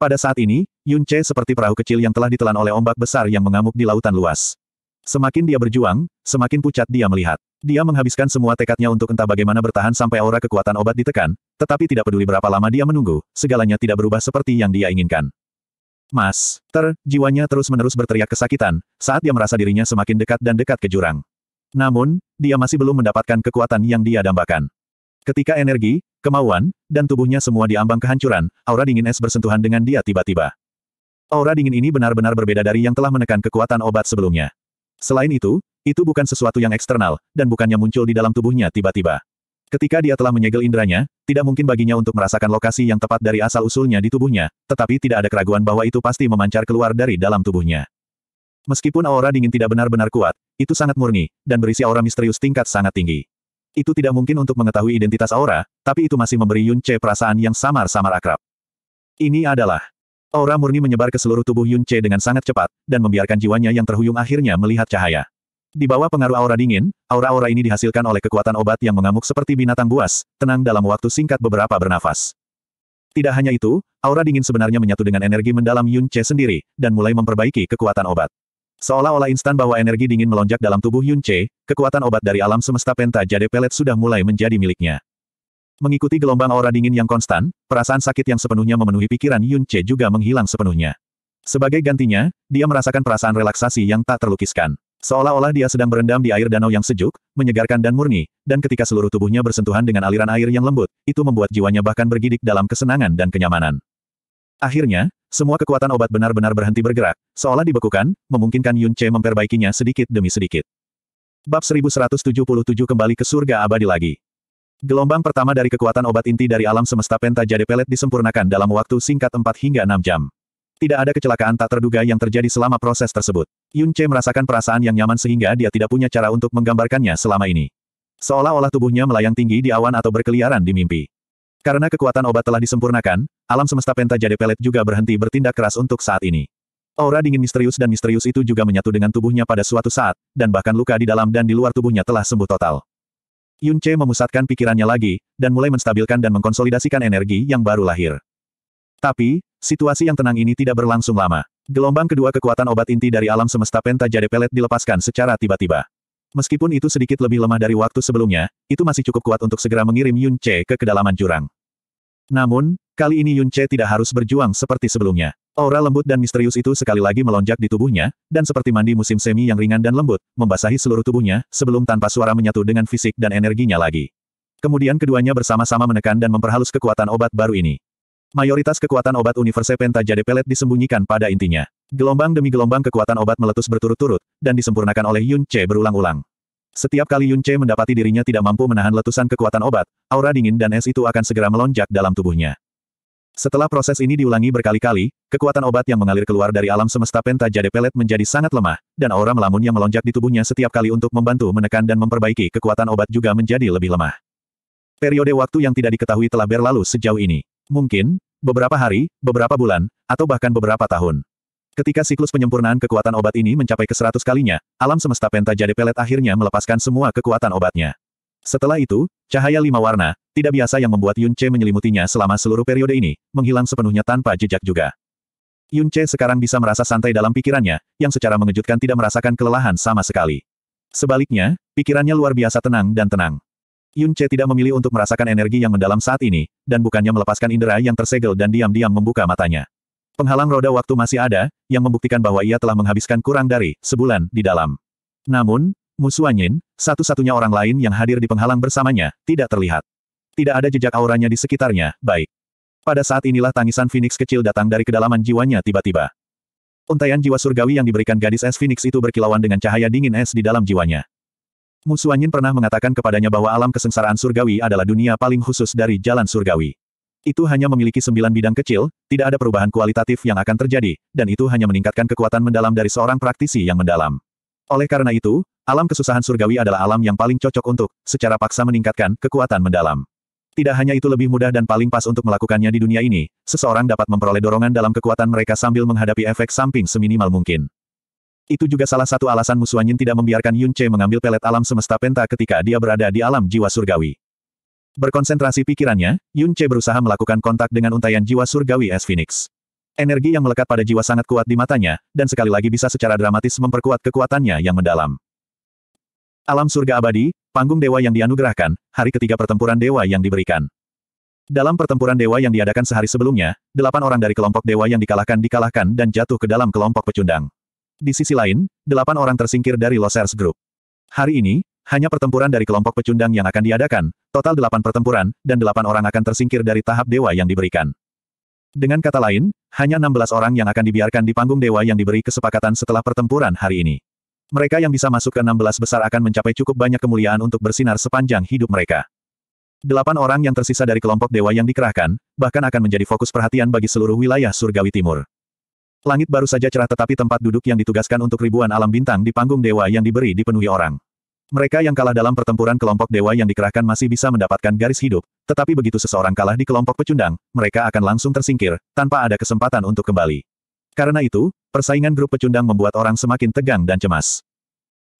Pada saat ini, Yun Che seperti perahu kecil yang telah ditelan oleh ombak besar yang mengamuk di lautan luas. Semakin dia berjuang, semakin pucat dia melihat. Dia menghabiskan semua tekadnya untuk entah bagaimana bertahan sampai aura kekuatan obat ditekan, tetapi tidak peduli berapa lama dia menunggu, segalanya tidak berubah seperti yang dia inginkan. Mas, ter, jiwanya terus-menerus berteriak kesakitan, saat dia merasa dirinya semakin dekat dan dekat ke jurang. Namun, dia masih belum mendapatkan kekuatan yang dia dambakan. Ketika energi, kemauan, dan tubuhnya semua diambang kehancuran, aura dingin es bersentuhan dengan dia tiba-tiba. Aura dingin ini benar-benar berbeda dari yang telah menekan kekuatan obat sebelumnya. Selain itu, itu bukan sesuatu yang eksternal, dan bukannya muncul di dalam tubuhnya tiba-tiba. Ketika dia telah menyegel inderanya, tidak mungkin baginya untuk merasakan lokasi yang tepat dari asal-usulnya di tubuhnya, tetapi tidak ada keraguan bahwa itu pasti memancar keluar dari dalam tubuhnya. Meskipun aura dingin tidak benar-benar kuat, itu sangat murni, dan berisi aura misterius tingkat sangat tinggi. Itu tidak mungkin untuk mengetahui identitas aura, tapi itu masih memberi Yun Che perasaan yang samar-samar akrab. Ini adalah aura murni menyebar ke seluruh tubuh Yun Che dengan sangat cepat, dan membiarkan jiwanya yang terhuyung akhirnya melihat cahaya. Di bawah pengaruh aura dingin, aura-aura ini dihasilkan oleh kekuatan obat yang mengamuk seperti binatang buas, tenang dalam waktu singkat beberapa bernafas. Tidak hanya itu, aura dingin sebenarnya menyatu dengan energi mendalam Yun Che sendiri, dan mulai memperbaiki kekuatan obat. Seolah-olah instan bahwa energi dingin melonjak dalam tubuh Yun Che, kekuatan obat dari alam semesta penta jade pelet sudah mulai menjadi miliknya. Mengikuti gelombang aura dingin yang konstan, perasaan sakit yang sepenuhnya memenuhi pikiran Yun Che juga menghilang sepenuhnya. Sebagai gantinya, dia merasakan perasaan relaksasi yang tak terlukiskan. Seolah-olah dia sedang berendam di air danau yang sejuk, menyegarkan dan murni, dan ketika seluruh tubuhnya bersentuhan dengan aliran air yang lembut, itu membuat jiwanya bahkan bergidik dalam kesenangan dan kenyamanan. Akhirnya, semua kekuatan obat benar-benar berhenti bergerak, seolah dibekukan, memungkinkan Yun Che memperbaikinya sedikit demi sedikit. Bab 1177 kembali ke surga abadi lagi. Gelombang pertama dari kekuatan obat inti dari alam semesta penta jade pelet disempurnakan dalam waktu singkat 4 hingga 6 jam. Tidak ada kecelakaan tak terduga yang terjadi selama proses tersebut. Yun Che merasakan perasaan yang nyaman sehingga dia tidak punya cara untuk menggambarkannya selama ini. Seolah-olah tubuhnya melayang tinggi di awan atau berkeliaran di mimpi. Karena kekuatan obat telah disempurnakan, alam semesta penta jade pelet juga berhenti bertindak keras untuk saat ini. Aura dingin misterius dan misterius itu juga menyatu dengan tubuhnya pada suatu saat, dan bahkan luka di dalam dan di luar tubuhnya telah sembuh total. Yun Che memusatkan pikirannya lagi, dan mulai menstabilkan dan mengkonsolidasikan energi yang baru lahir. Tapi, situasi yang tenang ini tidak berlangsung lama. Gelombang kedua kekuatan obat inti dari alam semesta penta jade pelet dilepaskan secara tiba-tiba. Meskipun itu sedikit lebih lemah dari waktu sebelumnya, itu masih cukup kuat untuk segera mengirim Yun Che ke kedalaman jurang. Namun, kali ini Yun Che tidak harus berjuang seperti sebelumnya. Aura lembut dan misterius itu sekali lagi melonjak di tubuhnya, dan seperti mandi musim semi yang ringan dan lembut, membasahi seluruh tubuhnya, sebelum tanpa suara menyatu dengan fisik dan energinya lagi. Kemudian keduanya bersama-sama menekan dan memperhalus kekuatan obat baru ini. Mayoritas kekuatan obat Universe Jade Pelet disembunyikan pada intinya. Gelombang demi gelombang kekuatan obat meletus berturut-turut, dan disempurnakan oleh Yun Che berulang-ulang. Setiap kali Yun Che mendapati dirinya tidak mampu menahan letusan kekuatan obat, aura dingin dan es itu akan segera melonjak dalam tubuhnya. Setelah proses ini diulangi berkali-kali, kekuatan obat yang mengalir keluar dari alam semesta penta jade pelet menjadi sangat lemah, dan aura melamun yang melonjak di tubuhnya setiap kali untuk membantu menekan dan memperbaiki kekuatan obat juga menjadi lebih lemah. Periode waktu yang tidak diketahui telah berlalu sejauh ini. Mungkin, beberapa hari, beberapa bulan, atau bahkan beberapa tahun. Ketika siklus penyempurnaan kekuatan obat ini mencapai ke seratus kalinya, alam semesta penta jade pelet akhirnya melepaskan semua kekuatan obatnya. Setelah itu, cahaya lima warna, tidak biasa yang membuat Yun Che menyelimutinya selama seluruh periode ini, menghilang sepenuhnya tanpa jejak juga. Yun Che sekarang bisa merasa santai dalam pikirannya, yang secara mengejutkan tidak merasakan kelelahan sama sekali. Sebaliknya, pikirannya luar biasa tenang dan tenang. Yun Che tidak memilih untuk merasakan energi yang mendalam saat ini, dan bukannya melepaskan indera yang tersegel dan diam-diam membuka matanya. Penghalang roda waktu masih ada, yang membuktikan bahwa ia telah menghabiskan kurang dari sebulan di dalam. Namun, Musuanyin, satu-satunya orang lain yang hadir di penghalang bersamanya, tidak terlihat. Tidak ada jejak auranya di sekitarnya, baik. Pada saat inilah tangisan Phoenix kecil datang dari kedalaman jiwanya tiba-tiba. Untaian jiwa surgawi yang diberikan gadis es Phoenix itu berkilauan dengan cahaya dingin es di dalam jiwanya. Musuanyin pernah mengatakan kepadanya bahwa alam kesengsaraan surgawi adalah dunia paling khusus dari jalan surgawi itu hanya memiliki sembilan bidang kecil, tidak ada perubahan kualitatif yang akan terjadi, dan itu hanya meningkatkan kekuatan mendalam dari seorang praktisi yang mendalam. Oleh karena itu, alam kesusahan surgawi adalah alam yang paling cocok untuk, secara paksa meningkatkan, kekuatan mendalam. Tidak hanya itu lebih mudah dan paling pas untuk melakukannya di dunia ini, seseorang dapat memperoleh dorongan dalam kekuatan mereka sambil menghadapi efek samping seminimal mungkin. Itu juga salah satu alasan Musuanyin tidak membiarkan Yun Che mengambil pelet alam semesta penta ketika dia berada di alam jiwa surgawi. Berkonsentrasi pikirannya, Yun Che berusaha melakukan kontak dengan untayan jiwa surgawi es Phoenix. Energi yang melekat pada jiwa sangat kuat di matanya, dan sekali lagi bisa secara dramatis memperkuat kekuatannya yang mendalam. Alam surga abadi, panggung dewa yang dianugerahkan, hari ketiga pertempuran dewa yang diberikan. Dalam pertempuran dewa yang diadakan sehari sebelumnya, delapan orang dari kelompok dewa yang dikalahkan dikalahkan dan jatuh ke dalam kelompok pecundang. Di sisi lain, delapan orang tersingkir dari Losers Group. Hari ini, hanya pertempuran dari kelompok pecundang yang akan diadakan, Total delapan pertempuran, dan delapan orang akan tersingkir dari tahap dewa yang diberikan. Dengan kata lain, hanya 16 orang yang akan dibiarkan di panggung dewa yang diberi kesepakatan setelah pertempuran hari ini. Mereka yang bisa masuk ke 16 besar akan mencapai cukup banyak kemuliaan untuk bersinar sepanjang hidup mereka. Delapan orang yang tersisa dari kelompok dewa yang dikerahkan, bahkan akan menjadi fokus perhatian bagi seluruh wilayah surgawi timur. Langit baru saja cerah tetapi tempat duduk yang ditugaskan untuk ribuan alam bintang di panggung dewa yang diberi dipenuhi orang. Mereka yang kalah dalam pertempuran kelompok dewa yang dikerahkan masih bisa mendapatkan garis hidup, tetapi begitu seseorang kalah di kelompok pecundang, mereka akan langsung tersingkir, tanpa ada kesempatan untuk kembali. Karena itu, persaingan grup pecundang membuat orang semakin tegang dan cemas.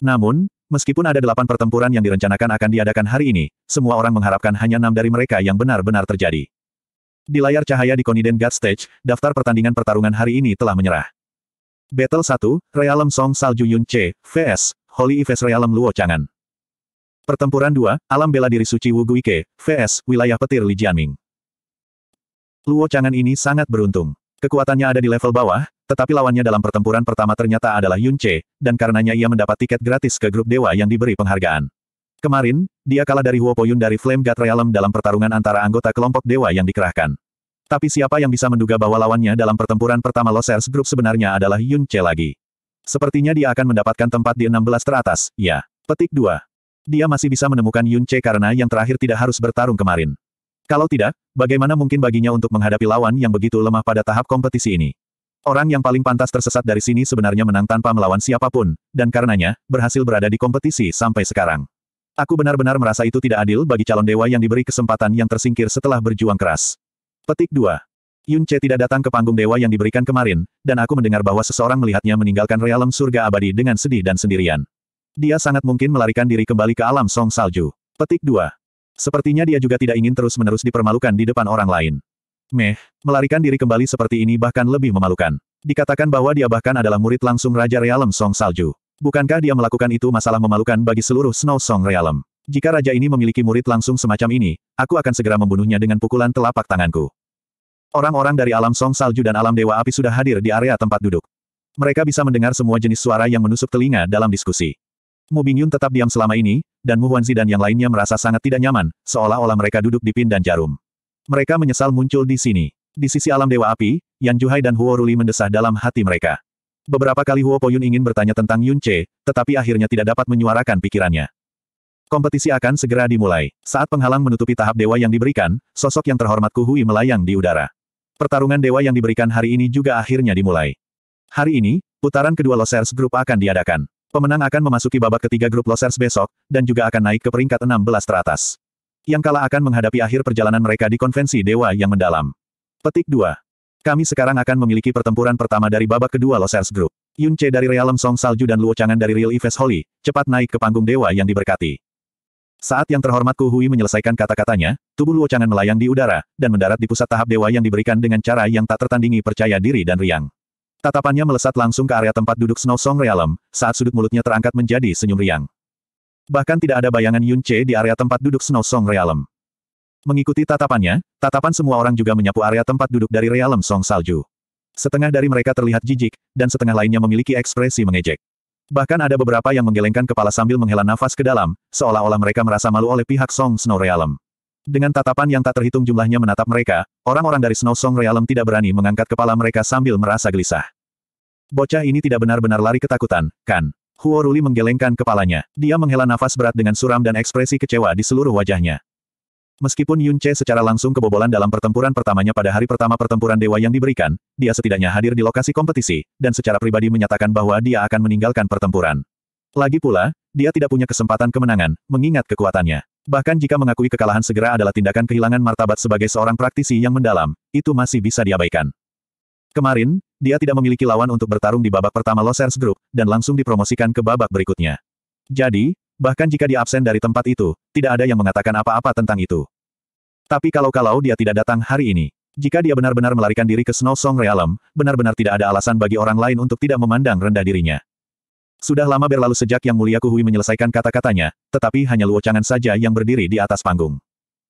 Namun, meskipun ada delapan pertempuran yang direncanakan akan diadakan hari ini, semua orang mengharapkan hanya enam dari mereka yang benar-benar terjadi. Di layar cahaya di Coniden God Stage, daftar pertandingan pertarungan hari ini telah menyerah. Battle 1, Realm Song Salju Yun C, vs. Holy vs Realm Luo Changan. Pertempuran 2, Alam Bela Diri Suci Wu Guike, VS, Wilayah Petir Li Jianming. Luo Changan ini sangat beruntung. Kekuatannya ada di level bawah, tetapi lawannya dalam pertempuran pertama ternyata adalah Yun Che, dan karenanya ia mendapat tiket gratis ke grup dewa yang diberi penghargaan. Kemarin, dia kalah dari Huo Poyun dari Flame God Realm dalam pertarungan antara anggota kelompok dewa yang dikerahkan. Tapi siapa yang bisa menduga bahwa lawannya dalam pertempuran pertama Losers Group sebenarnya adalah Yun Che lagi. Sepertinya dia akan mendapatkan tempat di 16 teratas, ya. Petik 2. Dia masih bisa menemukan Yun Che karena yang terakhir tidak harus bertarung kemarin. Kalau tidak, bagaimana mungkin baginya untuk menghadapi lawan yang begitu lemah pada tahap kompetisi ini? Orang yang paling pantas tersesat dari sini sebenarnya menang tanpa melawan siapapun, dan karenanya, berhasil berada di kompetisi sampai sekarang. Aku benar-benar merasa itu tidak adil bagi calon dewa yang diberi kesempatan yang tersingkir setelah berjuang keras. Petik 2. Yun Che tidak datang ke panggung dewa yang diberikan kemarin, dan aku mendengar bahwa seseorang melihatnya meninggalkan realem surga abadi dengan sedih dan sendirian. Dia sangat mungkin melarikan diri kembali ke alam song salju. Petik 2. Sepertinya dia juga tidak ingin terus-menerus dipermalukan di depan orang lain. Meh, melarikan diri kembali seperti ini bahkan lebih memalukan. Dikatakan bahwa dia bahkan adalah murid langsung Raja Realem Song Salju. Bukankah dia melakukan itu masalah memalukan bagi seluruh Snow Song Realem? Jika raja ini memiliki murid langsung semacam ini, aku akan segera membunuhnya dengan pukulan telapak tanganku. Orang-orang dari alam song salju dan alam dewa api sudah hadir di area tempat duduk. Mereka bisa mendengar semua jenis suara yang menusuk telinga dalam diskusi. Mu Bingyun tetap diam selama ini, dan Mu Huanzi dan yang lainnya merasa sangat tidak nyaman, seolah-olah mereka duduk di pin dan jarum. Mereka menyesal muncul di sini. Di sisi alam dewa api, Yan Juhai dan Huo Ruli mendesah dalam hati mereka. Beberapa kali Huo Poyun ingin bertanya tentang Yun Che, tetapi akhirnya tidak dapat menyuarakan pikirannya. Kompetisi akan segera dimulai. Saat penghalang menutupi tahap dewa yang diberikan, sosok yang terhormat Kuhui melayang di udara. Pertarungan dewa yang diberikan hari ini juga akhirnya dimulai. Hari ini, putaran kedua Losers Group akan diadakan. Pemenang akan memasuki babak ketiga grup Losers besok, dan juga akan naik ke peringkat 16 teratas. Yang kalah akan menghadapi akhir perjalanan mereka di konvensi dewa yang mendalam. Petik 2. Kami sekarang akan memiliki pertempuran pertama dari babak kedua Losers Group. Yun dari Realem Song Salju dan Luo Changan dari Real Ives Holy, cepat naik ke panggung dewa yang diberkati. Saat yang terhormat Hui menyelesaikan kata-katanya, tubuh Luo Chang'an melayang di udara, dan mendarat di pusat tahap dewa yang diberikan dengan cara yang tak tertandingi percaya diri dan riang. Tatapannya melesat langsung ke area tempat duduk Snow Song Realm, saat sudut mulutnya terangkat menjadi senyum riang. Bahkan tidak ada bayangan Yun Che di area tempat duduk Snow Song Realm. Mengikuti tatapannya, tatapan semua orang juga menyapu area tempat duduk dari Realm Song Salju. Setengah dari mereka terlihat jijik, dan setengah lainnya memiliki ekspresi mengejek. Bahkan ada beberapa yang menggelengkan kepala sambil menghela nafas ke dalam, seolah-olah mereka merasa malu oleh pihak Song Snow Realm. Dengan tatapan yang tak terhitung jumlahnya menatap mereka, orang-orang dari Snow Song Realm tidak berani mengangkat kepala mereka sambil merasa gelisah. Bocah ini tidak benar-benar lari ketakutan, kan? Huo Ruli menggelengkan kepalanya. Dia menghela nafas berat dengan suram dan ekspresi kecewa di seluruh wajahnya. Meskipun Yun Che secara langsung kebobolan dalam pertempuran pertamanya pada hari pertama pertempuran dewa yang diberikan, dia setidaknya hadir di lokasi kompetisi, dan secara pribadi menyatakan bahwa dia akan meninggalkan pertempuran. Lagi pula, dia tidak punya kesempatan kemenangan, mengingat kekuatannya. Bahkan jika mengakui kekalahan segera adalah tindakan kehilangan martabat sebagai seorang praktisi yang mendalam, itu masih bisa diabaikan. Kemarin, dia tidak memiliki lawan untuk bertarung di babak pertama Losers Group, dan langsung dipromosikan ke babak berikutnya. Jadi, Bahkan jika dia absen dari tempat itu, tidak ada yang mengatakan apa-apa tentang itu. Tapi kalau-kalau dia tidak datang hari ini, jika dia benar-benar melarikan diri ke Snow Song Realm, benar-benar tidak ada alasan bagi orang lain untuk tidak memandang rendah dirinya. Sudah lama berlalu sejak Yang Mulia Kuhui menyelesaikan kata-katanya, tetapi hanya Luo Changan saja yang berdiri di atas panggung.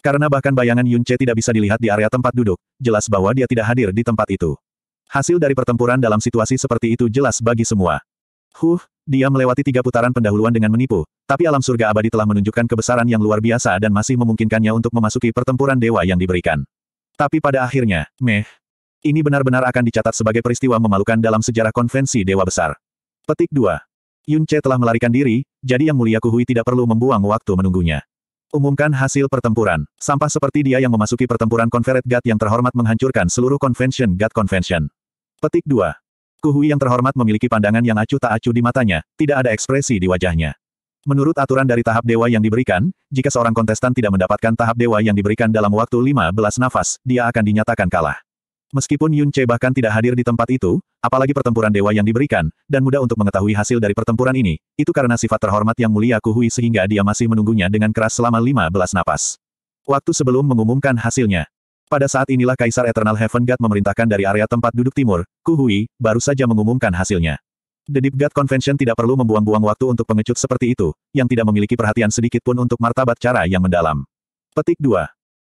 Karena bahkan bayangan Yun Che tidak bisa dilihat di area tempat duduk, jelas bahwa dia tidak hadir di tempat itu. Hasil dari pertempuran dalam situasi seperti itu jelas bagi semua. Huh, dia melewati tiga putaran pendahuluan dengan menipu, tapi alam surga abadi telah menunjukkan kebesaran yang luar biasa dan masih memungkinkannya untuk memasuki pertempuran dewa yang diberikan. Tapi pada akhirnya, meh. Ini benar-benar akan dicatat sebagai peristiwa memalukan dalam sejarah konvensi dewa besar. Petik 2. Yun Che telah melarikan diri, jadi Yang Mulia Kuhui tidak perlu membuang waktu menunggunya. Umumkan hasil pertempuran. Sampah seperti dia yang memasuki pertempuran konferet God yang terhormat menghancurkan seluruh convention God Convention. Petik 2. Kuhui yang terhormat memiliki pandangan yang acuh tak acuh di matanya, tidak ada ekspresi di wajahnya. Menurut aturan dari tahap dewa yang diberikan, jika seorang kontestan tidak mendapatkan tahap dewa yang diberikan dalam waktu 15 nafas, dia akan dinyatakan kalah. Meskipun Yun Che bahkan tidak hadir di tempat itu, apalagi pertempuran dewa yang diberikan, dan mudah untuk mengetahui hasil dari pertempuran ini, itu karena sifat terhormat yang mulia Kuhui sehingga dia masih menunggunya dengan keras selama 15 napas. Waktu sebelum mengumumkan hasilnya, pada saat inilah Kaisar Eternal Heaven God memerintahkan dari area tempat duduk timur, Kuhui, baru saja mengumumkan hasilnya. The Deep God Convention tidak perlu membuang-buang waktu untuk pengecut seperti itu, yang tidak memiliki perhatian sedikit pun untuk martabat cara yang mendalam. Petik 2.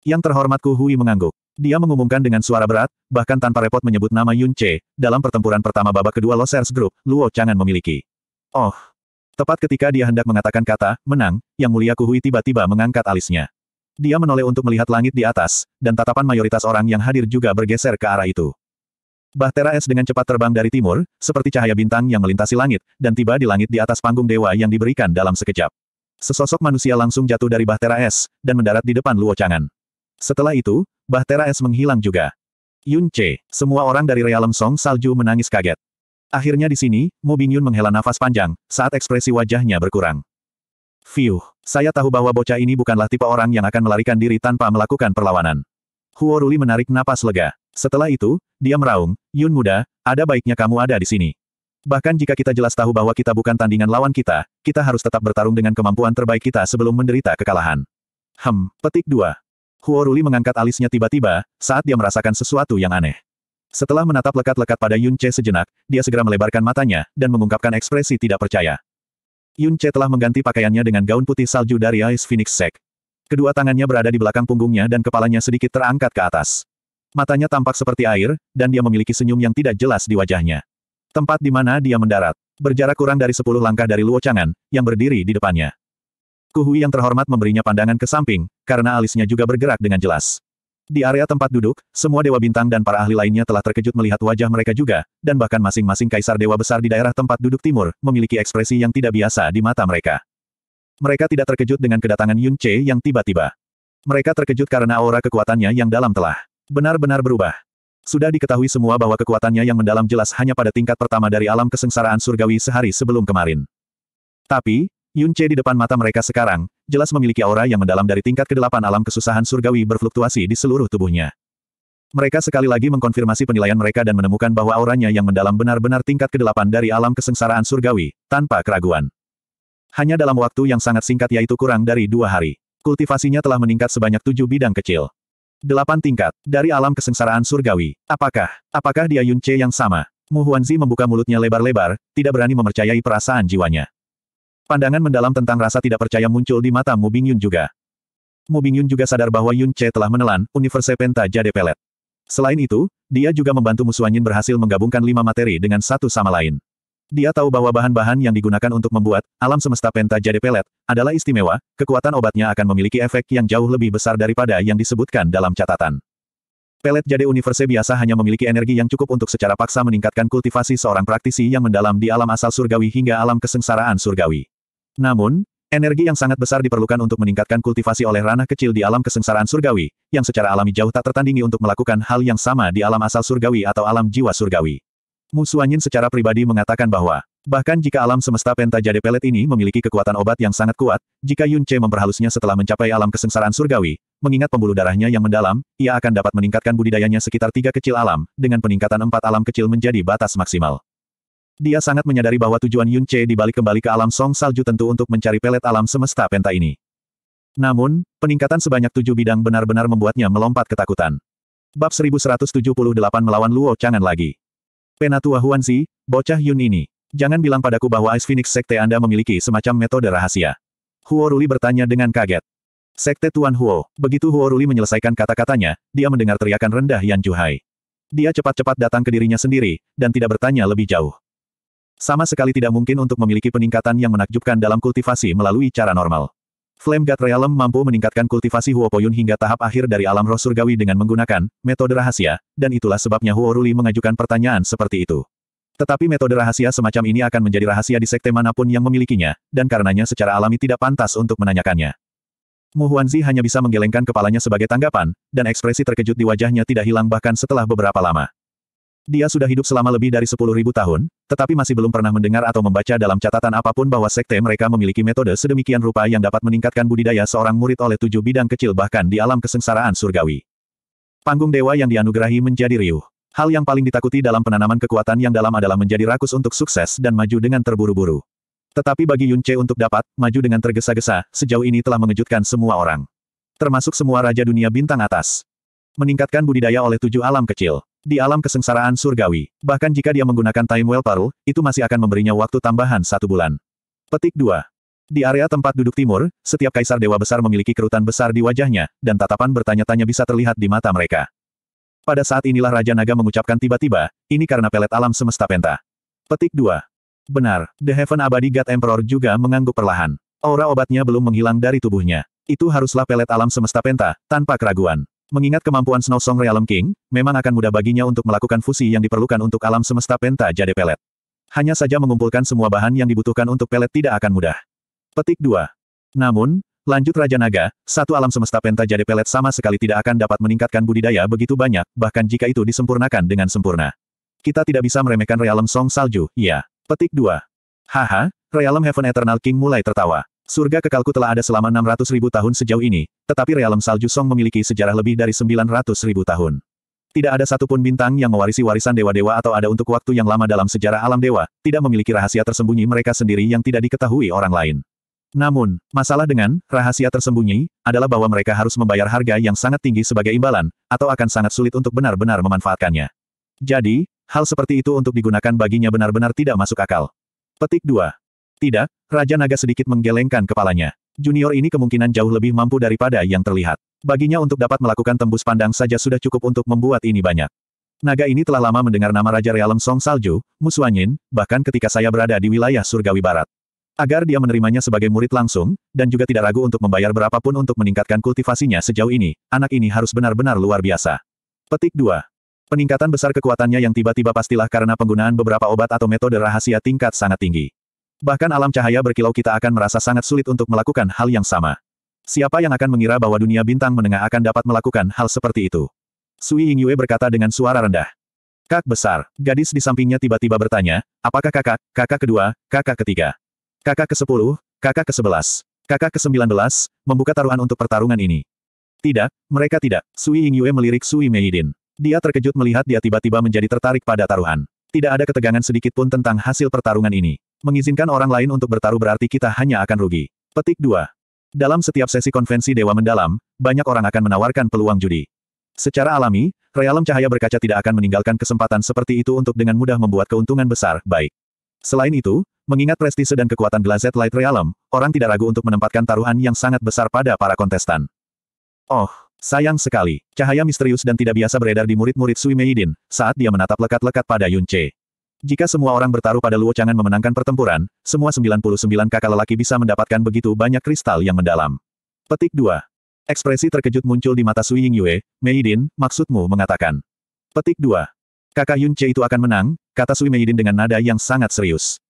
Yang terhormat Kuhui mengangguk. Dia mengumumkan dengan suara berat, bahkan tanpa repot menyebut nama Yun Che, dalam pertempuran pertama babak kedua Losers Group, Luo Changan memiliki. Oh. Tepat ketika dia hendak mengatakan kata, menang, Yang Mulia Kuhui tiba-tiba mengangkat alisnya. Dia menoleh untuk melihat langit di atas, dan tatapan mayoritas orang yang hadir juga bergeser ke arah itu. Bahtera es dengan cepat terbang dari timur, seperti cahaya bintang yang melintasi langit, dan tiba di langit di atas panggung dewa yang diberikan dalam sekejap. Sesosok manusia langsung jatuh dari Bahtera es, dan mendarat di depan Luo Changan. Setelah itu, Bahtera es menghilang juga. Yun Che, semua orang dari realem Song Salju menangis kaget. Akhirnya di sini, Mu Bingyun menghela nafas panjang, saat ekspresi wajahnya berkurang. Fiuh, saya tahu bahwa bocah ini bukanlah tipe orang yang akan melarikan diri tanpa melakukan perlawanan. Huo Ruli menarik napas lega. Setelah itu, dia meraung, Yun muda, ada baiknya kamu ada di sini. Bahkan jika kita jelas tahu bahwa kita bukan tandingan lawan kita, kita harus tetap bertarung dengan kemampuan terbaik kita sebelum menderita kekalahan. Hem, petik dua. Huo Ruli mengangkat alisnya tiba-tiba, saat dia merasakan sesuatu yang aneh. Setelah menatap lekat-lekat pada Yun Che sejenak, dia segera melebarkan matanya, dan mengungkapkan ekspresi tidak percaya. Yun Che telah mengganti pakaiannya dengan gaun putih salju dari Ice Phoenix Sek. Kedua tangannya berada di belakang punggungnya dan kepalanya sedikit terangkat ke atas. Matanya tampak seperti air, dan dia memiliki senyum yang tidak jelas di wajahnya. Tempat di mana dia mendarat, berjarak kurang dari sepuluh langkah dari Chang'an, yang berdiri di depannya. Kuhui yang terhormat memberinya pandangan ke samping, karena alisnya juga bergerak dengan jelas. Di area tempat duduk, semua dewa bintang dan para ahli lainnya telah terkejut melihat wajah mereka juga, dan bahkan masing-masing kaisar dewa besar di daerah tempat duduk timur, memiliki ekspresi yang tidak biasa di mata mereka. Mereka tidak terkejut dengan kedatangan Yun Che yang tiba-tiba. Mereka terkejut karena aura kekuatannya yang dalam telah benar-benar berubah. Sudah diketahui semua bahwa kekuatannya yang mendalam jelas hanya pada tingkat pertama dari alam kesengsaraan surgawi sehari sebelum kemarin. Tapi, Yun Che di depan mata mereka sekarang, jelas memiliki aura yang mendalam dari tingkat kedelapan alam kesusahan surgawi berfluktuasi di seluruh tubuhnya. Mereka sekali lagi mengkonfirmasi penilaian mereka dan menemukan bahwa auranya yang mendalam benar-benar tingkat kedelapan dari alam kesengsaraan surgawi, tanpa keraguan. Hanya dalam waktu yang sangat singkat yaitu kurang dari dua hari. Kultivasinya telah meningkat sebanyak tujuh bidang kecil. Delapan tingkat, dari alam kesengsaraan surgawi. Apakah, apakah dia Yun Che yang sama? Mu Huanzi membuka mulutnya lebar-lebar, tidak berani memercayai perasaan jiwanya. Pandangan mendalam tentang rasa tidak percaya muncul di mata Mu Bingyun juga. Mu Bingyun juga sadar bahwa Yun Che telah menelan Universe Penta Jade Pelet. Selain itu, dia juga membantu Yin berhasil menggabungkan lima materi dengan satu sama lain. Dia tahu bahwa bahan-bahan yang digunakan untuk membuat alam semesta penta Jade pelet adalah istimewa, kekuatan obatnya akan memiliki efek yang jauh lebih besar daripada yang disebutkan dalam catatan. Pelet jade universe biasa hanya memiliki energi yang cukup untuk secara paksa meningkatkan kultivasi seorang praktisi yang mendalam di alam asal surgawi hingga alam kesengsaraan surgawi. Namun, energi yang sangat besar diperlukan untuk meningkatkan kultivasi oleh ranah kecil di alam kesengsaraan surgawi, yang secara alami jauh tak tertandingi untuk melakukan hal yang sama di alam asal surgawi atau alam jiwa surgawi. Musuanyin secara pribadi mengatakan bahwa, bahkan jika alam semesta pentajade pelet ini memiliki kekuatan obat yang sangat kuat, jika Yun Che memperhalusnya setelah mencapai alam kesengsaraan surgawi, mengingat pembuluh darahnya yang mendalam, ia akan dapat meningkatkan budidayanya sekitar tiga kecil alam, dengan peningkatan empat alam kecil menjadi batas maksimal. Dia sangat menyadari bahwa tujuan Yun Che dibalik kembali ke alam song salju tentu untuk mencari pelet alam semesta penta ini. Namun, peningkatan sebanyak tujuh bidang benar-benar membuatnya melompat ketakutan. Bab 1178 melawan Luo Changan lagi. Penatua Huanzi, bocah Yun ini. Jangan bilang padaku bahwa Ice Phoenix Sekte Anda memiliki semacam metode rahasia. Huo Ruli bertanya dengan kaget. Sekte Tuan Huo, begitu Huo Ruli menyelesaikan kata-katanya, dia mendengar teriakan rendah Yan Juhai. Dia cepat-cepat datang ke dirinya sendiri, dan tidak bertanya lebih jauh. Sama sekali tidak mungkin untuk memiliki peningkatan yang menakjubkan dalam kultivasi melalui cara normal. Flame God Realm mampu meningkatkan kultivasi Huopoyun hingga tahap akhir dari alam roh surgawi dengan menggunakan metode rahasia, dan itulah sebabnya Huo Ruli mengajukan pertanyaan seperti itu. Tetapi metode rahasia semacam ini akan menjadi rahasia di sekte manapun yang memilikinya, dan karenanya secara alami tidak pantas untuk menanyakannya. Mu Huanzi hanya bisa menggelengkan kepalanya sebagai tanggapan, dan ekspresi terkejut di wajahnya tidak hilang bahkan setelah beberapa lama. Dia sudah hidup selama lebih dari 10.000 tahun, tetapi masih belum pernah mendengar atau membaca dalam catatan apapun bahwa sekte mereka memiliki metode sedemikian rupa yang dapat meningkatkan budidaya seorang murid oleh tujuh bidang kecil bahkan di alam kesengsaraan surgawi. Panggung dewa yang dianugerahi menjadi riuh. Hal yang paling ditakuti dalam penanaman kekuatan yang dalam adalah menjadi rakus untuk sukses dan maju dengan terburu-buru. Tetapi bagi Yun Che untuk dapat, maju dengan tergesa-gesa, sejauh ini telah mengejutkan semua orang. Termasuk semua raja dunia bintang atas. Meningkatkan budidaya oleh tujuh alam kecil. Di alam kesengsaraan surgawi, bahkan jika dia menggunakan time well paru, itu masih akan memberinya waktu tambahan satu bulan. Petik 2. Di area tempat duduk timur, setiap kaisar dewa besar memiliki kerutan besar di wajahnya, dan tatapan bertanya-tanya bisa terlihat di mata mereka. Pada saat inilah Raja Naga mengucapkan tiba-tiba, ini karena pelet alam semesta penta. Petik 2. Benar, The Heaven Abadi God Emperor juga mengangguk perlahan. Aura obatnya belum menghilang dari tubuhnya. Itu haruslah pelet alam semesta penta, tanpa keraguan. Mengingat kemampuan Snow Song Realm King, memang akan mudah baginya untuk melakukan fusi yang diperlukan untuk alam semesta penta jade pelet. Hanya saja mengumpulkan semua bahan yang dibutuhkan untuk pelet tidak akan mudah. Petik 2. Namun, lanjut Raja Naga, satu alam semesta penta jade pelet sama sekali tidak akan dapat meningkatkan budidaya begitu banyak, bahkan jika itu disempurnakan dengan sempurna. Kita tidak bisa meremehkan Realm song salju, ya. Petik 2. Haha, Realm Heaven Eternal King mulai tertawa. Surga kekalku telah ada selama 600 ribu tahun sejauh ini, tetapi realem salju Song memiliki sejarah lebih dari 900 ribu tahun. Tidak ada satupun bintang yang mewarisi warisan dewa-dewa atau ada untuk waktu yang lama dalam sejarah alam dewa, tidak memiliki rahasia tersembunyi mereka sendiri yang tidak diketahui orang lain. Namun, masalah dengan rahasia tersembunyi adalah bahwa mereka harus membayar harga yang sangat tinggi sebagai imbalan, atau akan sangat sulit untuk benar-benar memanfaatkannya. Jadi, hal seperti itu untuk digunakan baginya benar-benar tidak masuk akal. Petik 2. Tidak, Raja Naga sedikit menggelengkan kepalanya. Junior ini kemungkinan jauh lebih mampu daripada yang terlihat. Baginya untuk dapat melakukan tembus pandang saja sudah cukup untuk membuat ini banyak. Naga ini telah lama mendengar nama Raja Realem Song Salju, Musuanyin, bahkan ketika saya berada di wilayah Surgawi Barat. Agar dia menerimanya sebagai murid langsung, dan juga tidak ragu untuk membayar berapapun untuk meningkatkan kultivasinya sejauh ini, anak ini harus benar-benar luar biasa. Petik 2. Peningkatan besar kekuatannya yang tiba-tiba pastilah karena penggunaan beberapa obat atau metode rahasia tingkat sangat tinggi. Bahkan alam cahaya berkilau kita akan merasa sangat sulit untuk melakukan hal yang sama. Siapa yang akan mengira bahwa dunia bintang menengah akan dapat melakukan hal seperti itu? Sui Yingyue berkata dengan suara rendah. Kak besar, gadis di sampingnya tiba-tiba bertanya, apakah kakak, kakak kedua, kakak ketiga? Kakak ke sepuluh, kakak ke sebelas, kakak ke sembilan belas, membuka taruhan untuk pertarungan ini. Tidak, mereka tidak. Sui Yingyue melirik Sui Meidin. Dia terkejut melihat dia tiba-tiba menjadi tertarik pada taruhan. Tidak ada ketegangan sedikit pun tentang hasil pertarungan ini. Mengizinkan orang lain untuk bertaruh berarti kita hanya akan rugi. Petik 2. Dalam setiap sesi konvensi Dewa Mendalam, banyak orang akan menawarkan peluang judi. Secara alami, realem cahaya berkaca tidak akan meninggalkan kesempatan seperti itu untuk dengan mudah membuat keuntungan besar, baik. Selain itu, mengingat prestise dan kekuatan Glazed Light Realm, orang tidak ragu untuk menempatkan taruhan yang sangat besar pada para kontestan. Oh, sayang sekali, cahaya misterius dan tidak biasa beredar di murid-murid Sui Meidin, saat dia menatap lekat-lekat pada Yun jika semua orang bertaruh pada Luo Changan memenangkan pertempuran, semua 99 kakak lelaki bisa mendapatkan begitu banyak kristal yang mendalam. Petik 2. Ekspresi terkejut muncul di mata Sui Ying Yue, Mei Meidin, maksudmu mengatakan. Petik 2. Kakak Yun Che itu akan menang, kata Sui Mei Meidin dengan nada yang sangat serius.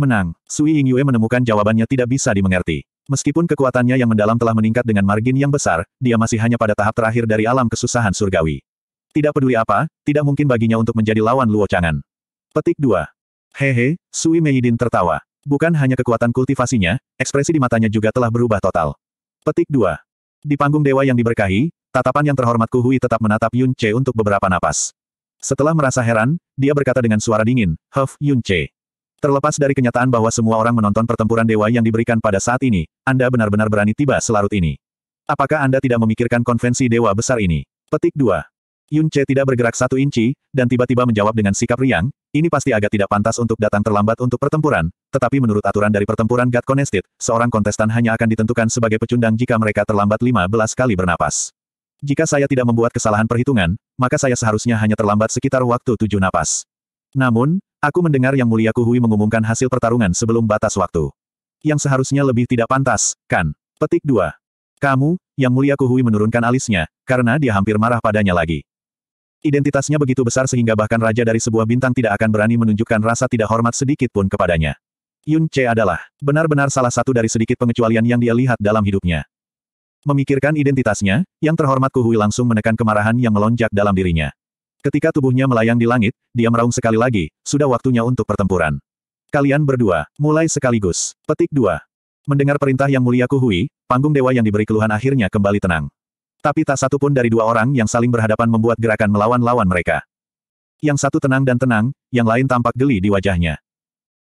Menang, Sui Ying Yue menemukan jawabannya tidak bisa dimengerti. Meskipun kekuatannya yang mendalam telah meningkat dengan margin yang besar, dia masih hanya pada tahap terakhir dari alam kesusahan surgawi. Tidak peduli apa, tidak mungkin baginya untuk menjadi lawan Luo Changan. Petik 2. Hehe, Sui Meidin tertawa. Bukan hanya kekuatan kultivasinya, ekspresi di matanya juga telah berubah total. Petik 2. Di panggung dewa yang diberkahi, tatapan yang terhormat Kuhui tetap menatap Yun Che untuk beberapa napas. Setelah merasa heran, dia berkata dengan suara dingin, Huff Yun Che. Terlepas dari kenyataan bahwa semua orang menonton pertempuran dewa yang diberikan pada saat ini, Anda benar-benar berani tiba selarut ini. Apakah Anda tidak memikirkan konvensi dewa besar ini? Petik 2. Yun Che tidak bergerak satu inci, dan tiba-tiba menjawab dengan sikap riang, ini pasti agak tidak pantas untuk datang terlambat untuk pertempuran, tetapi menurut aturan dari pertempuran God Contested, seorang kontestan hanya akan ditentukan sebagai pecundang jika mereka terlambat 15 kali bernapas. Jika saya tidak membuat kesalahan perhitungan, maka saya seharusnya hanya terlambat sekitar waktu tujuh napas. Namun, aku mendengar Yang Mulia Kuhui mengumumkan hasil pertarungan sebelum batas waktu. Yang seharusnya lebih tidak pantas, kan? Petik 2. Kamu, Yang Mulia Kuhui menurunkan alisnya, karena dia hampir marah padanya lagi. Identitasnya begitu besar sehingga bahkan raja dari sebuah bintang tidak akan berani menunjukkan rasa tidak hormat sedikit pun kepadanya. Yun Che adalah benar-benar salah satu dari sedikit pengecualian yang dia lihat dalam hidupnya. Memikirkan identitasnya, yang terhormat Kuhui langsung menekan kemarahan yang melonjak dalam dirinya. Ketika tubuhnya melayang di langit, dia meraung sekali lagi, sudah waktunya untuk pertempuran. Kalian berdua, mulai sekaligus. Petik 2. Mendengar perintah yang mulia Kuhui, panggung dewa yang diberi keluhan akhirnya kembali tenang. Tapi tak satu pun dari dua orang yang saling berhadapan membuat gerakan melawan lawan mereka. Yang satu tenang dan tenang, yang lain tampak geli di wajahnya.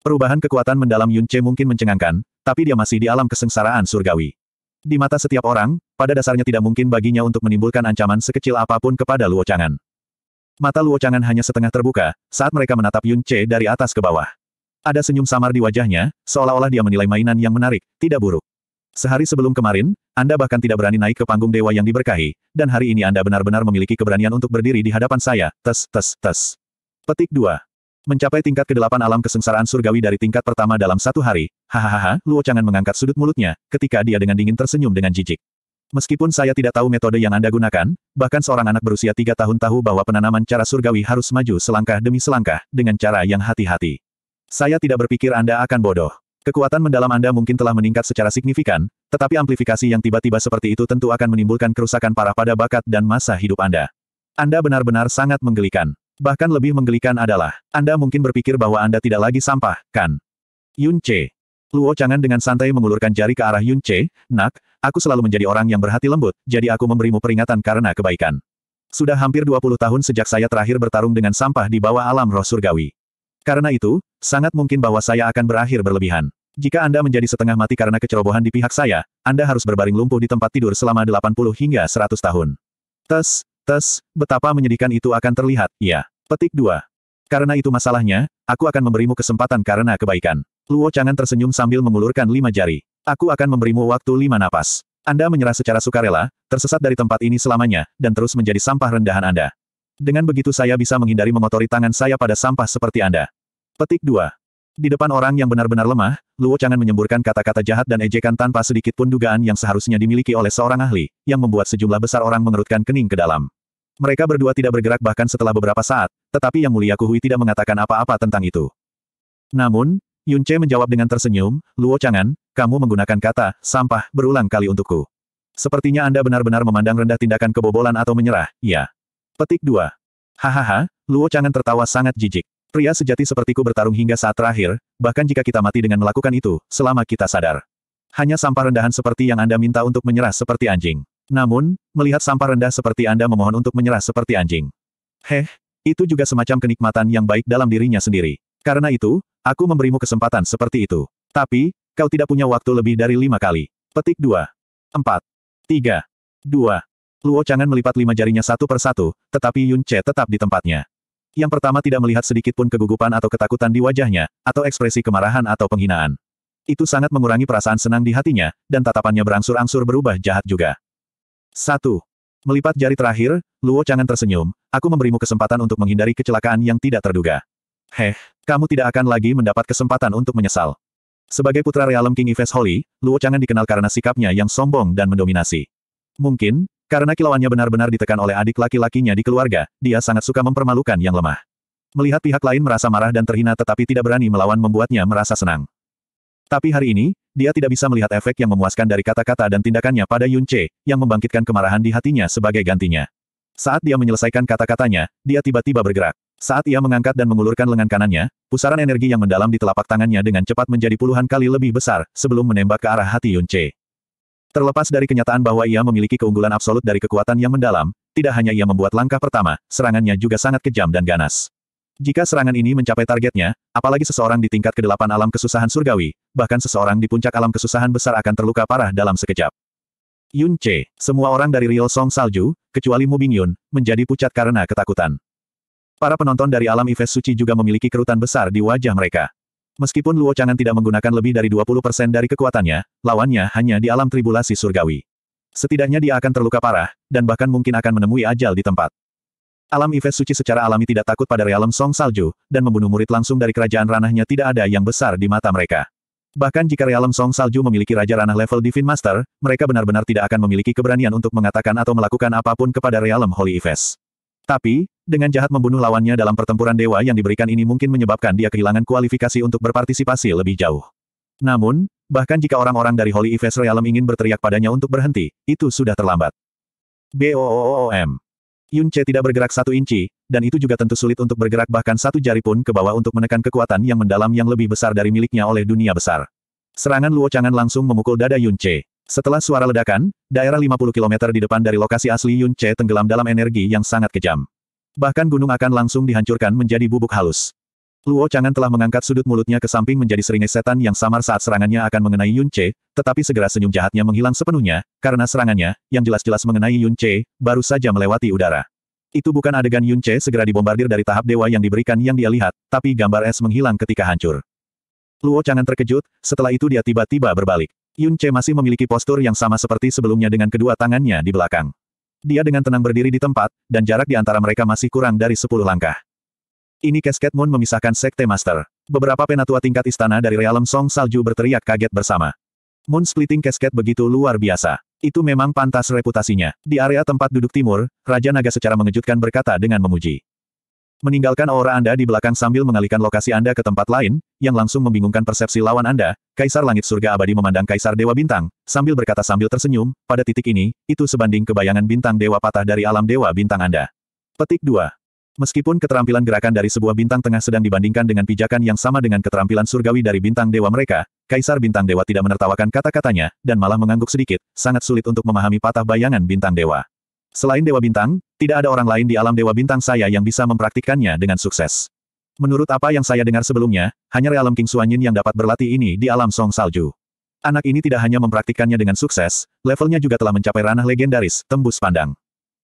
Perubahan kekuatan mendalam Yun Che mungkin mencengangkan, tapi dia masih di alam kesengsaraan surgawi. Di mata setiap orang, pada dasarnya tidak mungkin baginya untuk menimbulkan ancaman sekecil apapun kepada Luo Changan. Mata Luo Changan hanya setengah terbuka, saat mereka menatap Yun Che dari atas ke bawah. Ada senyum samar di wajahnya, seolah-olah dia menilai mainan yang menarik, tidak buruk. Sehari sebelum kemarin, Anda bahkan tidak berani naik ke panggung dewa yang diberkahi, dan hari ini Anda benar-benar memiliki keberanian untuk berdiri di hadapan saya, tes, tes, tes. Petik 2. Mencapai tingkat kedelapan alam kesengsaraan surgawi dari tingkat pertama dalam satu hari, hahaha, Luo Changan mengangkat sudut mulutnya, ketika dia dengan dingin tersenyum dengan jijik. Meskipun saya tidak tahu metode yang Anda gunakan, bahkan seorang anak berusia tiga tahun tahu bahwa penanaman cara surgawi harus maju selangkah demi selangkah, dengan cara yang hati-hati. Saya tidak berpikir Anda akan bodoh. Kekuatan mendalam Anda mungkin telah meningkat secara signifikan, tetapi amplifikasi yang tiba-tiba seperti itu tentu akan menimbulkan kerusakan parah pada bakat dan masa hidup Anda. Anda benar-benar sangat menggelikan. Bahkan lebih menggelikan adalah, Anda mungkin berpikir bahwa Anda tidak lagi sampah, kan? Yun Che. Luo Changan dengan santai mengulurkan jari ke arah Yun Che, Nak, aku selalu menjadi orang yang berhati lembut, jadi aku memberimu peringatan karena kebaikan. Sudah hampir 20 tahun sejak saya terakhir bertarung dengan sampah di bawah alam roh surgawi. Karena itu, sangat mungkin bahwa saya akan berakhir berlebihan. Jika Anda menjadi setengah mati karena kecerobohan di pihak saya, Anda harus berbaring lumpuh di tempat tidur selama 80 hingga 100 tahun. Tes, tes, betapa menyedihkan itu akan terlihat, ya. Petik 2. Karena itu masalahnya, aku akan memberimu kesempatan karena kebaikan. Luo Changan tersenyum sambil mengulurkan lima jari. Aku akan memberimu waktu lima napas. Anda menyerah secara sukarela, tersesat dari tempat ini selamanya, dan terus menjadi sampah rendahan Anda. Dengan begitu saya bisa menghindari mengotori tangan saya pada sampah seperti Anda. Petik 2. Di depan orang yang benar-benar lemah, Luo Changan menyemburkan kata-kata jahat dan ejekan tanpa sedikit pun dugaan yang seharusnya dimiliki oleh seorang ahli, yang membuat sejumlah besar orang mengerutkan kening ke dalam. Mereka berdua tidak bergerak bahkan setelah beberapa saat, tetapi Yang Mulia Kuhui tidak mengatakan apa-apa tentang itu. Namun, Yun Che menjawab dengan tersenyum, Luo Changan, kamu menggunakan kata, sampah, berulang kali untukku. Sepertinya Anda benar-benar memandang rendah tindakan kebobolan atau menyerah, ya. Petik 2. Hahaha, Luo Changan tertawa sangat jijik. Pria sejati sepertiku bertarung hingga saat terakhir, bahkan jika kita mati dengan melakukan itu, selama kita sadar. Hanya sampah rendahan seperti yang Anda minta untuk menyerah seperti anjing. Namun, melihat sampah rendah seperti Anda memohon untuk menyerah seperti anjing. Heh, itu juga semacam kenikmatan yang baik dalam dirinya sendiri. Karena itu, aku memberimu kesempatan seperti itu. Tapi, kau tidak punya waktu lebih dari lima kali. Petik 2. 4. 3. 2. Luo Changan melipat lima jarinya satu persatu, tetapi Yun Che tetap di tempatnya. Yang pertama tidak melihat sedikit pun kegugupan atau ketakutan di wajahnya, atau ekspresi kemarahan atau penghinaan. Itu sangat mengurangi perasaan senang di hatinya, dan tatapannya berangsur-angsur berubah jahat juga. 1. Melipat jari terakhir, Luo Changan tersenyum, aku memberimu kesempatan untuk menghindari kecelakaan yang tidak terduga. Heh, kamu tidak akan lagi mendapat kesempatan untuk menyesal. Sebagai putra realem King Ives Holy, Luo Changan dikenal karena sikapnya yang sombong dan mendominasi. Mungkin, karena kilauannya benar-benar ditekan oleh adik laki-lakinya di keluarga, dia sangat suka mempermalukan yang lemah. Melihat pihak lain merasa marah dan terhina tetapi tidak berani melawan membuatnya merasa senang. Tapi hari ini, dia tidak bisa melihat efek yang memuaskan dari kata-kata dan tindakannya pada Yun Che, yang membangkitkan kemarahan di hatinya sebagai gantinya. Saat dia menyelesaikan kata-katanya, dia tiba-tiba bergerak. Saat ia mengangkat dan mengulurkan lengan kanannya, pusaran energi yang mendalam di telapak tangannya dengan cepat menjadi puluhan kali lebih besar, sebelum menembak ke arah hati Yun Che. Terlepas dari kenyataan bahwa ia memiliki keunggulan absolut dari kekuatan yang mendalam, tidak hanya ia membuat langkah pertama, serangannya juga sangat kejam dan ganas. Jika serangan ini mencapai targetnya, apalagi seseorang di tingkat kedelapan alam kesusahan surgawi, bahkan seseorang di puncak alam kesusahan besar akan terluka parah dalam sekejap. Yun Che, semua orang dari Real Song Salju, kecuali Mu Bingyun, menjadi pucat karena ketakutan. Para penonton dari alam Ives Suci juga memiliki kerutan besar di wajah mereka. Meskipun Luo Chang'an tidak menggunakan lebih dari 20% dari kekuatannya, lawannya hanya di alam tribulasi surgawi. Setidaknya dia akan terluka parah, dan bahkan mungkin akan menemui ajal di tempat. Alam Ives Suci secara alami tidak takut pada realem Song Salju, dan membunuh murid langsung dari kerajaan ranahnya tidak ada yang besar di mata mereka. Bahkan jika realem Song Salju memiliki raja ranah level Divine Master, mereka benar-benar tidak akan memiliki keberanian untuk mengatakan atau melakukan apapun kepada realem Holy Ives. Tapi, dengan jahat membunuh lawannya dalam pertempuran dewa yang diberikan ini mungkin menyebabkan dia kehilangan kualifikasi untuk berpartisipasi lebih jauh. Namun, bahkan jika orang-orang dari Holy Ives Realm ingin berteriak padanya untuk berhenti, itu sudah terlambat. Boom! Yun Che tidak bergerak satu inci, dan itu juga tentu sulit untuk bergerak bahkan satu jari pun ke bawah untuk menekan kekuatan yang mendalam yang lebih besar dari miliknya oleh dunia besar. Serangan Luo Changan langsung memukul dada Yun Che. Setelah suara ledakan, daerah 50 km di depan dari lokasi asli Yun Che tenggelam dalam energi yang sangat kejam. Bahkan gunung akan langsung dihancurkan menjadi bubuk halus. Luo Changan telah mengangkat sudut mulutnya ke samping menjadi seringai setan yang samar saat serangannya akan mengenai Yun Che, tetapi segera senyum jahatnya menghilang sepenuhnya, karena serangannya, yang jelas-jelas mengenai Yun Che, baru saja melewati udara. Itu bukan adegan Yun Che segera dibombardir dari tahap dewa yang diberikan yang dia lihat, tapi gambar es menghilang ketika hancur. Luo Changan terkejut, setelah itu dia tiba-tiba berbalik. Yun Che masih memiliki postur yang sama seperti sebelumnya dengan kedua tangannya di belakang. Dia dengan tenang berdiri di tempat, dan jarak di antara mereka masih kurang dari sepuluh langkah. Ini Cascade Moon memisahkan Sekte Master. Beberapa penatua tingkat istana dari realem Song Salju berteriak kaget bersama. Moon splitting Cascade begitu luar biasa. Itu memang pantas reputasinya. Di area tempat duduk timur, Raja Naga secara mengejutkan berkata dengan memuji. Meninggalkan aura Anda di belakang sambil mengalihkan lokasi Anda ke tempat lain, yang langsung membingungkan persepsi lawan Anda, Kaisar Langit Surga Abadi memandang Kaisar Dewa Bintang, sambil berkata sambil tersenyum, pada titik ini, itu sebanding kebayangan bintang dewa patah dari alam dewa bintang Anda. Petik 2. Meskipun keterampilan gerakan dari sebuah bintang tengah sedang dibandingkan dengan pijakan yang sama dengan keterampilan surgawi dari bintang dewa mereka, Kaisar Bintang Dewa tidak menertawakan kata-katanya, dan malah mengangguk sedikit, sangat sulit untuk memahami patah bayangan bintang dewa. Selain Dewa Bintang, tidak ada orang lain di alam Dewa Bintang saya yang bisa mempraktikkannya dengan sukses. Menurut apa yang saya dengar sebelumnya, hanya realem King Suanyin yang dapat berlatih ini di alam Song Salju. Anak ini tidak hanya mempraktikkannya dengan sukses, levelnya juga telah mencapai ranah legendaris, tembus pandang.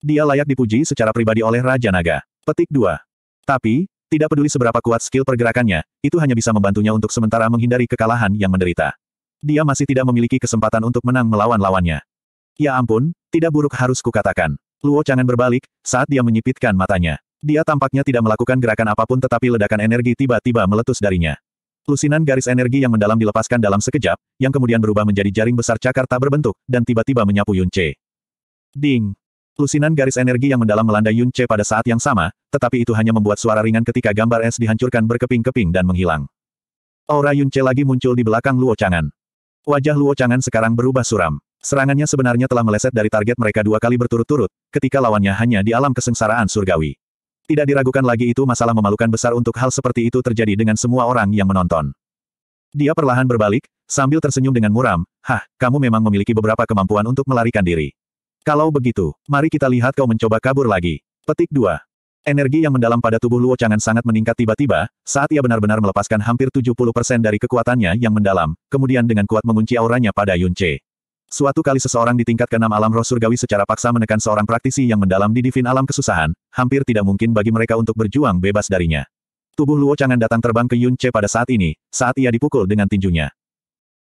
Dia layak dipuji secara pribadi oleh Raja Naga. Petik 2. Tapi, tidak peduli seberapa kuat skill pergerakannya, itu hanya bisa membantunya untuk sementara menghindari kekalahan yang menderita. Dia masih tidak memiliki kesempatan untuk menang melawan lawannya. Ya ampun, tidak buruk harus kukatakan. Luo Changan berbalik, saat dia menyipitkan matanya. Dia tampaknya tidak melakukan gerakan apapun tetapi ledakan energi tiba-tiba meletus darinya. Lusinan garis energi yang mendalam dilepaskan dalam sekejap, yang kemudian berubah menjadi jaring besar cakar tak berbentuk, dan tiba-tiba menyapu Yun Che. Ding! Lusinan garis energi yang mendalam melanda Yun Che pada saat yang sama, tetapi itu hanya membuat suara ringan ketika gambar es dihancurkan berkeping-keping dan menghilang. Aura Yun Che lagi muncul di belakang Luo Changan. Wajah Luo Changan sekarang berubah suram. Serangannya sebenarnya telah meleset dari target mereka dua kali berturut-turut, ketika lawannya hanya di alam kesengsaraan surgawi. Tidak diragukan lagi itu masalah memalukan besar untuk hal seperti itu terjadi dengan semua orang yang menonton. Dia perlahan berbalik, sambil tersenyum dengan muram, Hah, kamu memang memiliki beberapa kemampuan untuk melarikan diri. Kalau begitu, mari kita lihat kau mencoba kabur lagi. Petik 2. Energi yang mendalam pada tubuh Luo Changan sangat meningkat tiba-tiba, saat ia benar-benar melepaskan hampir 70% dari kekuatannya yang mendalam, kemudian dengan kuat mengunci auranya pada Yun Che. Suatu kali seseorang di tingkat keenam alam roh surgawi secara paksa menekan seorang praktisi yang mendalam di divin alam kesusahan, hampir tidak mungkin bagi mereka untuk berjuang bebas darinya. Tubuh Luo Changan datang terbang ke Yun Che pada saat ini, saat ia dipukul dengan tinjunya.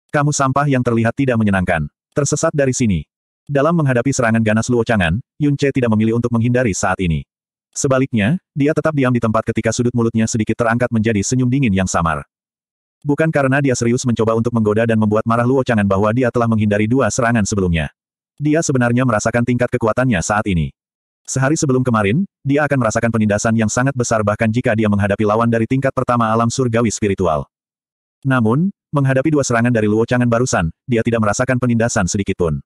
Kamu sampah yang terlihat tidak menyenangkan. Tersesat dari sini. Dalam menghadapi serangan ganas Luo Changan, Yun Che tidak memilih untuk menghindari saat ini. Sebaliknya, dia tetap diam di tempat ketika sudut mulutnya sedikit terangkat menjadi senyum dingin yang samar. Bukan karena dia serius mencoba untuk menggoda dan membuat marah Luo Chang'an bahwa dia telah menghindari dua serangan sebelumnya. Dia sebenarnya merasakan tingkat kekuatannya saat ini. Sehari sebelum kemarin, dia akan merasakan penindasan yang sangat besar bahkan jika dia menghadapi lawan dari tingkat pertama alam surgawi spiritual. Namun, menghadapi dua serangan dari Luo Chang'an barusan, dia tidak merasakan penindasan sedikitpun.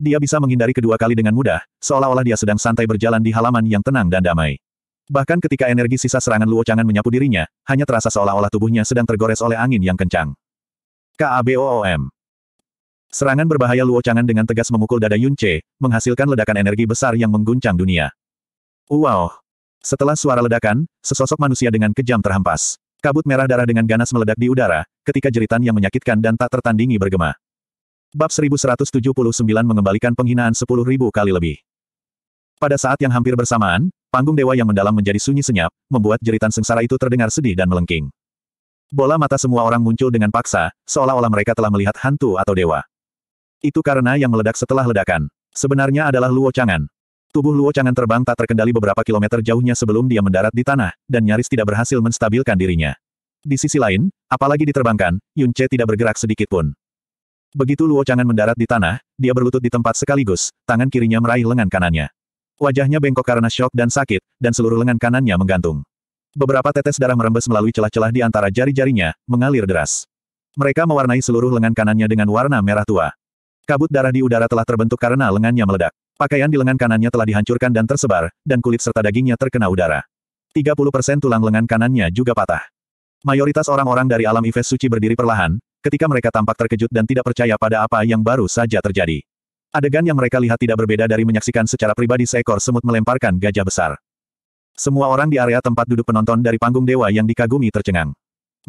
Dia bisa menghindari kedua kali dengan mudah, seolah-olah dia sedang santai berjalan di halaman yang tenang dan damai. Bahkan ketika energi sisa serangan Luo Changan menyapu dirinya, hanya terasa seolah-olah tubuhnya sedang tergores oleh angin yang kencang. KABOOM Serangan berbahaya Luo Changan dengan tegas memukul dada Yun Che, menghasilkan ledakan energi besar yang mengguncang dunia. Wow! Setelah suara ledakan, sesosok manusia dengan kejam terhempas. Kabut merah darah dengan ganas meledak di udara, ketika jeritan yang menyakitkan dan tak tertandingi bergema. Bab 1179 mengembalikan penghinaan 10.000 kali lebih. Pada saat yang hampir bersamaan, panggung dewa yang mendalam menjadi sunyi senyap, membuat jeritan sengsara itu terdengar sedih dan melengking. Bola mata semua orang muncul dengan paksa, seolah-olah mereka telah melihat hantu atau dewa. Itu karena yang meledak setelah ledakan. Sebenarnya adalah Luo Changan. Tubuh Luo Changan terbang tak terkendali beberapa kilometer jauhnya sebelum dia mendarat di tanah, dan nyaris tidak berhasil menstabilkan dirinya. Di sisi lain, apalagi diterbangkan, Yun Che tidak bergerak sedikit pun. Begitu Luo Changan mendarat di tanah, dia berlutut di tempat sekaligus, tangan kirinya meraih lengan kanannya. Wajahnya bengkok karena shock dan sakit, dan seluruh lengan kanannya menggantung. Beberapa tetes darah merembes melalui celah-celah di antara jari-jarinya, mengalir deras. Mereka mewarnai seluruh lengan kanannya dengan warna merah tua. Kabut darah di udara telah terbentuk karena lengannya meledak. Pakaian di lengan kanannya telah dihancurkan dan tersebar, dan kulit serta dagingnya terkena udara. 30% tulang lengan kanannya juga patah. Mayoritas orang-orang dari alam Ives suci berdiri perlahan, ketika mereka tampak terkejut dan tidak percaya pada apa yang baru saja terjadi. Adegan yang mereka lihat tidak berbeda dari menyaksikan secara pribadi seekor semut melemparkan gajah besar. Semua orang di area tempat duduk penonton dari panggung dewa yang dikagumi tercengang.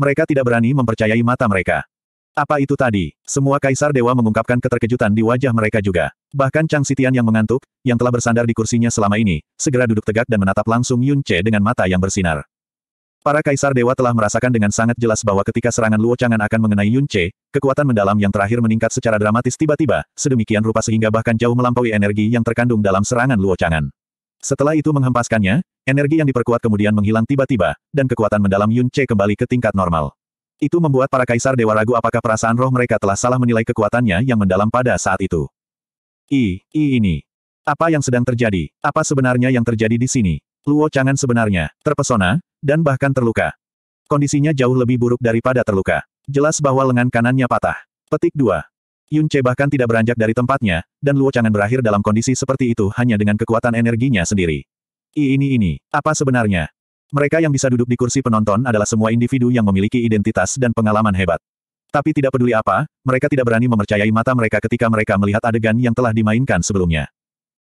Mereka tidak berani mempercayai mata mereka. Apa itu tadi? Semua kaisar dewa mengungkapkan keterkejutan di wajah mereka juga. Bahkan Chang Sitian yang mengantuk, yang telah bersandar di kursinya selama ini, segera duduk tegak dan menatap langsung Yun Che dengan mata yang bersinar. Para kaisar dewa telah merasakan dengan sangat jelas bahwa ketika serangan Luo Chang'an akan mengenai Yun Che, kekuatan mendalam yang terakhir meningkat secara dramatis tiba-tiba, sedemikian rupa sehingga bahkan jauh melampaui energi yang terkandung dalam serangan Luo Chang'an. Setelah itu menghempaskannya, energi yang diperkuat kemudian menghilang tiba-tiba, dan kekuatan mendalam Yun Che kembali ke tingkat normal. Itu membuat para kaisar dewa ragu apakah perasaan roh mereka telah salah menilai kekuatannya yang mendalam pada saat itu. I, I ini. Apa yang sedang terjadi? Apa sebenarnya yang terjadi di sini? Luo Chang'an sebenarnya, terpesona, dan bahkan terluka. Kondisinya jauh lebih buruk daripada terluka. Jelas bahwa lengan kanannya patah. Petik 2. Yun Che bahkan tidak beranjak dari tempatnya, dan Luo Chang'an berakhir dalam kondisi seperti itu hanya dengan kekuatan energinya sendiri. I ini ini, apa sebenarnya? Mereka yang bisa duduk di kursi penonton adalah semua individu yang memiliki identitas dan pengalaman hebat. Tapi tidak peduli apa, mereka tidak berani memercayai mata mereka ketika mereka melihat adegan yang telah dimainkan sebelumnya.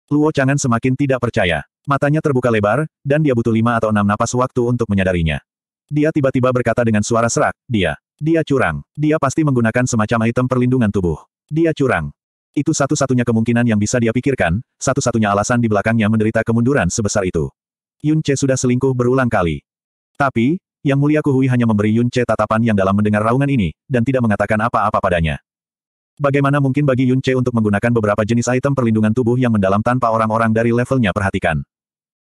Luo Chang'an semakin tidak percaya. Matanya terbuka lebar, dan dia butuh lima atau enam napas waktu untuk menyadarinya. Dia tiba-tiba berkata dengan suara serak, dia. Dia curang. Dia pasti menggunakan semacam item perlindungan tubuh. Dia curang. Itu satu-satunya kemungkinan yang bisa dia pikirkan, satu-satunya alasan di belakangnya menderita kemunduran sebesar itu. Yun Che sudah selingkuh berulang kali. Tapi, Yang Mulia Kuhui hanya memberi Yun Che tatapan yang dalam mendengar raungan ini, dan tidak mengatakan apa-apa padanya. Bagaimana mungkin bagi Yun Che untuk menggunakan beberapa jenis item perlindungan tubuh yang mendalam tanpa orang-orang dari levelnya perhatikan?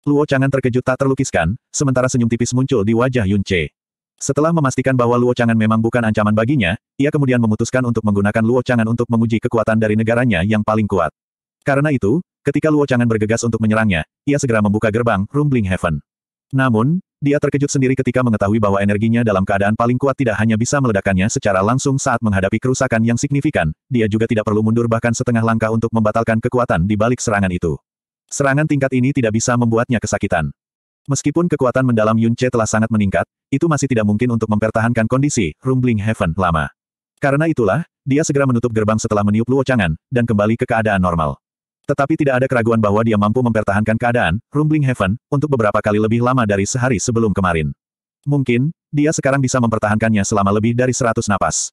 Luo Changan terkejut tak terlukiskan, sementara senyum tipis muncul di wajah Yun Che. Setelah memastikan bahwa Luo Changan memang bukan ancaman baginya, ia kemudian memutuskan untuk menggunakan Luo Changan untuk menguji kekuatan dari negaranya yang paling kuat. Karena itu, ketika Luo Changan bergegas untuk menyerangnya, ia segera membuka gerbang Rumbling Heaven. Namun, dia terkejut sendiri ketika mengetahui bahwa energinya dalam keadaan paling kuat tidak hanya bisa meledakkannya secara langsung saat menghadapi kerusakan yang signifikan, dia juga tidak perlu mundur bahkan setengah langkah untuk membatalkan kekuatan di balik serangan itu. Serangan tingkat ini tidak bisa membuatnya kesakitan. Meskipun kekuatan mendalam Yun Che telah sangat meningkat, itu masih tidak mungkin untuk mempertahankan kondisi Rumbling Heaven lama. Karena itulah, dia segera menutup gerbang setelah meniup luocangan, dan kembali ke keadaan normal. Tetapi tidak ada keraguan bahwa dia mampu mempertahankan keadaan Rumbling Heaven untuk beberapa kali lebih lama dari sehari sebelum kemarin. Mungkin, dia sekarang bisa mempertahankannya selama lebih dari 100 napas.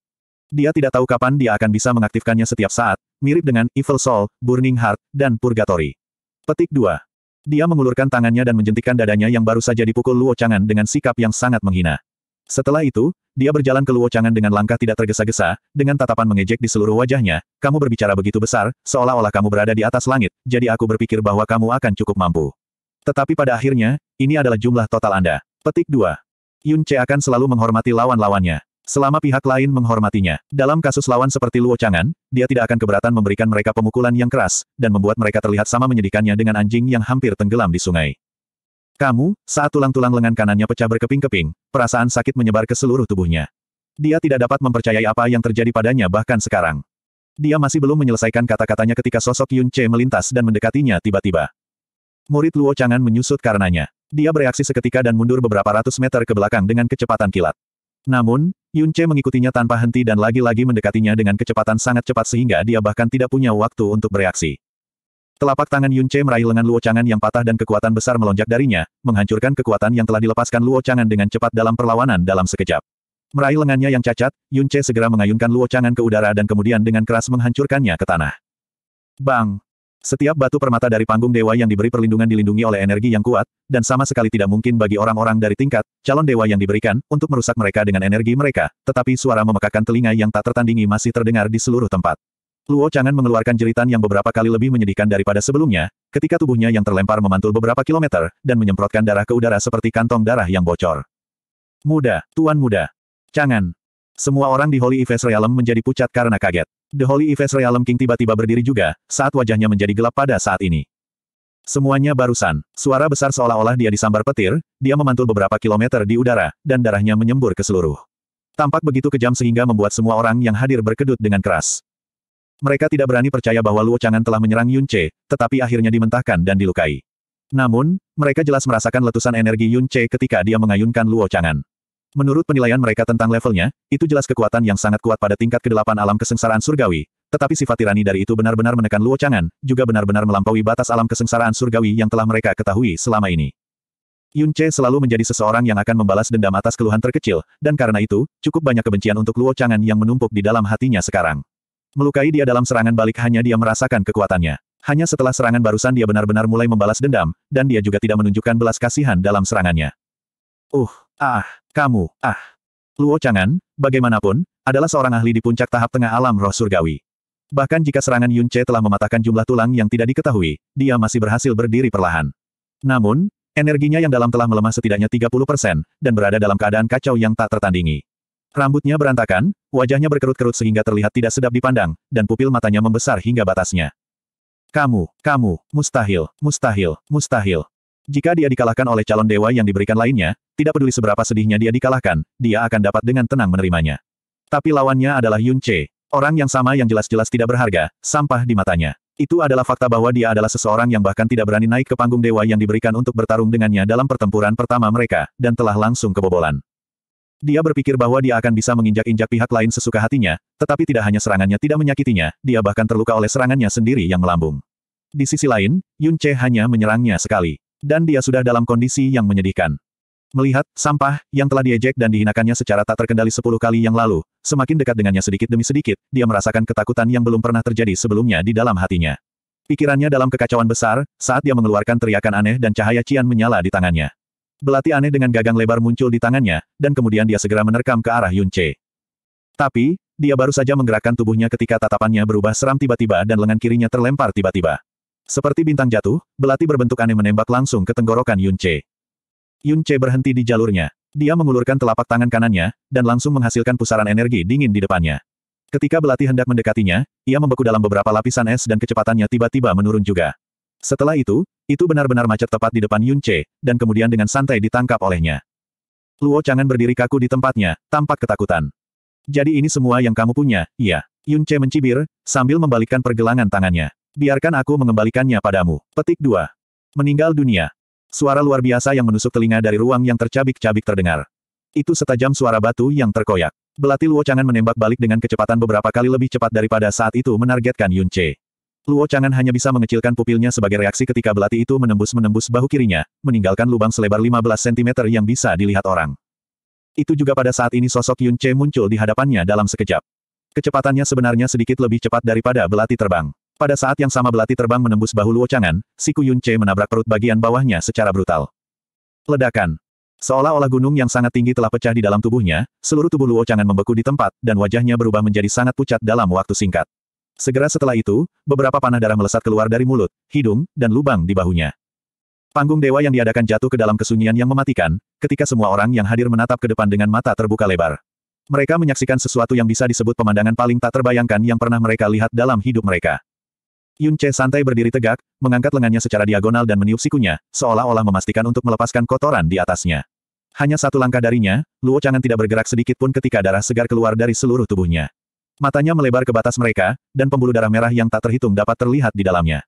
Dia tidak tahu kapan dia akan bisa mengaktifkannya setiap saat, mirip dengan Evil Soul, Burning Heart, dan Purgatory. Petik 2. Dia mengulurkan tangannya dan menjentikan dadanya yang baru saja dipukul Luo Changan dengan sikap yang sangat menghina. Setelah itu, dia berjalan ke Luo Changan dengan langkah tidak tergesa-gesa, dengan tatapan mengejek di seluruh wajahnya, kamu berbicara begitu besar, seolah-olah kamu berada di atas langit, jadi aku berpikir bahwa kamu akan cukup mampu. Tetapi pada akhirnya, ini adalah jumlah total Anda. Petik 2. Yun Che akan selalu menghormati lawan-lawannya. Selama pihak lain menghormatinya. Dalam kasus lawan seperti Luo Changan, dia tidak akan keberatan memberikan mereka pemukulan yang keras, dan membuat mereka terlihat sama menyedihkannya dengan anjing yang hampir tenggelam di sungai. Kamu, saat tulang-tulang lengan kanannya pecah berkeping-keping, perasaan sakit menyebar ke seluruh tubuhnya. Dia tidak dapat mempercayai apa yang terjadi padanya bahkan sekarang. Dia masih belum menyelesaikan kata-katanya ketika sosok Yun Che melintas dan mendekatinya tiba-tiba. Murid Luo Changan menyusut karenanya. Dia bereaksi seketika dan mundur beberapa ratus meter ke belakang dengan kecepatan kilat. Namun, Yun Che mengikutinya tanpa henti dan lagi-lagi mendekatinya dengan kecepatan sangat cepat sehingga dia bahkan tidak punya waktu untuk bereaksi. Telapak tangan Yun Che meraih lengan Luo Changan yang patah dan kekuatan besar melonjak darinya, menghancurkan kekuatan yang telah dilepaskan Luo Changan dengan cepat dalam perlawanan dalam sekejap. Meraih lengannya yang cacat, Yun Che segera mengayunkan Luo Changan ke udara dan kemudian dengan keras menghancurkannya ke tanah. Bang! Setiap batu permata dari panggung dewa yang diberi perlindungan dilindungi oleh energi yang kuat, dan sama sekali tidak mungkin bagi orang-orang dari tingkat, calon dewa yang diberikan, untuk merusak mereka dengan energi mereka, tetapi suara memekakan telinga yang tak tertandingi masih terdengar di seluruh tempat. Luo Changan mengeluarkan jeritan yang beberapa kali lebih menyedihkan daripada sebelumnya, ketika tubuhnya yang terlempar memantul beberapa kilometer, dan menyemprotkan darah ke udara seperti kantong darah yang bocor. Muda, Tuan Muda. Changan. Semua orang di Holy Ives Realm menjadi pucat karena kaget. The Holy Events Realm King tiba-tiba berdiri juga, saat wajahnya menjadi gelap pada saat ini. Semuanya barusan, suara besar seolah-olah dia disambar petir, dia memantul beberapa kilometer di udara, dan darahnya menyembur ke seluruh. Tampak begitu kejam sehingga membuat semua orang yang hadir berkedut dengan keras. Mereka tidak berani percaya bahwa Luo Chang'an telah menyerang Yun Che, tetapi akhirnya dimentahkan dan dilukai. Namun, mereka jelas merasakan letusan energi Yun Che ketika dia mengayunkan Luo Chang'an. Menurut penilaian mereka tentang levelnya, itu jelas kekuatan yang sangat kuat pada tingkat ke kedelapan alam kesengsaraan surgawi, tetapi sifat tirani dari itu benar-benar menekan Luo Changan, juga benar-benar melampaui batas alam kesengsaraan surgawi yang telah mereka ketahui selama ini. Yun Che selalu menjadi seseorang yang akan membalas dendam atas keluhan terkecil, dan karena itu, cukup banyak kebencian untuk Luo Changan yang menumpuk di dalam hatinya sekarang. Melukai dia dalam serangan balik hanya dia merasakan kekuatannya. Hanya setelah serangan barusan dia benar-benar mulai membalas dendam, dan dia juga tidak menunjukkan belas kasihan dalam serangannya. Uh, Ah, kamu, ah. Luo Changan, bagaimanapun, adalah seorang ahli di puncak tahap tengah alam roh surgawi. Bahkan jika serangan Yun Che telah mematahkan jumlah tulang yang tidak diketahui, dia masih berhasil berdiri perlahan. Namun, energinya yang dalam telah melemah setidaknya 30% dan berada dalam keadaan kacau yang tak tertandingi. Rambutnya berantakan, wajahnya berkerut-kerut sehingga terlihat tidak sedap dipandang, dan pupil matanya membesar hingga batasnya. Kamu, kamu, mustahil, mustahil, mustahil. Jika dia dikalahkan oleh calon dewa yang diberikan lainnya, tidak peduli seberapa sedihnya dia dikalahkan, dia akan dapat dengan tenang menerimanya. Tapi lawannya adalah Yun Che, orang yang sama yang jelas-jelas tidak berharga, sampah di matanya. Itu adalah fakta bahwa dia adalah seseorang yang bahkan tidak berani naik ke panggung dewa yang diberikan untuk bertarung dengannya dalam pertempuran pertama mereka, dan telah langsung kebobolan. Dia berpikir bahwa dia akan bisa menginjak-injak pihak lain sesuka hatinya, tetapi tidak hanya serangannya tidak menyakitinya, dia bahkan terluka oleh serangannya sendiri yang melambung. Di sisi lain, Yun Che hanya menyerangnya sekali dan dia sudah dalam kondisi yang menyedihkan. Melihat sampah yang telah diejek dan dihinakannya secara tak terkendali sepuluh kali yang lalu, semakin dekat dengannya sedikit demi sedikit, dia merasakan ketakutan yang belum pernah terjadi sebelumnya di dalam hatinya. Pikirannya dalam kekacauan besar, saat dia mengeluarkan teriakan aneh dan cahaya cian menyala di tangannya. Belati aneh dengan gagang lebar muncul di tangannya, dan kemudian dia segera menerkam ke arah Yun Tapi, dia baru saja menggerakkan tubuhnya ketika tatapannya berubah seram tiba-tiba dan lengan kirinya terlempar tiba-tiba. Seperti bintang jatuh, belati berbentuk aneh menembak langsung ke tenggorokan Yun Che. Yun Che berhenti di jalurnya. Dia mengulurkan telapak tangan kanannya, dan langsung menghasilkan pusaran energi dingin di depannya. Ketika belati hendak mendekatinya, ia membeku dalam beberapa lapisan es dan kecepatannya tiba-tiba menurun juga. Setelah itu, itu benar-benar macet tepat di depan Yun Che, dan kemudian dengan santai ditangkap olehnya. Luo Changan berdiri kaku di tempatnya, tampak ketakutan. Jadi ini semua yang kamu punya, iya. Yun Che mencibir, sambil membalikkan pergelangan tangannya. Biarkan aku mengembalikannya padamu. Petik 2. Meninggal dunia. Suara luar biasa yang menusuk telinga dari ruang yang tercabik-cabik terdengar. Itu setajam suara batu yang terkoyak. Belati Luo Changan menembak balik dengan kecepatan beberapa kali lebih cepat daripada saat itu menargetkan Yun Che. Luo Changan hanya bisa mengecilkan pupilnya sebagai reaksi ketika belati itu menembus-menembus bahu kirinya, meninggalkan lubang selebar 15 cm yang bisa dilihat orang. Itu juga pada saat ini sosok Yun Che muncul di hadapannya dalam sekejap. Kecepatannya sebenarnya sedikit lebih cepat daripada belati terbang. Pada saat yang sama belati terbang menembus bahu Luocangan. Chang'an, si Che menabrak perut bagian bawahnya secara brutal. Ledakan. Seolah-olah gunung yang sangat tinggi telah pecah di dalam tubuhnya, seluruh tubuh Luocangan membeku di tempat, dan wajahnya berubah menjadi sangat pucat dalam waktu singkat. Segera setelah itu, beberapa panah darah melesat keluar dari mulut, hidung, dan lubang di bahunya. Panggung dewa yang diadakan jatuh ke dalam kesunyian yang mematikan, ketika semua orang yang hadir menatap ke depan dengan mata terbuka lebar. Mereka menyaksikan sesuatu yang bisa disebut pemandangan paling tak terbayangkan yang pernah mereka lihat dalam hidup mereka. Yun Che santai berdiri tegak, mengangkat lengannya secara diagonal dan meniup sikunya, seolah-olah memastikan untuk melepaskan kotoran di atasnya. Hanya satu langkah darinya, Luo Chang'an tidak bergerak sedikit pun ketika darah segar keluar dari seluruh tubuhnya. Matanya melebar ke batas mereka, dan pembuluh darah merah yang tak terhitung dapat terlihat di dalamnya.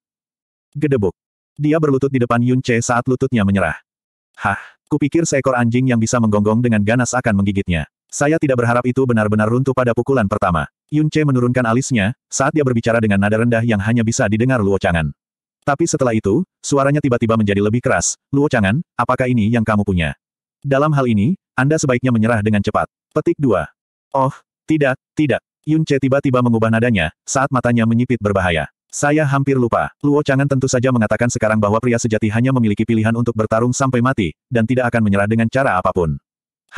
Gedebuk. Dia berlutut di depan Yun Che saat lututnya menyerah. Hah, kupikir seekor anjing yang bisa menggonggong dengan ganas akan menggigitnya. Saya tidak berharap itu benar-benar runtuh pada pukulan pertama. Yun Che menurunkan alisnya, saat dia berbicara dengan nada rendah yang hanya bisa didengar Luo Changan. Tapi setelah itu, suaranya tiba-tiba menjadi lebih keras, Luo Changan, apakah ini yang kamu punya? Dalam hal ini, Anda sebaiknya menyerah dengan cepat. Petik 2. Oh, tidak, tidak. Yun Che tiba-tiba mengubah nadanya, saat matanya menyipit berbahaya. Saya hampir lupa. Luo Changan tentu saja mengatakan sekarang bahwa pria sejati hanya memiliki pilihan untuk bertarung sampai mati, dan tidak akan menyerah dengan cara apapun.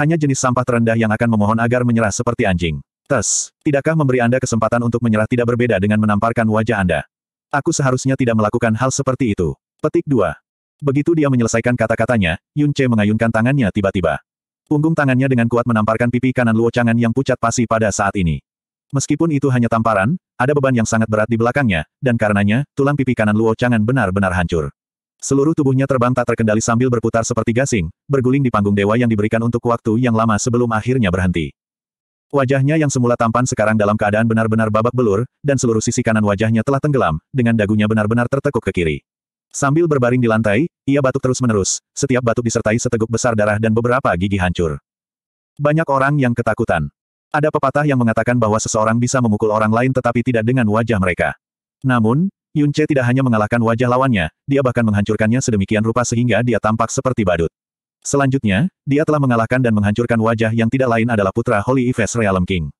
Hanya jenis sampah terendah yang akan memohon agar menyerah seperti anjing. Tes, tidakkah memberi Anda kesempatan untuk menyerah tidak berbeda dengan menamparkan wajah Anda? Aku seharusnya tidak melakukan hal seperti itu. Petik 2. Begitu dia menyelesaikan kata-katanya, Yun Che mengayunkan tangannya tiba-tiba. Punggung tangannya dengan kuat menamparkan pipi kanan Luo Changan yang pucat pasi pada saat ini. Meskipun itu hanya tamparan, ada beban yang sangat berat di belakangnya, dan karenanya, tulang pipi kanan Luo Changan benar-benar hancur. Seluruh tubuhnya terbang tak terkendali sambil berputar seperti gasing, berguling di panggung dewa yang diberikan untuk waktu yang lama sebelum akhirnya berhenti. Wajahnya yang semula tampan sekarang dalam keadaan benar-benar babak belur, dan seluruh sisi kanan wajahnya telah tenggelam, dengan dagunya benar-benar tertekuk ke kiri. Sambil berbaring di lantai, ia batuk terus-menerus, setiap batuk disertai seteguk besar darah dan beberapa gigi hancur. Banyak orang yang ketakutan. Ada pepatah yang mengatakan bahwa seseorang bisa memukul orang lain tetapi tidak dengan wajah mereka. Namun, Yunce tidak hanya mengalahkan wajah lawannya, dia bahkan menghancurkannya sedemikian rupa sehingga dia tampak seperti badut. Selanjutnya, dia telah mengalahkan dan menghancurkan wajah yang tidak lain adalah putra Holy Ives Realm King.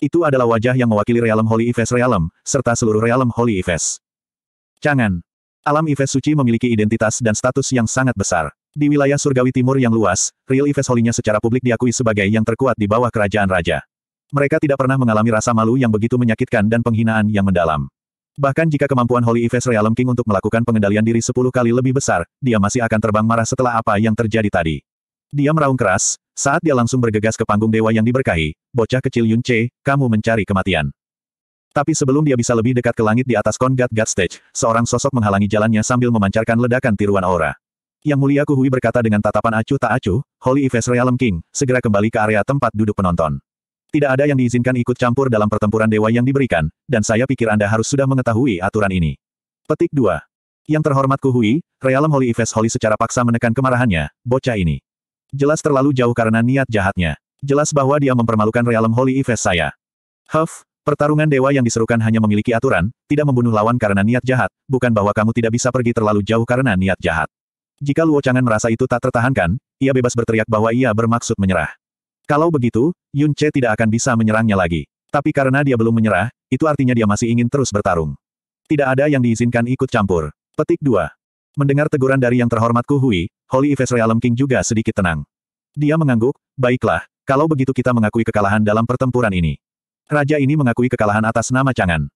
Itu adalah wajah yang mewakili Realm Holy Ives Realm, serta seluruh Realm Holy Ives. Cangan. Alam Ives Suci memiliki identitas dan status yang sangat besar. Di wilayah surgawi timur yang luas, Real Ives Holy-nya secara publik diakui sebagai yang terkuat di bawah kerajaan raja. Mereka tidak pernah mengalami rasa malu yang begitu menyakitkan dan penghinaan yang mendalam. Bahkan jika kemampuan Holy Ives Realm King untuk melakukan pengendalian diri sepuluh kali lebih besar, dia masih akan terbang marah setelah apa yang terjadi tadi. Dia meraung keras, saat dia langsung bergegas ke panggung dewa yang diberkahi, bocah kecil Yun Che, kamu mencari kematian. Tapi sebelum dia bisa lebih dekat ke langit di atas Kongat God Stage, seorang sosok menghalangi jalannya sambil memancarkan ledakan tiruan aura. Yang Mulia Kuhui berkata dengan tatapan acuh tak acuh, Holy Ives Realm King, segera kembali ke area tempat duduk penonton. Tidak ada yang diizinkan ikut campur dalam pertempuran dewa yang diberikan, dan saya pikir Anda harus sudah mengetahui aturan ini. Petik 2. Yang terhormat Kuhui, Realem Holy Ives Holy secara paksa menekan kemarahannya, bocah ini. Jelas terlalu jauh karena niat jahatnya. Jelas bahwa dia mempermalukan Realem Holy Ives saya. Huff, pertarungan dewa yang diserukan hanya memiliki aturan, tidak membunuh lawan karena niat jahat, bukan bahwa kamu tidak bisa pergi terlalu jauh karena niat jahat. Jika Luo Changan merasa itu tak tertahankan, ia bebas berteriak bahwa ia bermaksud menyerah. Kalau begitu, Yun Che tidak akan bisa menyerangnya lagi. Tapi karena dia belum menyerah, itu artinya dia masih ingin terus bertarung. Tidak ada yang diizinkan ikut campur. Petik 2. Mendengar teguran dari yang terhormat Hui, Holy Ives Realm King juga sedikit tenang. Dia mengangguk, baiklah, kalau begitu kita mengakui kekalahan dalam pertempuran ini. Raja ini mengakui kekalahan atas nama Chang'an.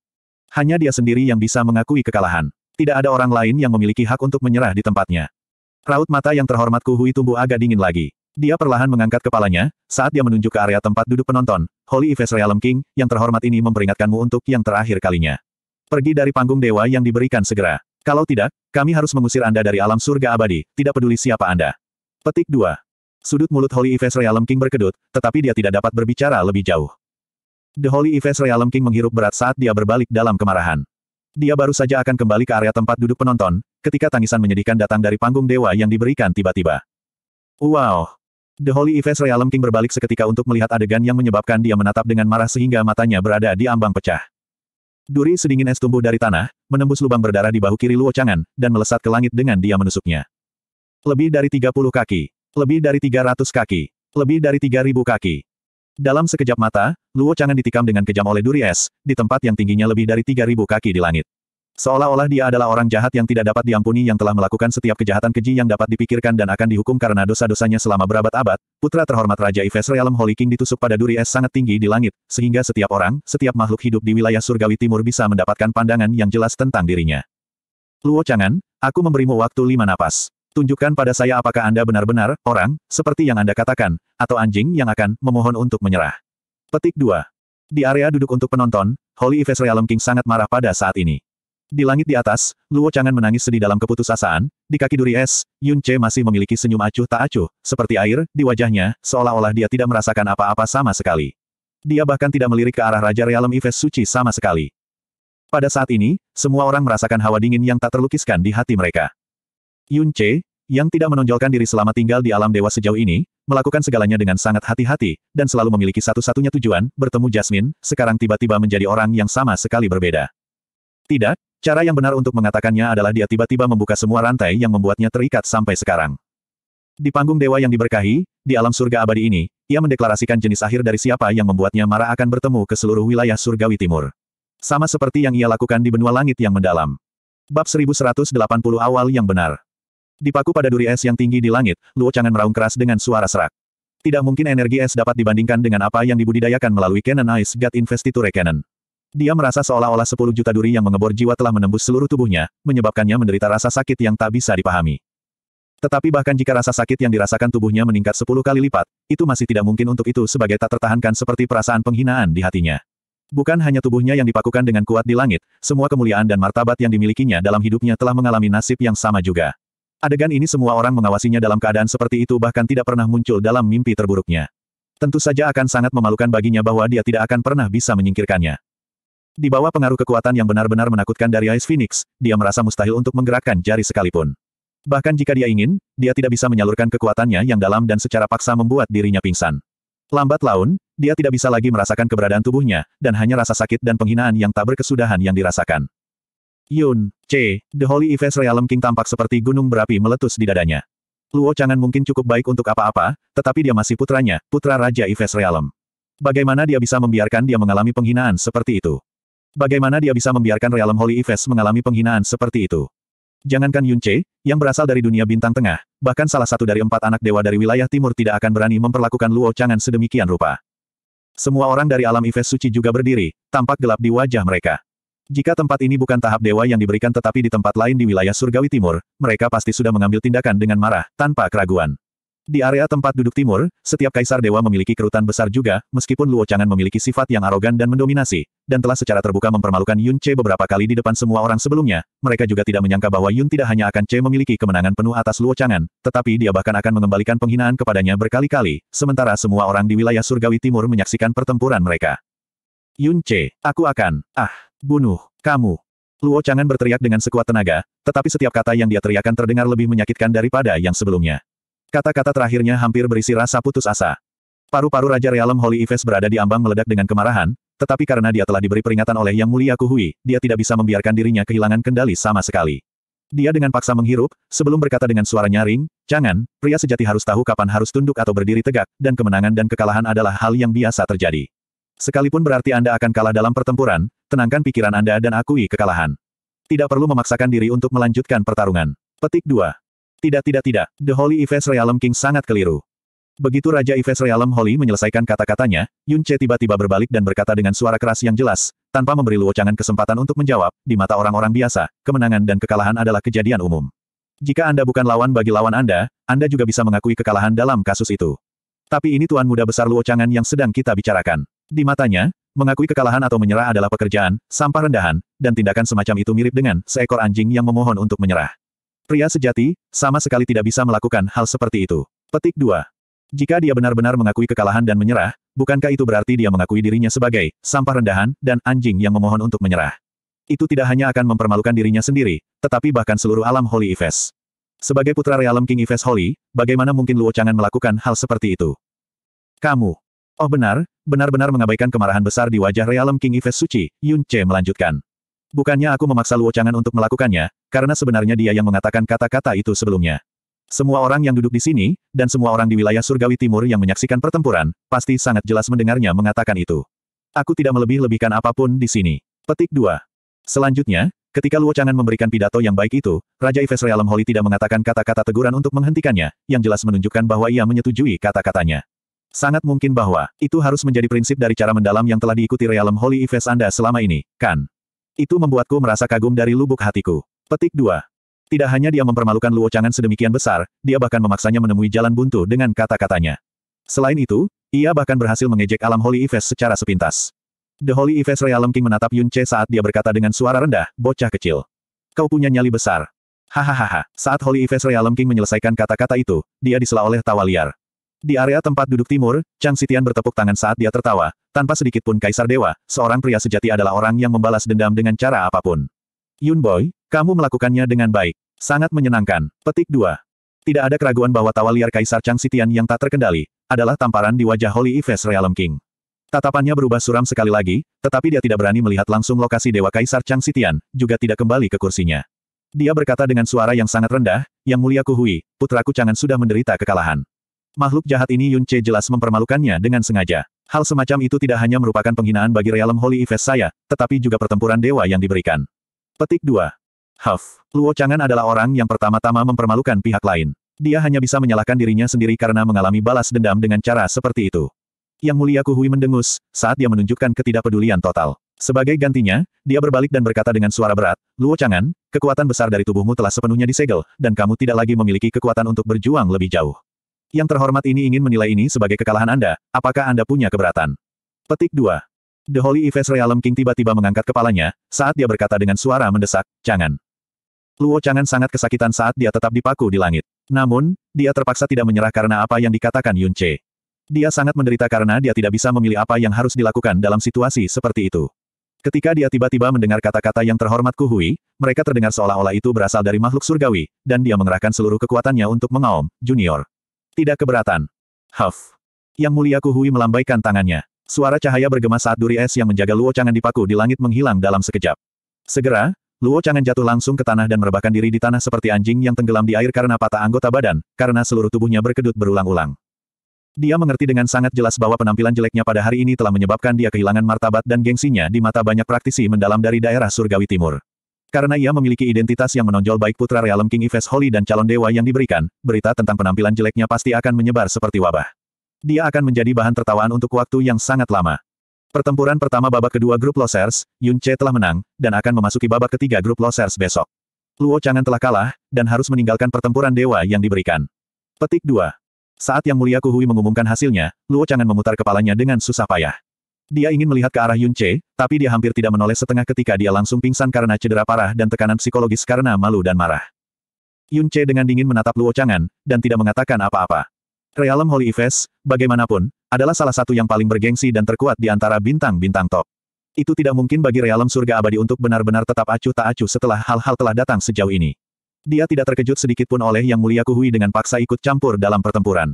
Hanya dia sendiri yang bisa mengakui kekalahan. Tidak ada orang lain yang memiliki hak untuk menyerah di tempatnya. Raut mata yang terhormat Hui tumbuh agak dingin lagi. Dia perlahan mengangkat kepalanya, saat dia menunjuk ke area tempat duduk penonton, Holy Ives Realm King, yang terhormat ini memperingatkanmu untuk yang terakhir kalinya. Pergi dari panggung dewa yang diberikan segera. Kalau tidak, kami harus mengusir Anda dari alam surga abadi, tidak peduli siapa Anda. Petik 2. Sudut mulut Holy Ives Realm King berkedut, tetapi dia tidak dapat berbicara lebih jauh. The Holy Ives Realm King menghirup berat saat dia berbalik dalam kemarahan. Dia baru saja akan kembali ke area tempat duduk penonton, ketika tangisan menyedihkan datang dari panggung dewa yang diberikan tiba-tiba. Wow, The Holy Events Realm King berbalik seketika untuk melihat adegan yang menyebabkan dia menatap dengan marah sehingga matanya berada di ambang pecah. Duri sedingin es tumbuh dari tanah, menembus lubang berdarah di bahu kiri Luo Changan, dan melesat ke langit dengan dia menusuknya. Lebih dari 30 kaki. Lebih dari 300 kaki. Lebih dari 3000 kaki. Dalam sekejap mata, Luo Changan ditikam dengan kejam oleh duri es, di tempat yang tingginya lebih dari 3000 kaki di langit. Seolah-olah dia adalah orang jahat yang tidak dapat diampuni yang telah melakukan setiap kejahatan keji yang dapat dipikirkan dan akan dihukum karena dosa-dosanya selama berabad-abad, putra terhormat Raja Ives Realm Holy King ditusuk pada duri es sangat tinggi di langit, sehingga setiap orang, setiap makhluk hidup di wilayah surgawi timur bisa mendapatkan pandangan yang jelas tentang dirinya. Luo Changan, aku memberimu waktu lima napas. Tunjukkan pada saya apakah Anda benar-benar, orang, seperti yang Anda katakan, atau anjing yang akan memohon untuk menyerah. Petik 2. Di area duduk untuk penonton, Holy Ives Realm King sangat marah pada saat ini. Di langit di atas, Luo Changan menangis sedih dalam keputusasaan, di kaki duri es, Yun Che masih memiliki senyum acuh tak acuh, seperti air, di wajahnya, seolah-olah dia tidak merasakan apa-apa sama sekali. Dia bahkan tidak melirik ke arah Raja Realem Ives Suci sama sekali. Pada saat ini, semua orang merasakan hawa dingin yang tak terlukiskan di hati mereka. Yun Che, yang tidak menonjolkan diri selama tinggal di alam dewa sejauh ini, melakukan segalanya dengan sangat hati-hati, dan selalu memiliki satu-satunya tujuan, bertemu Jasmine, sekarang tiba-tiba menjadi orang yang sama sekali berbeda. Tidak, Cara yang benar untuk mengatakannya adalah dia tiba-tiba membuka semua rantai yang membuatnya terikat sampai sekarang. Di panggung dewa yang diberkahi, di alam surga abadi ini, ia mendeklarasikan jenis akhir dari siapa yang membuatnya marah akan bertemu ke seluruh wilayah surgawi timur. Sama seperti yang ia lakukan di benua langit yang mendalam. Bab 1180 awal yang benar. Dipaku pada duri es yang tinggi di langit, Luo Changan meraung keras dengan suara serak. Tidak mungkin energi es dapat dibandingkan dengan apa yang dibudidayakan melalui Canon Ice God Investiture Canon. Dia merasa seolah-olah 10 juta duri yang mengebor jiwa telah menembus seluruh tubuhnya, menyebabkannya menderita rasa sakit yang tak bisa dipahami. Tetapi bahkan jika rasa sakit yang dirasakan tubuhnya meningkat 10 kali lipat, itu masih tidak mungkin untuk itu sebagai tak tertahankan seperti perasaan penghinaan di hatinya. Bukan hanya tubuhnya yang dipakukan dengan kuat di langit, semua kemuliaan dan martabat yang dimilikinya dalam hidupnya telah mengalami nasib yang sama juga. Adegan ini semua orang mengawasinya dalam keadaan seperti itu bahkan tidak pernah muncul dalam mimpi terburuknya. Tentu saja akan sangat memalukan baginya bahwa dia tidak akan pernah bisa menyingkirkannya. Di bawah pengaruh kekuatan yang benar-benar menakutkan dari Ice Phoenix, dia merasa mustahil untuk menggerakkan jari sekalipun. Bahkan jika dia ingin, dia tidak bisa menyalurkan kekuatannya yang dalam dan secara paksa membuat dirinya pingsan. Lambat laun, dia tidak bisa lagi merasakan keberadaan tubuhnya, dan hanya rasa sakit dan penghinaan yang tak berkesudahan yang dirasakan. Yun, C, The Holy Ives Realm King tampak seperti gunung berapi meletus di dadanya. Luo Changan mungkin cukup baik untuk apa-apa, tetapi dia masih putranya, putra Raja Ives Realm. Bagaimana dia bisa membiarkan dia mengalami penghinaan seperti itu? Bagaimana dia bisa membiarkan realem Holy Ives mengalami penghinaan seperti itu? Jangankan Yunche, yang berasal dari dunia bintang tengah, bahkan salah satu dari empat anak dewa dari wilayah timur tidak akan berani memperlakukan Luo Changan sedemikian rupa. Semua orang dari alam Ives suci juga berdiri, tampak gelap di wajah mereka. Jika tempat ini bukan tahap dewa yang diberikan tetapi di tempat lain di wilayah surgawi timur, mereka pasti sudah mengambil tindakan dengan marah, tanpa keraguan. Di area tempat duduk timur, setiap kaisar dewa memiliki kerutan besar juga, meskipun Luo Chang'an memiliki sifat yang arogan dan mendominasi, dan telah secara terbuka mempermalukan Yun Che beberapa kali di depan semua orang sebelumnya, mereka juga tidak menyangka bahwa Yun tidak hanya akan Che memiliki kemenangan penuh atas Luo Chang'an, tetapi dia bahkan akan mengembalikan penghinaan kepadanya berkali-kali, sementara semua orang di wilayah surgawi timur menyaksikan pertempuran mereka. Yun Che, aku akan, ah, bunuh, kamu, Luo Chang'an berteriak dengan sekuat tenaga, tetapi setiap kata yang dia teriakan terdengar lebih menyakitkan daripada yang sebelumnya. Kata-kata terakhirnya hampir berisi rasa putus asa. Paru-paru Raja Realem Holy Ives berada di ambang meledak dengan kemarahan, tetapi karena dia telah diberi peringatan oleh Yang Mulia Kuhui, dia tidak bisa membiarkan dirinya kehilangan kendali sama sekali. Dia dengan paksa menghirup, sebelum berkata dengan suara nyaring, Jangan, pria sejati harus tahu kapan harus tunduk atau berdiri tegak, dan kemenangan dan kekalahan adalah hal yang biasa terjadi. Sekalipun berarti Anda akan kalah dalam pertempuran, tenangkan pikiran Anda dan akui kekalahan. Tidak perlu memaksakan diri untuk melanjutkan pertarungan. Petik 2. Tidak tidak tidak, The Holy Ives Realm King sangat keliru. Begitu Raja Ives Realm Holy menyelesaikan kata-katanya, Yun Che tiba-tiba berbalik dan berkata dengan suara keras yang jelas, tanpa memberi Luo kesempatan untuk menjawab, di mata orang-orang biasa, kemenangan dan kekalahan adalah kejadian umum. Jika Anda bukan lawan bagi lawan Anda, Anda juga bisa mengakui kekalahan dalam kasus itu. Tapi ini Tuan Muda Besar Luo yang sedang kita bicarakan. Di matanya, mengakui kekalahan atau menyerah adalah pekerjaan, sampah rendahan, dan tindakan semacam itu mirip dengan seekor anjing yang memohon untuk menyerah. Pria sejati, sama sekali tidak bisa melakukan hal seperti itu. Petik 2. Jika dia benar-benar mengakui kekalahan dan menyerah, bukankah itu berarti dia mengakui dirinya sebagai sampah rendahan dan anjing yang memohon untuk menyerah? Itu tidak hanya akan mempermalukan dirinya sendiri, tetapi bahkan seluruh alam Holy Ives. Sebagai putra realem King Ives Holy, bagaimana mungkin Luo Changan melakukan hal seperti itu? Kamu. Oh benar, benar-benar mengabaikan kemarahan besar di wajah realem King Ives Suci, Yun Che melanjutkan. Bukannya aku memaksa Luo Changan untuk melakukannya, karena sebenarnya dia yang mengatakan kata-kata itu sebelumnya. Semua orang yang duduk di sini, dan semua orang di wilayah surgawi timur yang menyaksikan pertempuran, pasti sangat jelas mendengarnya mengatakan itu. Aku tidak melebih-lebihkan apapun di sini. Petik 2. Selanjutnya, ketika Luo Changan memberikan pidato yang baik itu, Raja Ives Realem Holy tidak mengatakan kata-kata teguran untuk menghentikannya, yang jelas menunjukkan bahwa ia menyetujui kata-katanya. Sangat mungkin bahwa, itu harus menjadi prinsip dari cara mendalam yang telah diikuti Realem Holy Ives Anda selama ini, kan? Itu membuatku merasa kagum dari lubuk hatiku. Petik 2. Tidak hanya dia mempermalukan Luo Changan sedemikian besar, dia bahkan memaksanya menemui jalan buntu dengan kata-katanya. Selain itu, ia bahkan berhasil mengejek alam Holy Ives secara sepintas. The Holy Ives Realm King menatap Yun Che saat dia berkata dengan suara rendah, bocah kecil. Kau punya nyali besar. Hahaha, saat Holy Ives Realm King menyelesaikan kata-kata itu, dia disela oleh tawa liar. Di area tempat duduk timur, Chang Sitian bertepuk tangan saat dia tertawa, tanpa sedikit pun kaisar dewa, seorang pria sejati adalah orang yang membalas dendam dengan cara apapun. Yun Boy, kamu melakukannya dengan baik. Sangat menyenangkan. Petik 2. Tidak ada keraguan bahwa tawa liar kaisar Chang Sitian yang tak terkendali, adalah tamparan di wajah Holy Ives Realm King. Tatapannya berubah suram sekali lagi, tetapi dia tidak berani melihat langsung lokasi Dewa Kaisar Chang Sitian, juga tidak kembali ke kursinya. Dia berkata dengan suara yang sangat rendah, Yang Mulia Kuhui, putraku Changan sudah menderita kekalahan. Makhluk jahat ini Yun Che jelas mempermalukannya dengan sengaja. Hal semacam itu tidak hanya merupakan penghinaan bagi realem Holy Events saya, tetapi juga pertempuran dewa yang diberikan. Petik 2. Huff. Luo Changan adalah orang yang pertama-tama mempermalukan pihak lain. Dia hanya bisa menyalahkan dirinya sendiri karena mengalami balas dendam dengan cara seperti itu. Yang mulia Kuhui mendengus, saat dia menunjukkan ketidakpedulian total. Sebagai gantinya, dia berbalik dan berkata dengan suara berat, Luo Changan, kekuatan besar dari tubuhmu telah sepenuhnya disegel, dan kamu tidak lagi memiliki kekuatan untuk berjuang lebih jauh. Yang terhormat ini ingin menilai ini sebagai kekalahan Anda, apakah Anda punya keberatan? Petik 2. The Holy Ives Realm King tiba-tiba mengangkat kepalanya, saat dia berkata dengan suara mendesak, jangan. Luo Changan sangat kesakitan saat dia tetap dipaku di langit. Namun, dia terpaksa tidak menyerah karena apa yang dikatakan Yun Che. Dia sangat menderita karena dia tidak bisa memilih apa yang harus dilakukan dalam situasi seperti itu. Ketika dia tiba-tiba mendengar kata-kata yang terhormat Kuhui, mereka terdengar seolah-olah itu berasal dari makhluk surgawi, dan dia mengerahkan seluruh kekuatannya untuk mengaum, Junior. Tidak keberatan. Huff. Yang mulia Kuhui melambaikan tangannya. Suara cahaya bergema saat duri es yang menjaga Luo Changan dipaku di langit menghilang dalam sekejap. Segera, Luo Changan jatuh langsung ke tanah dan merebahkan diri di tanah seperti anjing yang tenggelam di air karena patah anggota badan, karena seluruh tubuhnya berkedut berulang-ulang. Dia mengerti dengan sangat jelas bahwa penampilan jeleknya pada hari ini telah menyebabkan dia kehilangan martabat dan gengsinya di mata banyak praktisi mendalam dari daerah surgawi timur. Karena ia memiliki identitas yang menonjol baik putra realm King Ives Holy dan calon dewa yang diberikan, berita tentang penampilan jeleknya pasti akan menyebar seperti wabah. Dia akan menjadi bahan tertawaan untuk waktu yang sangat lama. Pertempuran pertama babak kedua grup Losers, Yun Che telah menang, dan akan memasuki babak ketiga grup Losers besok. Luo Changan telah kalah, dan harus meninggalkan pertempuran dewa yang diberikan. Petik 2. Saat Yang Mulia Kuhui mengumumkan hasilnya, Luo Changan memutar kepalanya dengan susah payah. Dia ingin melihat ke arah Yun Che, tapi dia hampir tidak menoleh setengah ketika dia langsung pingsan karena cedera parah dan tekanan psikologis karena malu dan marah. Yun Che dengan dingin menatap Luo Chang'an, dan tidak mengatakan apa-apa. Realm Holy Ives, bagaimanapun, adalah salah satu yang paling bergengsi dan terkuat di antara bintang-bintang top. Itu tidak mungkin bagi realm surga abadi untuk benar-benar tetap acuh tak acuh setelah hal-hal telah datang sejauh ini. Dia tidak terkejut sedikitpun oleh Yang Mulia Kuhui dengan paksa ikut campur dalam pertempuran.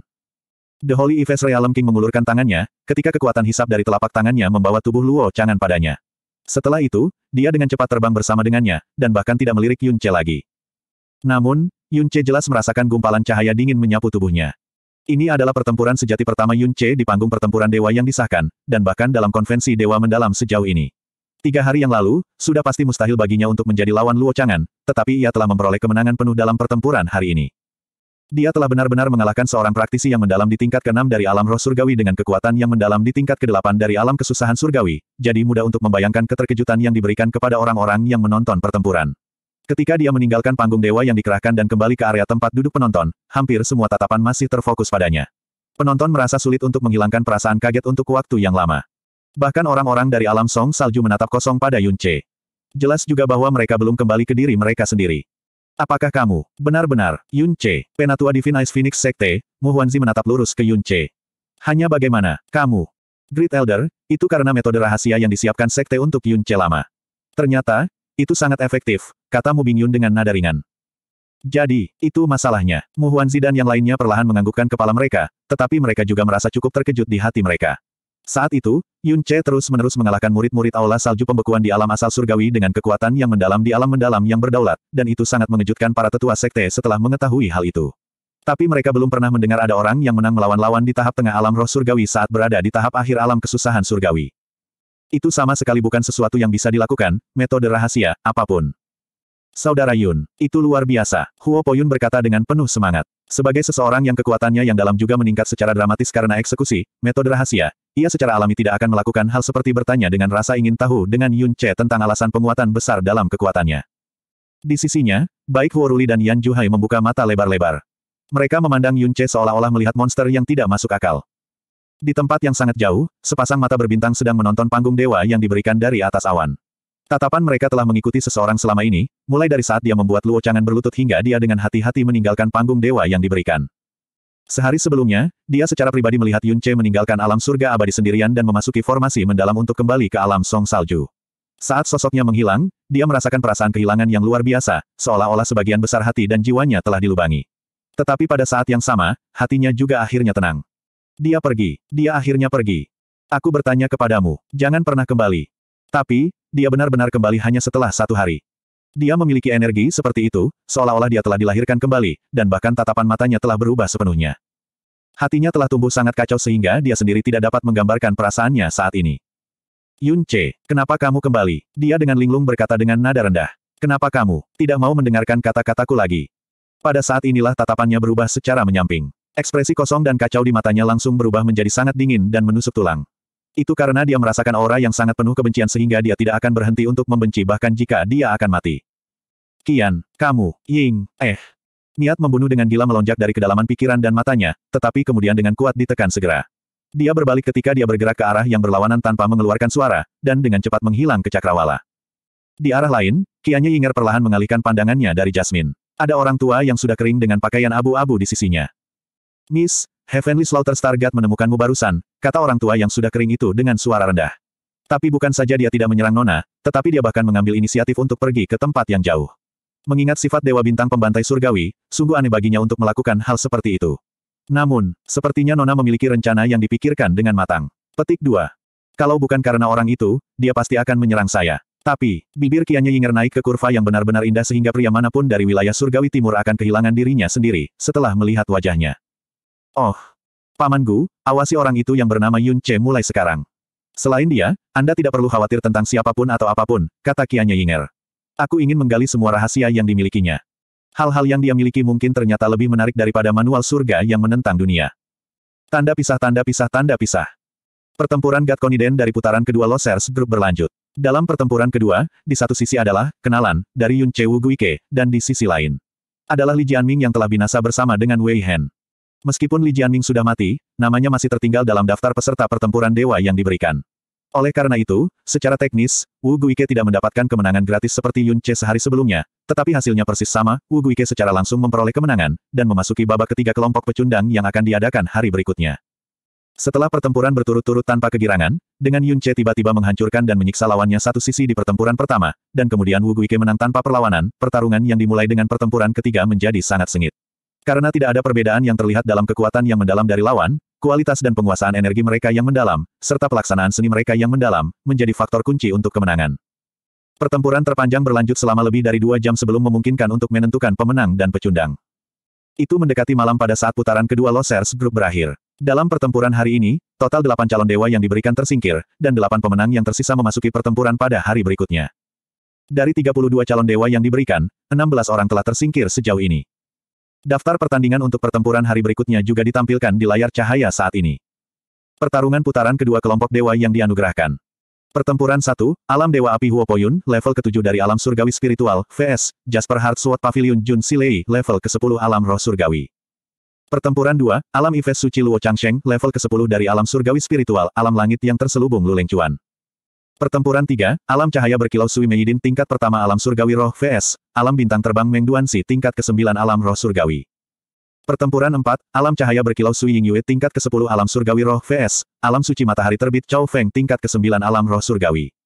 The Holy Ives Realm King mengulurkan tangannya, ketika kekuatan hisap dari telapak tangannya membawa tubuh Luo Chang'an padanya. Setelah itu, dia dengan cepat terbang bersama dengannya, dan bahkan tidak melirik Yun Che lagi. Namun, Yun Che jelas merasakan gumpalan cahaya dingin menyapu tubuhnya. Ini adalah pertempuran sejati pertama Yun Che di panggung pertempuran dewa yang disahkan, dan bahkan dalam konvensi dewa mendalam sejauh ini. Tiga hari yang lalu, sudah pasti mustahil baginya untuk menjadi lawan Luo Chang'an, tetapi ia telah memperoleh kemenangan penuh dalam pertempuran hari ini. Dia telah benar-benar mengalahkan seorang praktisi yang mendalam di tingkat ke-6 dari alam roh surgawi dengan kekuatan yang mendalam di tingkat ke-8 dari alam kesusahan surgawi, jadi mudah untuk membayangkan keterkejutan yang diberikan kepada orang-orang yang menonton pertempuran. Ketika dia meninggalkan panggung dewa yang dikerahkan dan kembali ke area tempat duduk penonton, hampir semua tatapan masih terfokus padanya. Penonton merasa sulit untuk menghilangkan perasaan kaget untuk waktu yang lama. Bahkan orang-orang dari alam Song Salju menatap kosong pada Yun Che. Jelas juga bahwa mereka belum kembali ke diri mereka sendiri. Apakah kamu? Benar-benar, Yun Che, Penatua Divine Ice Phoenix Sekte, Mu Huanzi menatap lurus ke Yun Che. Hanya bagaimana, kamu? Great Elder, itu karena metode rahasia yang disiapkan Sekte untuk Yun Che lama. Ternyata, itu sangat efektif, kata Mu Bingyun dengan nada ringan. Jadi, itu masalahnya. Mu Huanzi dan yang lainnya perlahan menganggukkan kepala mereka, tetapi mereka juga merasa cukup terkejut di hati mereka. Saat itu, Yun Che terus-menerus mengalahkan murid-murid aula salju pembekuan di alam asal surgawi dengan kekuatan yang mendalam di alam mendalam yang berdaulat, dan itu sangat mengejutkan para tetua sekte setelah mengetahui hal itu. Tapi mereka belum pernah mendengar ada orang yang menang melawan lawan di tahap tengah alam roh surgawi saat berada di tahap akhir alam kesusahan surgawi. Itu sama sekali bukan sesuatu yang bisa dilakukan, metode rahasia, apapun. Saudara Yun, itu luar biasa, Huo Poyun berkata dengan penuh semangat. Sebagai seseorang yang kekuatannya yang dalam juga meningkat secara dramatis karena eksekusi, metode rahasia, ia secara alami tidak akan melakukan hal seperti bertanya dengan rasa ingin tahu dengan Yun Che tentang alasan penguatan besar dalam kekuatannya. Di sisinya, baik Huoruli dan Yan Juhai membuka mata lebar-lebar. Mereka memandang Yun Che seolah-olah melihat monster yang tidak masuk akal. Di tempat yang sangat jauh, sepasang mata berbintang sedang menonton panggung dewa yang diberikan dari atas awan. Tatapan mereka telah mengikuti seseorang selama ini, mulai dari saat dia membuat Luo berlutut hingga dia dengan hati-hati meninggalkan panggung dewa yang diberikan. Sehari sebelumnya, dia secara pribadi melihat Yun Che meninggalkan alam surga abadi sendirian dan memasuki formasi mendalam untuk kembali ke alam song salju. Saat sosoknya menghilang, dia merasakan perasaan kehilangan yang luar biasa, seolah-olah sebagian besar hati dan jiwanya telah dilubangi. Tetapi pada saat yang sama, hatinya juga akhirnya tenang. Dia pergi, dia akhirnya pergi. Aku bertanya kepadamu, jangan pernah kembali. Tapi, dia benar-benar kembali hanya setelah satu hari. Dia memiliki energi seperti itu, seolah-olah dia telah dilahirkan kembali, dan bahkan tatapan matanya telah berubah sepenuhnya. Hatinya telah tumbuh sangat kacau sehingga dia sendiri tidak dapat menggambarkan perasaannya saat ini. Yun Che, kenapa kamu kembali? Dia dengan linglung berkata dengan nada rendah. Kenapa kamu tidak mau mendengarkan kata-kataku lagi? Pada saat inilah tatapannya berubah secara menyamping. Ekspresi kosong dan kacau di matanya langsung berubah menjadi sangat dingin dan menusuk tulang. Itu karena dia merasakan aura yang sangat penuh kebencian sehingga dia tidak akan berhenti untuk membenci bahkan jika dia akan mati. Kian, kamu, Ying, eh. Niat membunuh dengan gila melonjak dari kedalaman pikiran dan matanya, tetapi kemudian dengan kuat ditekan segera. Dia berbalik ketika dia bergerak ke arah yang berlawanan tanpa mengeluarkan suara, dan dengan cepat menghilang ke cakrawala. Di arah lain, Kianya Yinger perlahan mengalihkan pandangannya dari Jasmine. Ada orang tua yang sudah kering dengan pakaian abu-abu di sisinya. Miss, Heavenly Slaughter Stargate menemukanmu barusan, kata orang tua yang sudah kering itu dengan suara rendah. Tapi bukan saja dia tidak menyerang Nona, tetapi dia bahkan mengambil inisiatif untuk pergi ke tempat yang jauh. Mengingat sifat Dewa Bintang Pembantai Surgawi, sungguh aneh baginya untuk melakukan hal seperti itu. Namun, sepertinya Nona memiliki rencana yang dipikirkan dengan matang. Petik 2. Kalau bukan karena orang itu, dia pasti akan menyerang saya. Tapi, bibir kiannya Yinger naik ke kurva yang benar-benar indah sehingga pria manapun dari wilayah Surgawi Timur akan kehilangan dirinya sendiri, setelah melihat wajahnya. Oh. paman Gu, awasi orang itu yang bernama Yun Che mulai sekarang. Selain dia, Anda tidak perlu khawatir tentang siapapun atau apapun, kata Kianya Yinger. Aku ingin menggali semua rahasia yang dimilikinya. Hal-hal yang dia miliki mungkin ternyata lebih menarik daripada manual surga yang menentang dunia. Tanda pisah tanda pisah tanda pisah. Pertempuran Gatkoniden dari putaran kedua Losers Group berlanjut. Dalam pertempuran kedua, di satu sisi adalah kenalan dari Yun Che Wu Guike, dan di sisi lain adalah Li Jianming yang telah binasa bersama dengan Wei Hen. Meskipun Li Jianming sudah mati, namanya masih tertinggal dalam daftar peserta pertempuran dewa yang diberikan. Oleh karena itu, secara teknis, Wu Guike tidak mendapatkan kemenangan gratis seperti Yun Che sehari sebelumnya, tetapi hasilnya persis sama, Wu Guike secara langsung memperoleh kemenangan, dan memasuki babak ketiga kelompok pecundang yang akan diadakan hari berikutnya. Setelah pertempuran berturut-turut tanpa kegirangan, dengan Yun Che tiba-tiba menghancurkan dan menyiksa lawannya satu sisi di pertempuran pertama, dan kemudian Wu Guike menang tanpa perlawanan, pertarungan yang dimulai dengan pertempuran ketiga menjadi sangat sengit. Karena tidak ada perbedaan yang terlihat dalam kekuatan yang mendalam dari lawan, kualitas dan penguasaan energi mereka yang mendalam, serta pelaksanaan seni mereka yang mendalam, menjadi faktor kunci untuk kemenangan. Pertempuran terpanjang berlanjut selama lebih dari dua jam sebelum memungkinkan untuk menentukan pemenang dan pecundang. Itu mendekati malam pada saat putaran kedua Losers Group berakhir. Dalam pertempuran hari ini, total delapan calon dewa yang diberikan tersingkir, dan delapan pemenang yang tersisa memasuki pertempuran pada hari berikutnya. Dari 32 calon dewa yang diberikan, 16 orang telah tersingkir sejauh ini. Daftar pertandingan untuk pertempuran hari berikutnya juga ditampilkan di layar cahaya saat ini. Pertarungan putaran kedua kelompok dewa yang dianugerahkan. Pertempuran 1, Alam Dewa Api Huopoyun, level ke-7 dari Alam Surgawi Spiritual, vs. Jasper Heart Sword Pavilion Jun Silei, level ke-10 Alam Roh Surgawi. Pertempuran 2, Alam Ives Suci Luo Changsheng, level ke-10 dari Alam Surgawi Spiritual, Alam Langit yang terselubung Luleng Cuan. Pertempuran 3, Alam Cahaya Berkilau Sui Meidin tingkat pertama Alam Surgawi Roh vs. Alam Bintang Terbang Meng Duansi tingkat ke-9 Alam Roh Surgawi. Pertempuran 4, Alam Cahaya Berkilau Sui Ying Yue tingkat ke-10 Alam Surgawi Roh vs. Alam Suci Matahari Terbit Chao Feng tingkat ke-9 Alam Roh Surgawi.